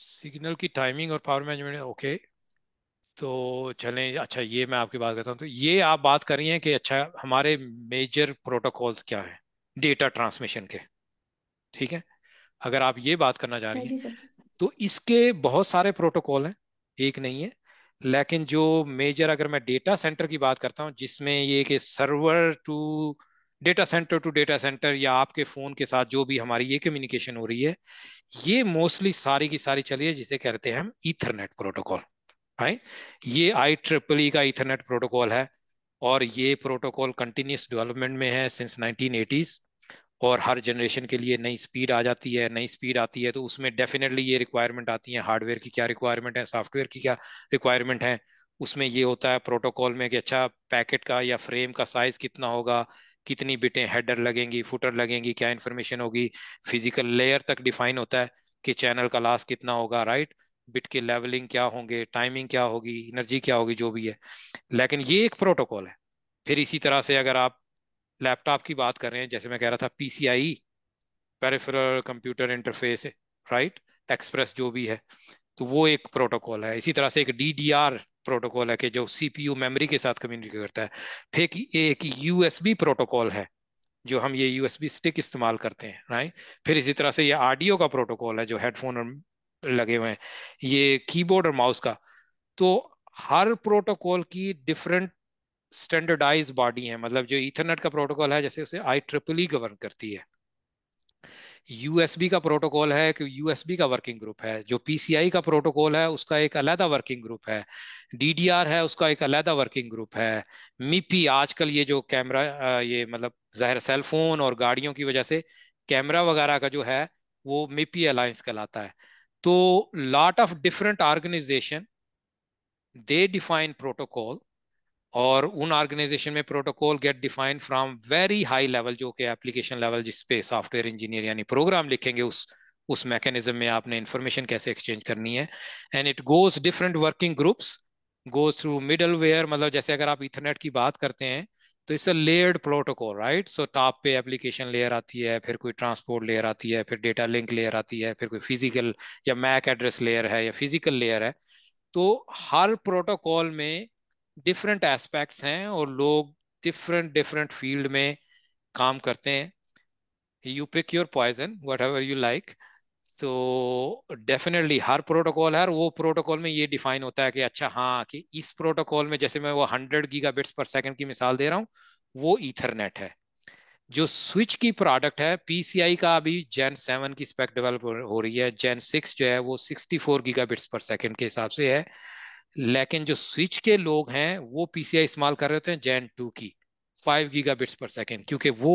सिग्नल की टाइमिंग और पावर मैनेजमेंट ओके तो चलें अच्छा ये मैं आपकी बात करता हूँ तो ये आप बात कर रही हैं कि अच्छा हमारे मेजर प्रोटोकॉल्स क्या हैं डेटा ट्रांसमिशन के ठीक है अगर आप ये बात करना चाह रही हाँ हैं तो इसके बहुत सारे प्रोटोकॉल हैं एक नहीं है लेकिन जो मेजर अगर मैं डेटा सेंटर की बात करता हूँ जिसमें ये कि server to data center to data center या आपके फ़ोन के साथ जो भी हमारी ये कम्युनिकेशन हो रही है ये मोस्टली सारी की सारी चली है जिसे कहते हैं हम इथरनेट प्रोटोकॉल राइट ये आई ट्रिपल ई का इथरनेट प्रोटोकॉल है और ये प्रोटोकॉल कंटिन्यूस डेवलपमेंट में है सिंस 1980s और हर जनरेशन के लिए नई स्पीड आ जाती है नई स्पीड आती है तो उसमें डेफिनेटली ये रिक्वायरमेंट आती है हार्डवेयर की क्या रिक्वायरमेंट है सॉफ्टवेयर की क्या रिक्वायरमेंट है उसमें ये होता है प्रोटोकॉल में कि अच्छा पैकेट का या फ्रेम का साइज कितना होगा कितनी बिटें हेडर लगेंगी फुटर लगेंगी क्या इन्फॉर्मेशन होगी फिजिकल लेयर तक डिफाइन होता है कि चैनल का लास्ट कितना होगा राइट बिट के लेवलिंग क्या होंगे टाइमिंग क्या होगी एनर्जी क्या होगी जो भी है लेकिन ये एक प्रोटोकॉल है फिर इसी तरह से अगर आप लैपटॉप की बात कर रहे हैं जैसे मैं कह रहा था PCI peripheral computer interface right express जो भी है तो वो एक प्रोटोकॉल है इसी तरह से एक डी प्रोटोकॉल है कि जो सीपीयू मेमोरी के साथ कम्युनिकेट करता है फिर एक यूएसबी प्रोटोकॉल है जो हम ये यूएसबी स्टिक इस्तेमाल करते हैं राइट फिर इसी तरह से ये आडियो का प्रोटोकॉल है जो हेडफोन लगे हुए हैं ये कीबोर्ड और माउस का तो हर प्रोटोकॉल की डिफरेंट स्टैंडर्डाइज बॉडी है मतलब जो इथरनेट का प्रोटोकॉल है जैसे उसे आई ट्रिपल ई गवर्न करती है यूएसबी का प्रोटोकॉल है कि यूएसबी का वर्किंग ग्रुप है जो पीसीआई का प्रोटोकॉल है उसका एक अलहदा वर्किंग ग्रुप है डीडीआर है उसका एक अलहदा वर्किंग ग्रुप है मीपी आजकल ये जो कैमरा ये मतलब जाहिर सेलफोन और गाड़ियों की वजह से कैमरा वगैरह का जो है वो मिपी अलायंस कहलाता है तो lot of different organization they define protocol और उन ऑर्गेनाइजेशन में protocol get defined from very high level जो कि एप्लीकेशन लेवल जिस पे सॉफ्टवेयर इंजीनियर यानी प्रोग्राम लिखेंगे उस उस मैकेनिज्म में आपने इंफॉर्मेशन कैसे एक्सचेंज करनी है and it goes different working groups goes through middleware मतलब जैसे अगर आप इथरनेट की बात करते हैं तो it's a layered protocol right so top पे एप्लीकेशन लेयर आती है फिर कोई ट्रांसपोर्ट लेयर आती है फिर डेटा लिंक लेयर आती है फिर कोई फिजिकल या मैक एड्रेस लेयर है या फिजिकल लेयर है तो हर प्रोटोकॉल में डिफरेंट एस्पेक्ट्स हैं और लोग डिफरेंट डिफरेंट फील्ड में काम करते हैं you pick your poison whatever you like तो डेफिनेटली हर प्रोटोकॉल है वो प्रोटोकॉल में ये डिफाइन होता है कि अच्छा हाँ कि इस प्रोटोकॉल में जैसे मैं वो hundred giga bits per second की मिसाल दे रहा हूँ वो ईथरनेट है जो स्विच की प्रोडक्ट है पीसीआई का अभी जेन सेवन की स्पेक डेवलप हो रही है जेन सिक्स जो है वो sixty four giga bits per second के हिसाब से है लेकिन जो स्विच के लोग हैं वो पीसीआई इस्तेमाल कर रहे होते हैं जैन टू की five giga bits per second क्योंकि वो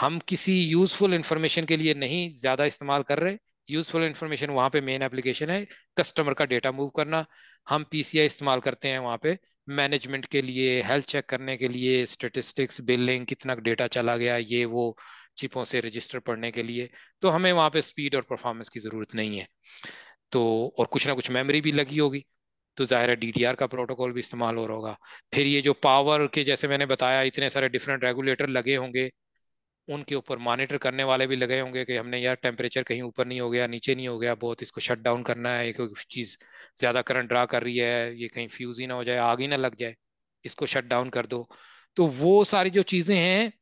हम किसी यूजफुल इंफॉर्मेशन के लिए नहीं ज़्यादा इस्तेमाल कर रहे यूजफुल इंफॉर्मेशन वहाँ पे मेन एप्लीकेशन है कस्टमर का डेटा मूव करना हम पीसीआई इस्तेमाल करते हैं वहाँ पे मैनेजमेंट के लिए हेल्थ चेक करने के लिए स्टेटिस्टिक्स बिलिंग कितना डेटा चला गया ये वो चिपों से रजिस्टर पढ़ने के लिए तो हमें वहाँ पे स्पीड और परफॉर्मेंस की ज़रूरत नहीं है तो और कुछ ना कुछ मेमोरी भी लगी होगी तो ज़ाहिर है डी का प्रोटोकॉल भी इस्तेमाल हो रहा होगा फिर ये जो पावर के जैसे मैंने बताया इतने सारे डिफरेंट रेगुलेटर लगे होंगे उनके ऊपर मॉनिटर करने वाले भी लगे होंगे कि हमने यार टेम्परेचर कहीं ऊपर नहीं हो गया नीचे नहीं हो गया बहुत इसको शट डाउन करना है एक चीज़ ज़्यादा करंट ड्रा कर रही है ये कहीं फ्यूज़ ही ना हो जाए आग ही ना लग जाए इसको शट डाउन कर दो तो वो सारी जो चीज़ें हैं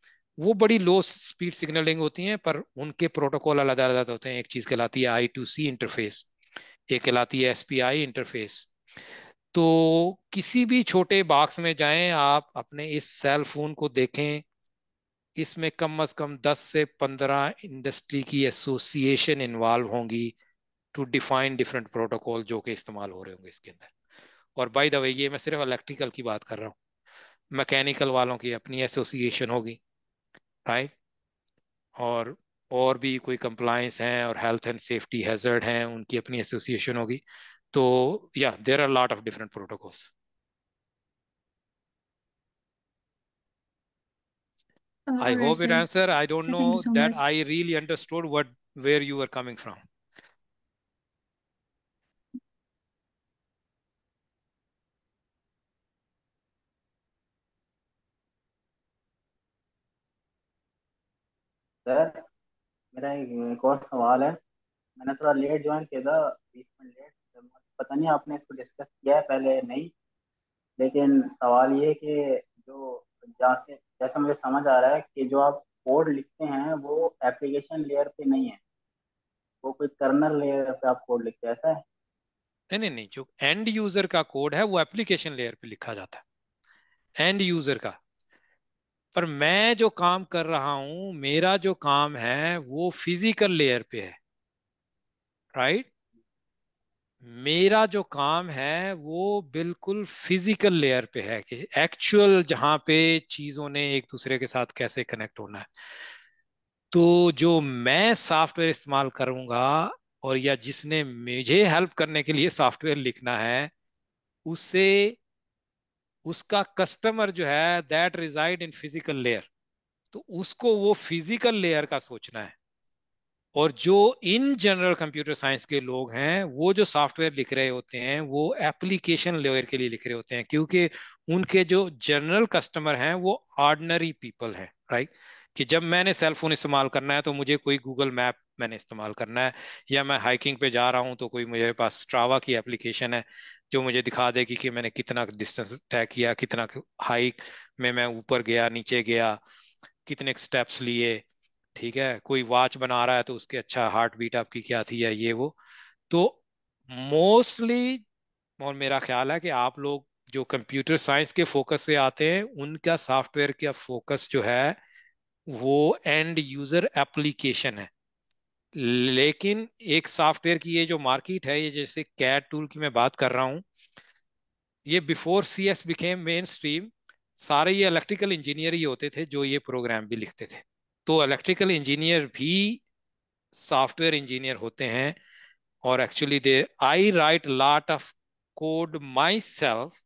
वो बड़ी लो स्पीड सिग्नलिंग होती हैं पर उनके प्रोटोकॉल अलग अलग होते हैं एक चीज़ कहलाती है आई टू सी इंटरफेस एक कहलाती है एस पी आई इंटरफेस तो किसी भी छोटे बॉक्स में जाएं आप अपने इस सेल फोन को देखें इसमें कम अज कम 10 से 15 इंडस्ट्री की एसोसिएशन इन्वॉल्व होंगी टू डिफाइन डिफरेंट प्रोटोकॉल जो कि इस्तेमाल हो रहे होंगे इसके अंदर और बाय द वे ये मैं सिर्फ इलेक्ट्रिकल की बात कर रहा हूँ मैकेनिकल वालों की अपनी एसोसिएशन होगी राइट और और भी कोई कंप्लाइंस हैं और हेल्थ एंड सेफ्टी हैजर्ड हैं उनकी अपनी एसोसिएशन होगी So yeah, there are a lot of different protocols. Uh, I hope it answered. I don't so know so that much. I really understood what where you were coming from. Sir, मेरा एक एक और सवाल है मैंने थोड़ा late join किया था बीस मिनट लेट पता नहीं आपने इसको डिस्कस किया है पहले नहीं लेकिन सवाल ये कि जो जहाँ से जैसा मुझे समझ आ रहा है कि जो आप कोड लिखते हैं वो एप्लीकेशन लेयर पे नहीं है वो कोई कर्नल लेयर पे आप कोड लिखते हैं ऐसा है नहीं नहीं नहीं जो एंड यूजर का कोड है वो एप्लीकेशन लेयर पे लिखा जाता है एंड यूजर का पर मैं जो काम कर रहा हूं मेरा जो काम है वो फिजिकल लेयर पे है राइट मेरा जो काम है वो बिल्कुल फिजिकल लेयर पे है कि एक्चुअल जहां पे चीज़ों ने एक दूसरे के साथ कैसे कनेक्ट होना है तो जो मैं सॉफ्टवेयर इस्तेमाल करूँगा और या जिसने मुझे हेल्प करने के लिए सॉफ्टवेयर लिखना है उससे उसका कस्टमर जो है that reside in physical layer तो उसको वो फिजिकल लेयर का सोचना है और जो इन जनरल कंप्यूटर साइंस के लोग हैं वो जो सॉफ्टवेयर लिख रहे होते हैं वो एप्लीकेशन लेयर के लिए लिख रहे होते हैं क्योंकि उनके जो जनरल कस्टमर हैं वो ऑर्डनरी पीपल हैं राइट कि जब मैंने सेल फोन इस्तेमाल करना है तो मुझे कोई गूगल मैप मैंने इस्तेमाल करना है या मैं हाइकिंग पे जा रहा हूँ तो कोई मेरे पास स्ट्रावा की एप्लीकेशन है जो मुझे दिखा देगी कि, कि मैंने कितना डिस्टेंस तय किया कितना हाइक में मैं ऊपर गया नीचे गया कितने स्टेप्स लिए ठीक है कोई वॉच बना रहा है तो उसके अच्छा हार्ट बीट आपकी क्या थी या ये वो तो मोस्टली और मेरा ख्याल है कि आप लोग जो कंप्यूटर साइंस के फोकस से आते हैं उनका सॉफ्टवेयर का फोकस जो है वो एंड यूजर एप्लीकेशन है लेकिन एक सॉफ्टवेयर की ये जो मार्केट है ये जैसे कैट टूल की मैं बात कर रहा हूँ ये before C S became mainstream सारे ये इलेक्ट्रिकल इंजीनियर ही होते थे जो ये प्रोग्राम भी लिखते थे तो इलेक्ट्रिकल इंजीनियर भी सॉफ्टवेयर इंजीनियर होते हैं और actually they I write lot of code myself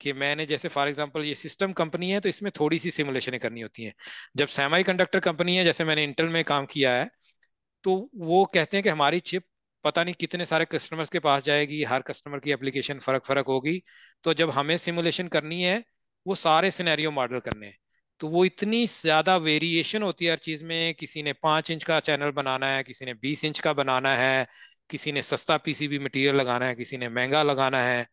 कि मैंने जैसे फॉर एग्जांपल ये सिस्टम कंपनी है तो इसमें थोड़ी सी सिमुलेशन करनी होती हैं जब सेमाई कंडक्टर कंपनी है जैसे मैंने इंटेल में काम किया है तो वो कहते हैं कि हमारी चिप पता नहीं कितने सारे कस्टमर्स के पास जाएगी हर कस्टमर की एप्लीकेशन फर्क फर्क होगी तो जब हमें सिमुलेशन करनी है वो सारे सिनेरियो मॉडल करने हैं तो वो इतनी ज़्यादा वेरिएशन होती है हर चीज़ में किसी ने पाँच इंच का चैनल बनाना है किसी ने बीस इंच का बनाना है किसी ने सस्ता पीसीबी मटेरियल लगाना है किसी ने महंगा लगाना है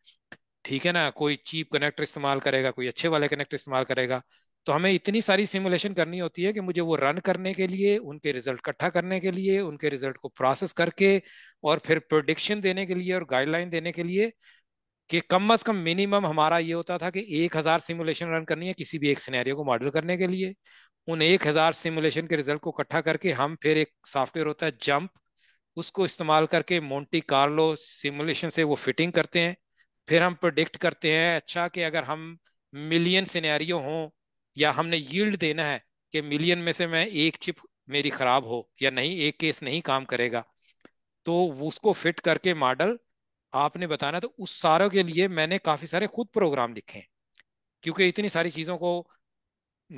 ठीक है ना कोई चीप कनेक्टर इस्तेमाल करेगा कोई अच्छे वाले कनेक्टर इस्तेमाल करेगा तो हमें इतनी सारी सिमुलेशन करनी होती है कि मुझे वो रन करने के लिए उनके रिजल्ट इकट्ठा करने के लिए उनके रिजल्ट को प्रोसेस करके और फिर प्रोडिक्शन देने के लिए और गाइडलाइन देने के लिए कि कम अज कम मिनिमम हमारा ये होता था कि एक हजार सिमुलेशन रन करनी है किसी भी एक सिनेरियो को मॉडल करने के लिए उन एक हजार सिमुलेशन के रिजल्ट को इकट्ठा करके हम फिर एक सॉफ्टवेयर होता है जंप उसको इस्तेमाल करके मोन्टी कार्लो सिमुलेशन से वो फिटिंग करते हैं फिर हम प्रोडिक्ट करते हैं अच्छा कि अगर हम मिलियन सिनेरियो हों या हमने यील्ड देना है कि मिलियन में से मैं एक चिप मेरी खराब हो या नहीं एक केस नहीं काम करेगा तो उसको फिट करके मॉडल आपने बताना तो उस सारों के लिए मैंने काफी सारे खुद प्रोग्राम लिखे हैं क्योंकि इतनी सारी चीजों को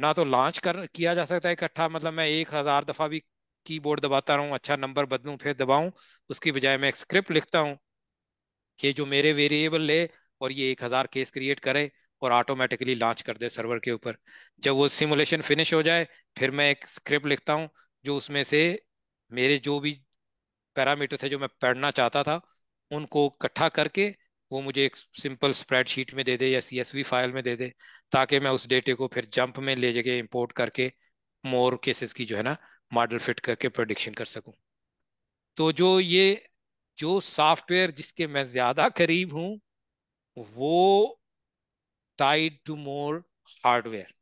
ना तो लॉन्च कर किया जा सकता है इकट्ठा मतलब मैं एक हजार दफा भी कीबोर्ड दबाता रहूं अच्छा नंबर बदलूं फिर दबाऊं उसकी बजाय मैं एक स्क्रिप्ट लिखता हूं कि जो मेरे वेरिएबल ले और ये एक हजार केस क्रिएट करे और ऑटोमेटिकली लॉन्च कर दे सर्वर के ऊपर जब वो सिमुलेशन फिनिश हो जाए फिर मैं एक स्क्रिप्ट लिखता हूँ जो उसमें से मेरे जो भी पैरामीटर थे जो मैं पढ़ना चाहता था उनको इकट्ठा करके वो मुझे एक सिंपल स्प्रेडशीट में दे दे या सी फाइल में दे दे ताकि मैं उस डेटे को फिर जंप में ले जाके इम्पोर्ट करके मोर केसेस की जो है ना मॉडल फिट करके प्रोडिक्शन कर सकूं तो जो ये जो सॉफ्टवेयर जिसके मैं ज़्यादा करीब हूं वो टाइड टू मोर हार्डवेयर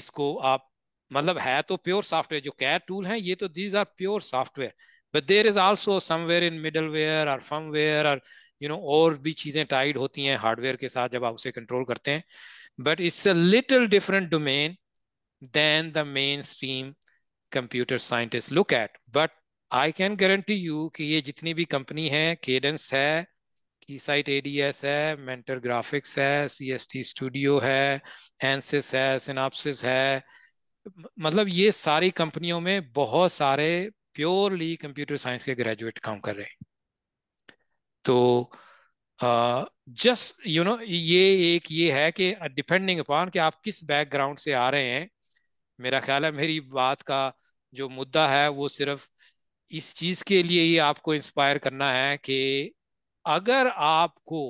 इसको आप मतलब है तो प्योर सॉफ्टवेयर जो कैट टूल है ये तो these are pure software but there is also somewhere in middleware और फर्मवेयर और यू नो और भी चीजें टाइड होती हैं हार्डवेयर के साथ जब आप उसे कंट्रोल करते हैं but it's a little different domain than the mainstream computer scientist look at but I can guarantee you कि ये जितनी भी कंपनी है केडेंस है की साइट एडीएस है मेंटर ग्राफिक्स है सी एस टी स्टूडियो है एनसिस है सिनापसिस है मतलब ये सारी कंपनियों में बहुत सारे प्योरली कंप्यूटर साइंस के ग्रेजुएट काम कर रहे हैं तो जस्ट यू नो ये एक ये है कि डिपेंडिंग uh, अपॉन कि आप किस बैकग्राउंड से आ रहे हैं मेरा ख्याल है मेरी बात का जो मुद्दा है वो सिर्फ इस चीज़ के लिए ही आपको इंस्पायर करना है कि अगर आपको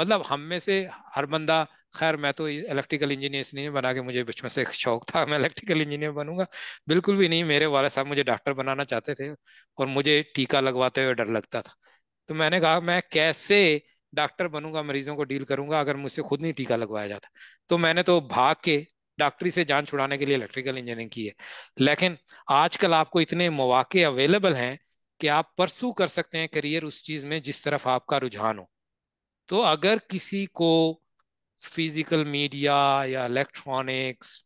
मतलब हम में से हर बंदा खैर मैं तो इलेक्ट्रिकल इंजीनियर नहीं बना के मुझे बचपन से शौक था मैं इलेक्ट्रिकल इंजीनियर बनूंगा बिल्कुल भी नहीं मेरे वाले साहब मुझे डॉक्टर बनाना चाहते थे और मुझे टीका लगवाते हुए डर लगता था तो मैंने कहा मैं कैसे डॉक्टर बनूंगा मरीजों को डील करूंगा अगर मुझसे खुद नहीं टीका लगवाया जाता तो मैंने तो भाग के डॉक्टरी से जान छुड़ाने के लिए इलेक्ट्रिकल इंजीनियरिंग की है लेकिन आजकल आपको इतने मौाक़े अवेलेबल हैं कि आप परसू कर सकते हैं करियर उस चीज़ में जिस तरफ आपका रुझान हो तो अगर किसी को फिज़िकल मीडिया या इलेक्ट्रॉनिक्स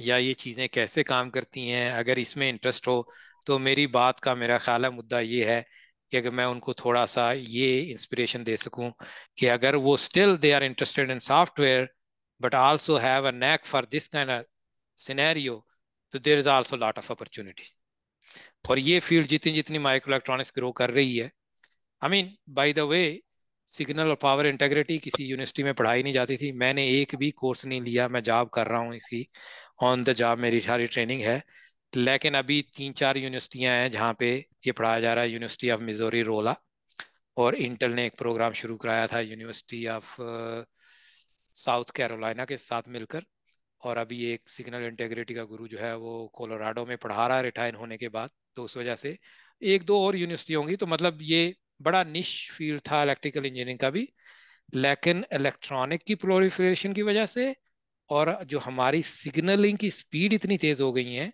या ये चीज़ें कैसे काम करती हैं अगर इसमें इंटरेस्ट हो तो मेरी बात का मेरा ख्याल है मुद्दा ये है कि अगर मैं उनको थोड़ा सा ये इंस्पिरेशन दे सकूं कि अगर वो still they are interested in software but also have a knack for this kind of scenario तो there is also lot of opportunity और ये फील्ड जितनी जितनी माइक्रो इलेक्ट्रॉनिक्स ग्रो कर रही है I mean by the way signal और power integrity किसी यूनिवर्सिटी में पढ़ाई नहीं जाती थी मैंने एक भी कोर्स नहीं लिया मैं जॉब कर रहा हूँ इसी ऑन द जॉब मेरी सारी ट्रेनिंग है लेकिन अभी तीन चार यूनिवर्सिटियाँ हैं जहाँ पे ये पढ़ाया जा रहा है यूनिवर्सिटी ऑफ मिजोरी रोला और इंटेल ने एक प्रोग्राम शुरू कराया था यूनिवर्सिटी ऑफ साउथ कैरोलिना के साथ मिलकर और अभी एक सिग्नल इंटेग्रिटी का गुरु जो है वो कोलोराडो में पढ़ा रहा है रिटायर होने के बाद तो उस वजह से एक दो और यूनिवर्सिटी होंगी तो मतलब ये बड़ा निश फील्ड था इलेक्ट्रिकल इंजीनियरिंग का भी लेकिन इलेक्ट्रॉनिक की प्लोरिफिलेशन की वजह से और जो हमारी सिग्नलिंग की स्पीड इतनी तेज़ हो गई है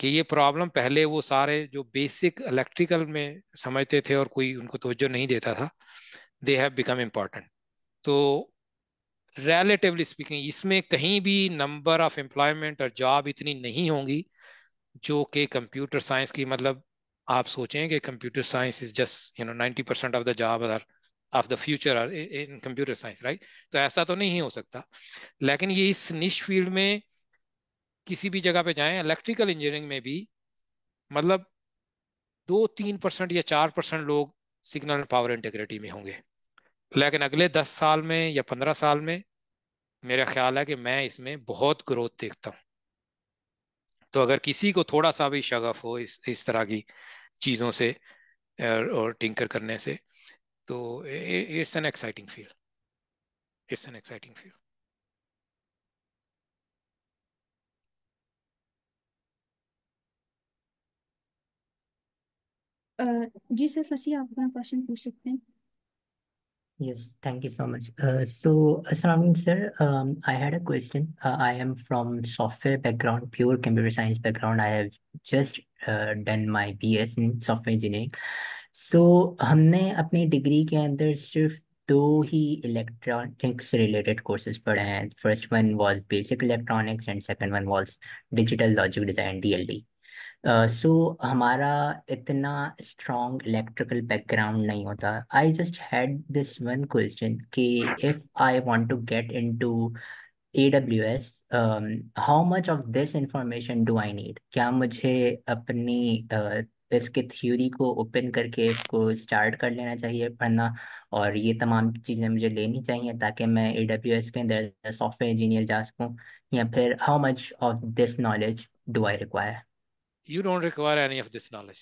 कि ये प्रॉब्लम पहले वो सारे जो बेसिक इलेक्ट्रिकल में समझते थे और कोई उनको तोज्जो नहीं देता था दे हैव बिकम इम्पॉर्टेंट तो रिलेटिवली स्पीकिंग इसमें कहीं भी नंबर ऑफ एम्प्लॉयमेंट और जॉब इतनी नहीं होंगी जो कि कंप्यूटर साइंस की मतलब आप सोचें कि computer science is just you know ninety percent of the job are of the future are in computer science right तो ऐसा तो नहीं हो सकता लेकिन ये इस निश फील्ड में किसी भी जगह पे जाएं इलेक्ट्रिकल इंजीनियरिंग में भी मतलब दो तीन परसेंट या चार परसेंट लोग सिग्नल पावर इंटेग्रिटी में होंगे लेकिन अगले दस साल में या पंद्रह साल में मेरा ख्याल है कि मैं इसमें बहुत ग्रोथ देखता हूँ तो अगर किसी को थोड़ा सा भी शगफ हो इस इस तरह की चीज़ों से और टिंकर करने से तो it's an exciting field it's an exciting field जी सर फसी आप अपना क्वेश्चन पूछ सकते हैं Yes, thank you so much. Uh, so, Asalaam, uh, sir, um, I had a question. Uh, I am from software background, pure computer science background. I have just uh, done my BS in software engineering. So, हमने अपनी degree के अंदर सिर्फ दो ही electronics related courses पढ़े हैं first one was basic electronics and second one was digital logic so हमारा इतना स्ट्रॉन्ग इलेक्ट्रिकल बैकग्राउंड नहीं होता I just had this one question कि if I want to get into A W S how much of this information do I need क्या मुझे अपनी uh, इसके theory को ओपन करके इसको स्टार्ट कर लेना चाहिए पढ़ना और ये तमाम चीज़ें मुझे लेनी चाहिए ताकि मैं ए डब्ल्यू एस के अंदर सॉफ्टवेयर इंजीनियर जा सकूँ या फिर how much of this knowledge do I require you don't require any of this knowledge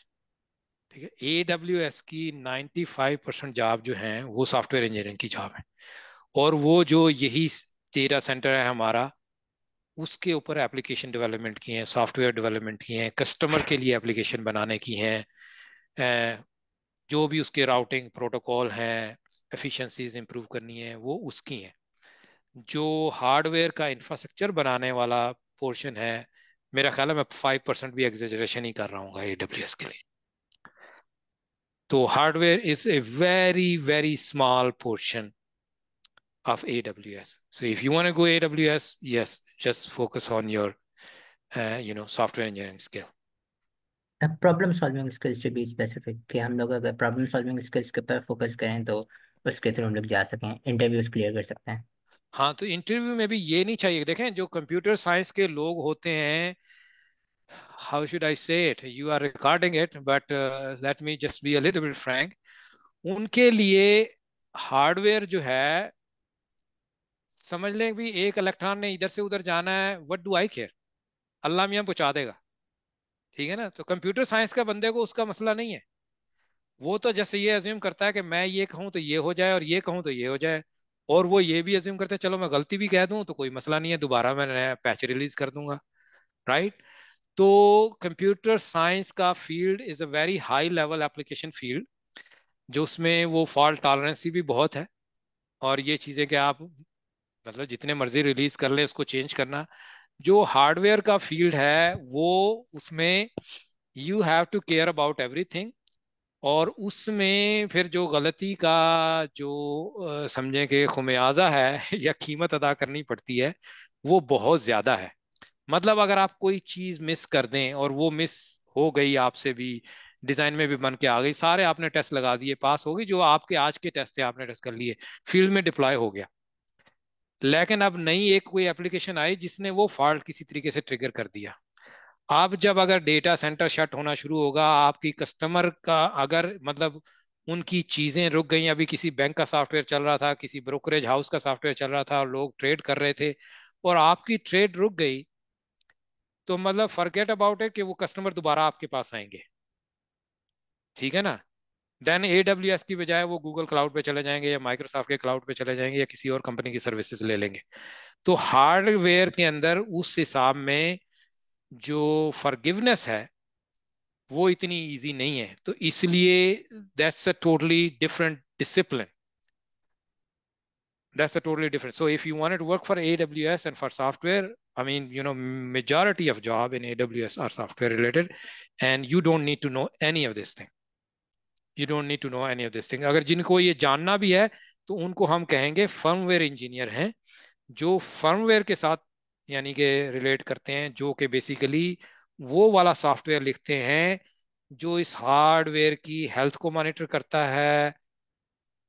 ठीक है ए डब्ल्यू एस की फाइव परसेंट जॉब जो है वो सॉफ्टवेयर इंजीनियरिंग की जॉब है और वो जो यही तेरा सेंटर है हमारा उसके ऊपर एप्लीकेशन डेवलपमेंट की हैं सॉफ्टवेयर डेवलपमेंट की हैं कस्टमर के लिए एप्लीकेशन बनाने की हैं जो भी उसके राउटिंग प्रोटोकॉल हैं एफिशिएंसीज इम्प्रूव करनी है वो उसकी हैं जो हार्डवेयर का इंफ्रास्ट्रक्चर बनाने वाला पोर्शन है मेरा ख्याल है मैं फाइव परसेंट भी एग्जेजरेशन ही कर रहा हूँ ए डब्ल्यू एस के लिए तो hardware is a very very small portion of of AWS. So if you want go A W S yes just focus on your you know software engineering skill problem solving skills to be specific कि हम लोग अगर problem solving skills के ऊपर focus करें तो उसके through हम लोग जा सकें इंटरव्यूज क्लियर कर सकते हैं हाँ तो इंटरव्यू में भी ये नहीं चाहिए देखें जो कंप्यूटर साइंस के लोग होते हैं how should I say it? You are recording it, but uh, let me just be a little bit frank. उनके लिए हार्डवेयर जो है समझ लें भी एक इलेक्ट्रॉन ने इधर से उधर जाना है what do I care Allah मियाँ पहुँचा देगा ठीक है ना तो कंप्यूटर साइंस का बंदे को उसका मसला नहीं है वो तो जैसे ये अज्यूम करता है कि मैं ये कहूँ तो ये हो जाए और ये कहूँ तो ये हो जाए और वो ये भी अज्यूम करता है चलो मैं गलती भी कह दूँ तो कोई मसला नहीं है दोबारा मैं पैच रिलीज कर दूंगा राइट right? तो कंप्यूटर साइंस का field is a very high level application field जो उसमें वो फॉल्ट टॉलरेंसी भी बहुत है और ये चीज़ें कि आप मतलब जितने मर्जी रिलीज कर ले उसको चेंज करना जो हार्डवेयर का फील्ड है वो उसमें you have to care about everything और उसमें फिर जो गलती का जो समझें कि खुमियाजा है <laughs> या कीमत अदा करनी पड़ती है वो बहुत ज़्यादा है मतलब अगर आप कोई चीज मिस कर दें और वो मिस हो गई आपसे भी डिजाइन में भी बन के आ गई सारे आपने टेस्ट लगा दिए पास हो गई जो आपके आज के टेस्ट थे आपने टेस्ट कर लिए फील्ड में डिप्लॉय हो गया लेकिन अब नई एक कोई एप्लीकेशन आई जिसने वो फॉल्ट किसी तरीके से ट्रिगर कर दिया आप जब अगर डेटा सेंटर शट होना शुरू होगा आपकी कस्टमर का अगर मतलब उनकी चीज़ें रुक गई अभी किसी बैंक का सॉफ्टवेयर चल रहा था किसी ब्रोकरेज हाउस का सॉफ्टवेयर चल रहा था और लोग ट्रेड कर रहे थे और आपकी ट्रेड रुक गई तो मतलब फॉरगेट अबाउट इट कि वो कस्टमर दोबारा आपके पास आएंगे ठीक है ना देन ए डब्ल्यू एस की बजाय वो गूगल क्लाउड पे चले जाएंगे या माइक्रोसॉफ्ट के क्लाउड पे चले जाएंगे या किसी और कंपनी की सर्विसेज ले लेंगे तो हार्डवेयर के अंदर उस हिसाब में जो फॉरगिवनेस है वो इतनी इजी नहीं है तो इसलिए that's a totally different discipline totally different so if you if you work for A W S and for software I mean, you know, majority of job in AWS are software related, and you don't need to know any of this thing. You don't need to know any of this thing. अगर जिनको ये जानना भी है तो उनको हम कहेंगे फर्मवेयर इंजीनियर हैं जो फर्मवेयर के साथ यानी कि रिलेट करते हैं जो कि बेसिकली वो वाला सॉफ्टवेयर लिखते हैं जो इस हार्डवेयर की हेल्थ को मॉनिटर करता है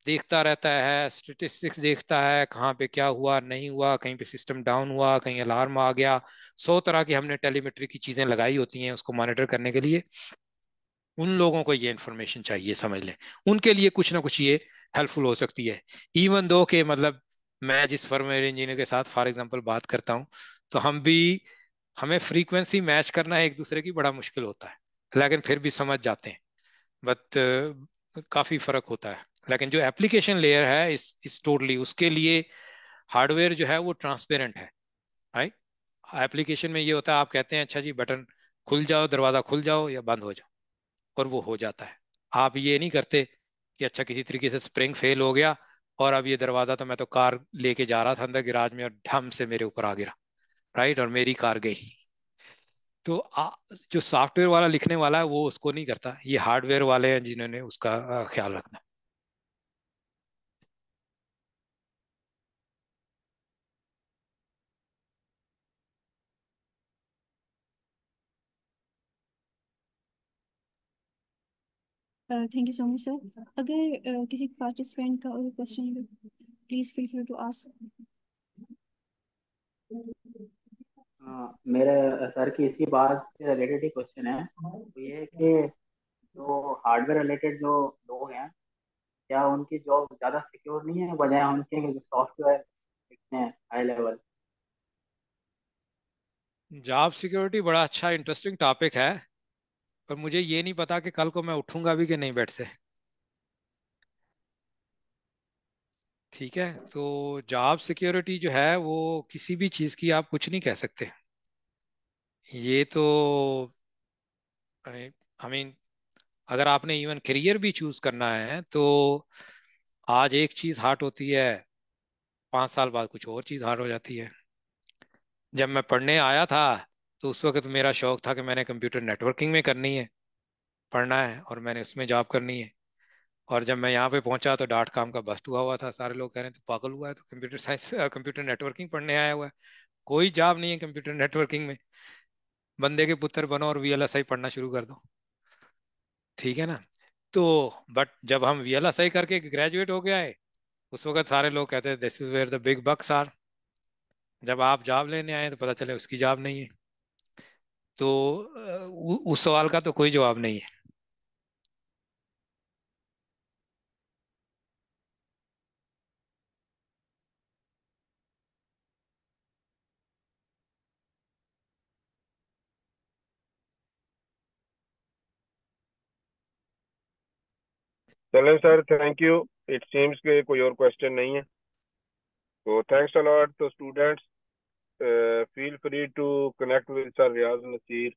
देखता रहता है स्टेटिस्टिक्स देखता है कहाँ पे क्या हुआ नहीं हुआ कहीं पे सिस्टम डाउन हुआ कहीं अलार्म आ गया सौ तरह की हमने टेलीमेट्री की चीज़ें लगाई होती हैं उसको मॉनिटर करने के लिए उन लोगों को ये इन्फॉर्मेशन चाहिए समझ लें उनके लिए कुछ ना कुछ ये हेल्पफुल हो सकती है इवन दो के मतलब मैं जिस फर्मवेयर इंजीनियर के साथ फॉर एग्जाम्पल बात करता हूँ तो हम भी हमें फ्रीक्वेंसी मैच करना एक दूसरे की बड़ा मुश्किल होता है लेकिन फिर भी समझ जाते हैं बट काफ़ी फ़र्क होता है लेकिन जो एप्लीकेशन लेयर है इस इस टोटली उसके लिए हार्डवेयर जो है वो ट्रांसपेरेंट है राइट एप्लीकेशन में ये होता है आप कहते हैं अच्छा जी बटन खुल जाओ दरवाज़ा खुल जाओ या बंद हो जाओ और वो हो जाता है आप ये नहीं करते कि अच्छा किसी तरीके से स्प्रिंग फेल हो गया और अब ये दरवाज़ा तो मैं तो कार लेके जा रहा था अंदर गिराज में और ढम से मेरे ऊपर आ गिरा राइट और मेरी कार गई तो आ, जो सॉफ्टवेयर वाला लिखने वाला है वो उसको नहीं करता ये हार्डवेयर वाले हैं जिन्होंने उसका ख्याल रखना thank you so much sir अगर uh, किसी पार्टिसिपेंट का और question please feel free to ask मेरे सर की इसी बात से रिलेटेड ही क्वेश्चन है तो ये है कि जो हार्डवेयर रिलेटेड जो लोग हैं क्या उनकी जॉब ज़्यादा सिक्योर नहीं है बजाय उनके जो सॉफ्टवेयर सीखते हैं हाई लेवल जॉब सिक्योरिटी बड़ा अच्छा इंटरेस्टिंग टॉपिक है और मुझे ये नहीं पता कि कल को मैं उठूंगा भी कि नहीं बैठ से ठीक है तो जॉब सिक्योरिटी जो है वो किसी भी चीज़ की आप कुछ नहीं कह सकते ये तो आई मीन अगर आपने इवन करियर भी चूज करना है तो आज एक चीज़ हार्ट होती है पांच साल बाद कुछ और चीज़ हार्ट हो जाती है जब मैं पढ़ने आया था तो उस वक्त मेरा शौक था कि मैंने कंप्यूटर नेटवर्किंग में करनी है पढ़ना है और मैंने उसमें जॉब करनी है और जब मैं यहाँ पे पहुंचा तो डाट काम का बस्ट हुआ हुआ था सारे लोग कह रहे हैं तो पागल हुआ है तो कंप्यूटर साइंस कंप्यूटर नेटवर्किंग पढ़ने आया हुआ है कोई जॉब नहीं है कंप्यूटर नेटवर्किंग में बंदे के पुत्र बनो और वी पढ़ना शुरू कर दो ठीक है ना तो बट जब हम वी करके ग्रेजुएट हो गया है उस वक्त सारे लोग कहते हैं this is where the big bucks are जब आप जॉब लेने आए तो पता चले उसकी जॉब नहीं है तो उस सवाल का तो कोई जवाब नहीं है चले sir thank you it seems के कोई और क्वेश्चन नहीं है तो thanks a lot to students Uh, feel free to connect with Sir Riaz Nasir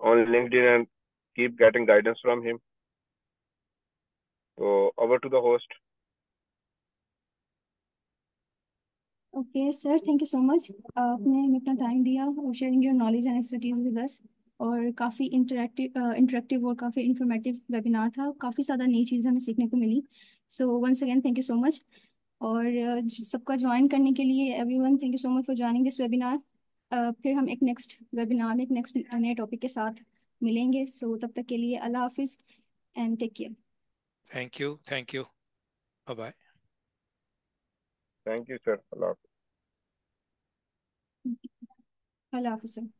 on LinkedIn and keep getting guidance from him. So over to the host. Okay, sir. Thank you so much. आपने इतना time दिया sharing your knowledge and expertise with us और काफी interactive uh, interactive और informative webinar था काफी ज़्यादा नई चीज़ें हमें सीखने So once again, thank you so much. और सबका ज्वाइन करने के लिए everyone thank you so much for joining this webinar फिर हम एक नेक्स्ट वेबिनार में एक नेक्स्ट नए टॉपिक के साथ मिलेंगे सो so, तब तक के लिए अल्लाह हाफिज and take care thank you thank you bye thank you sir अल्लाह हाफिज अल्लाह हाफिज सर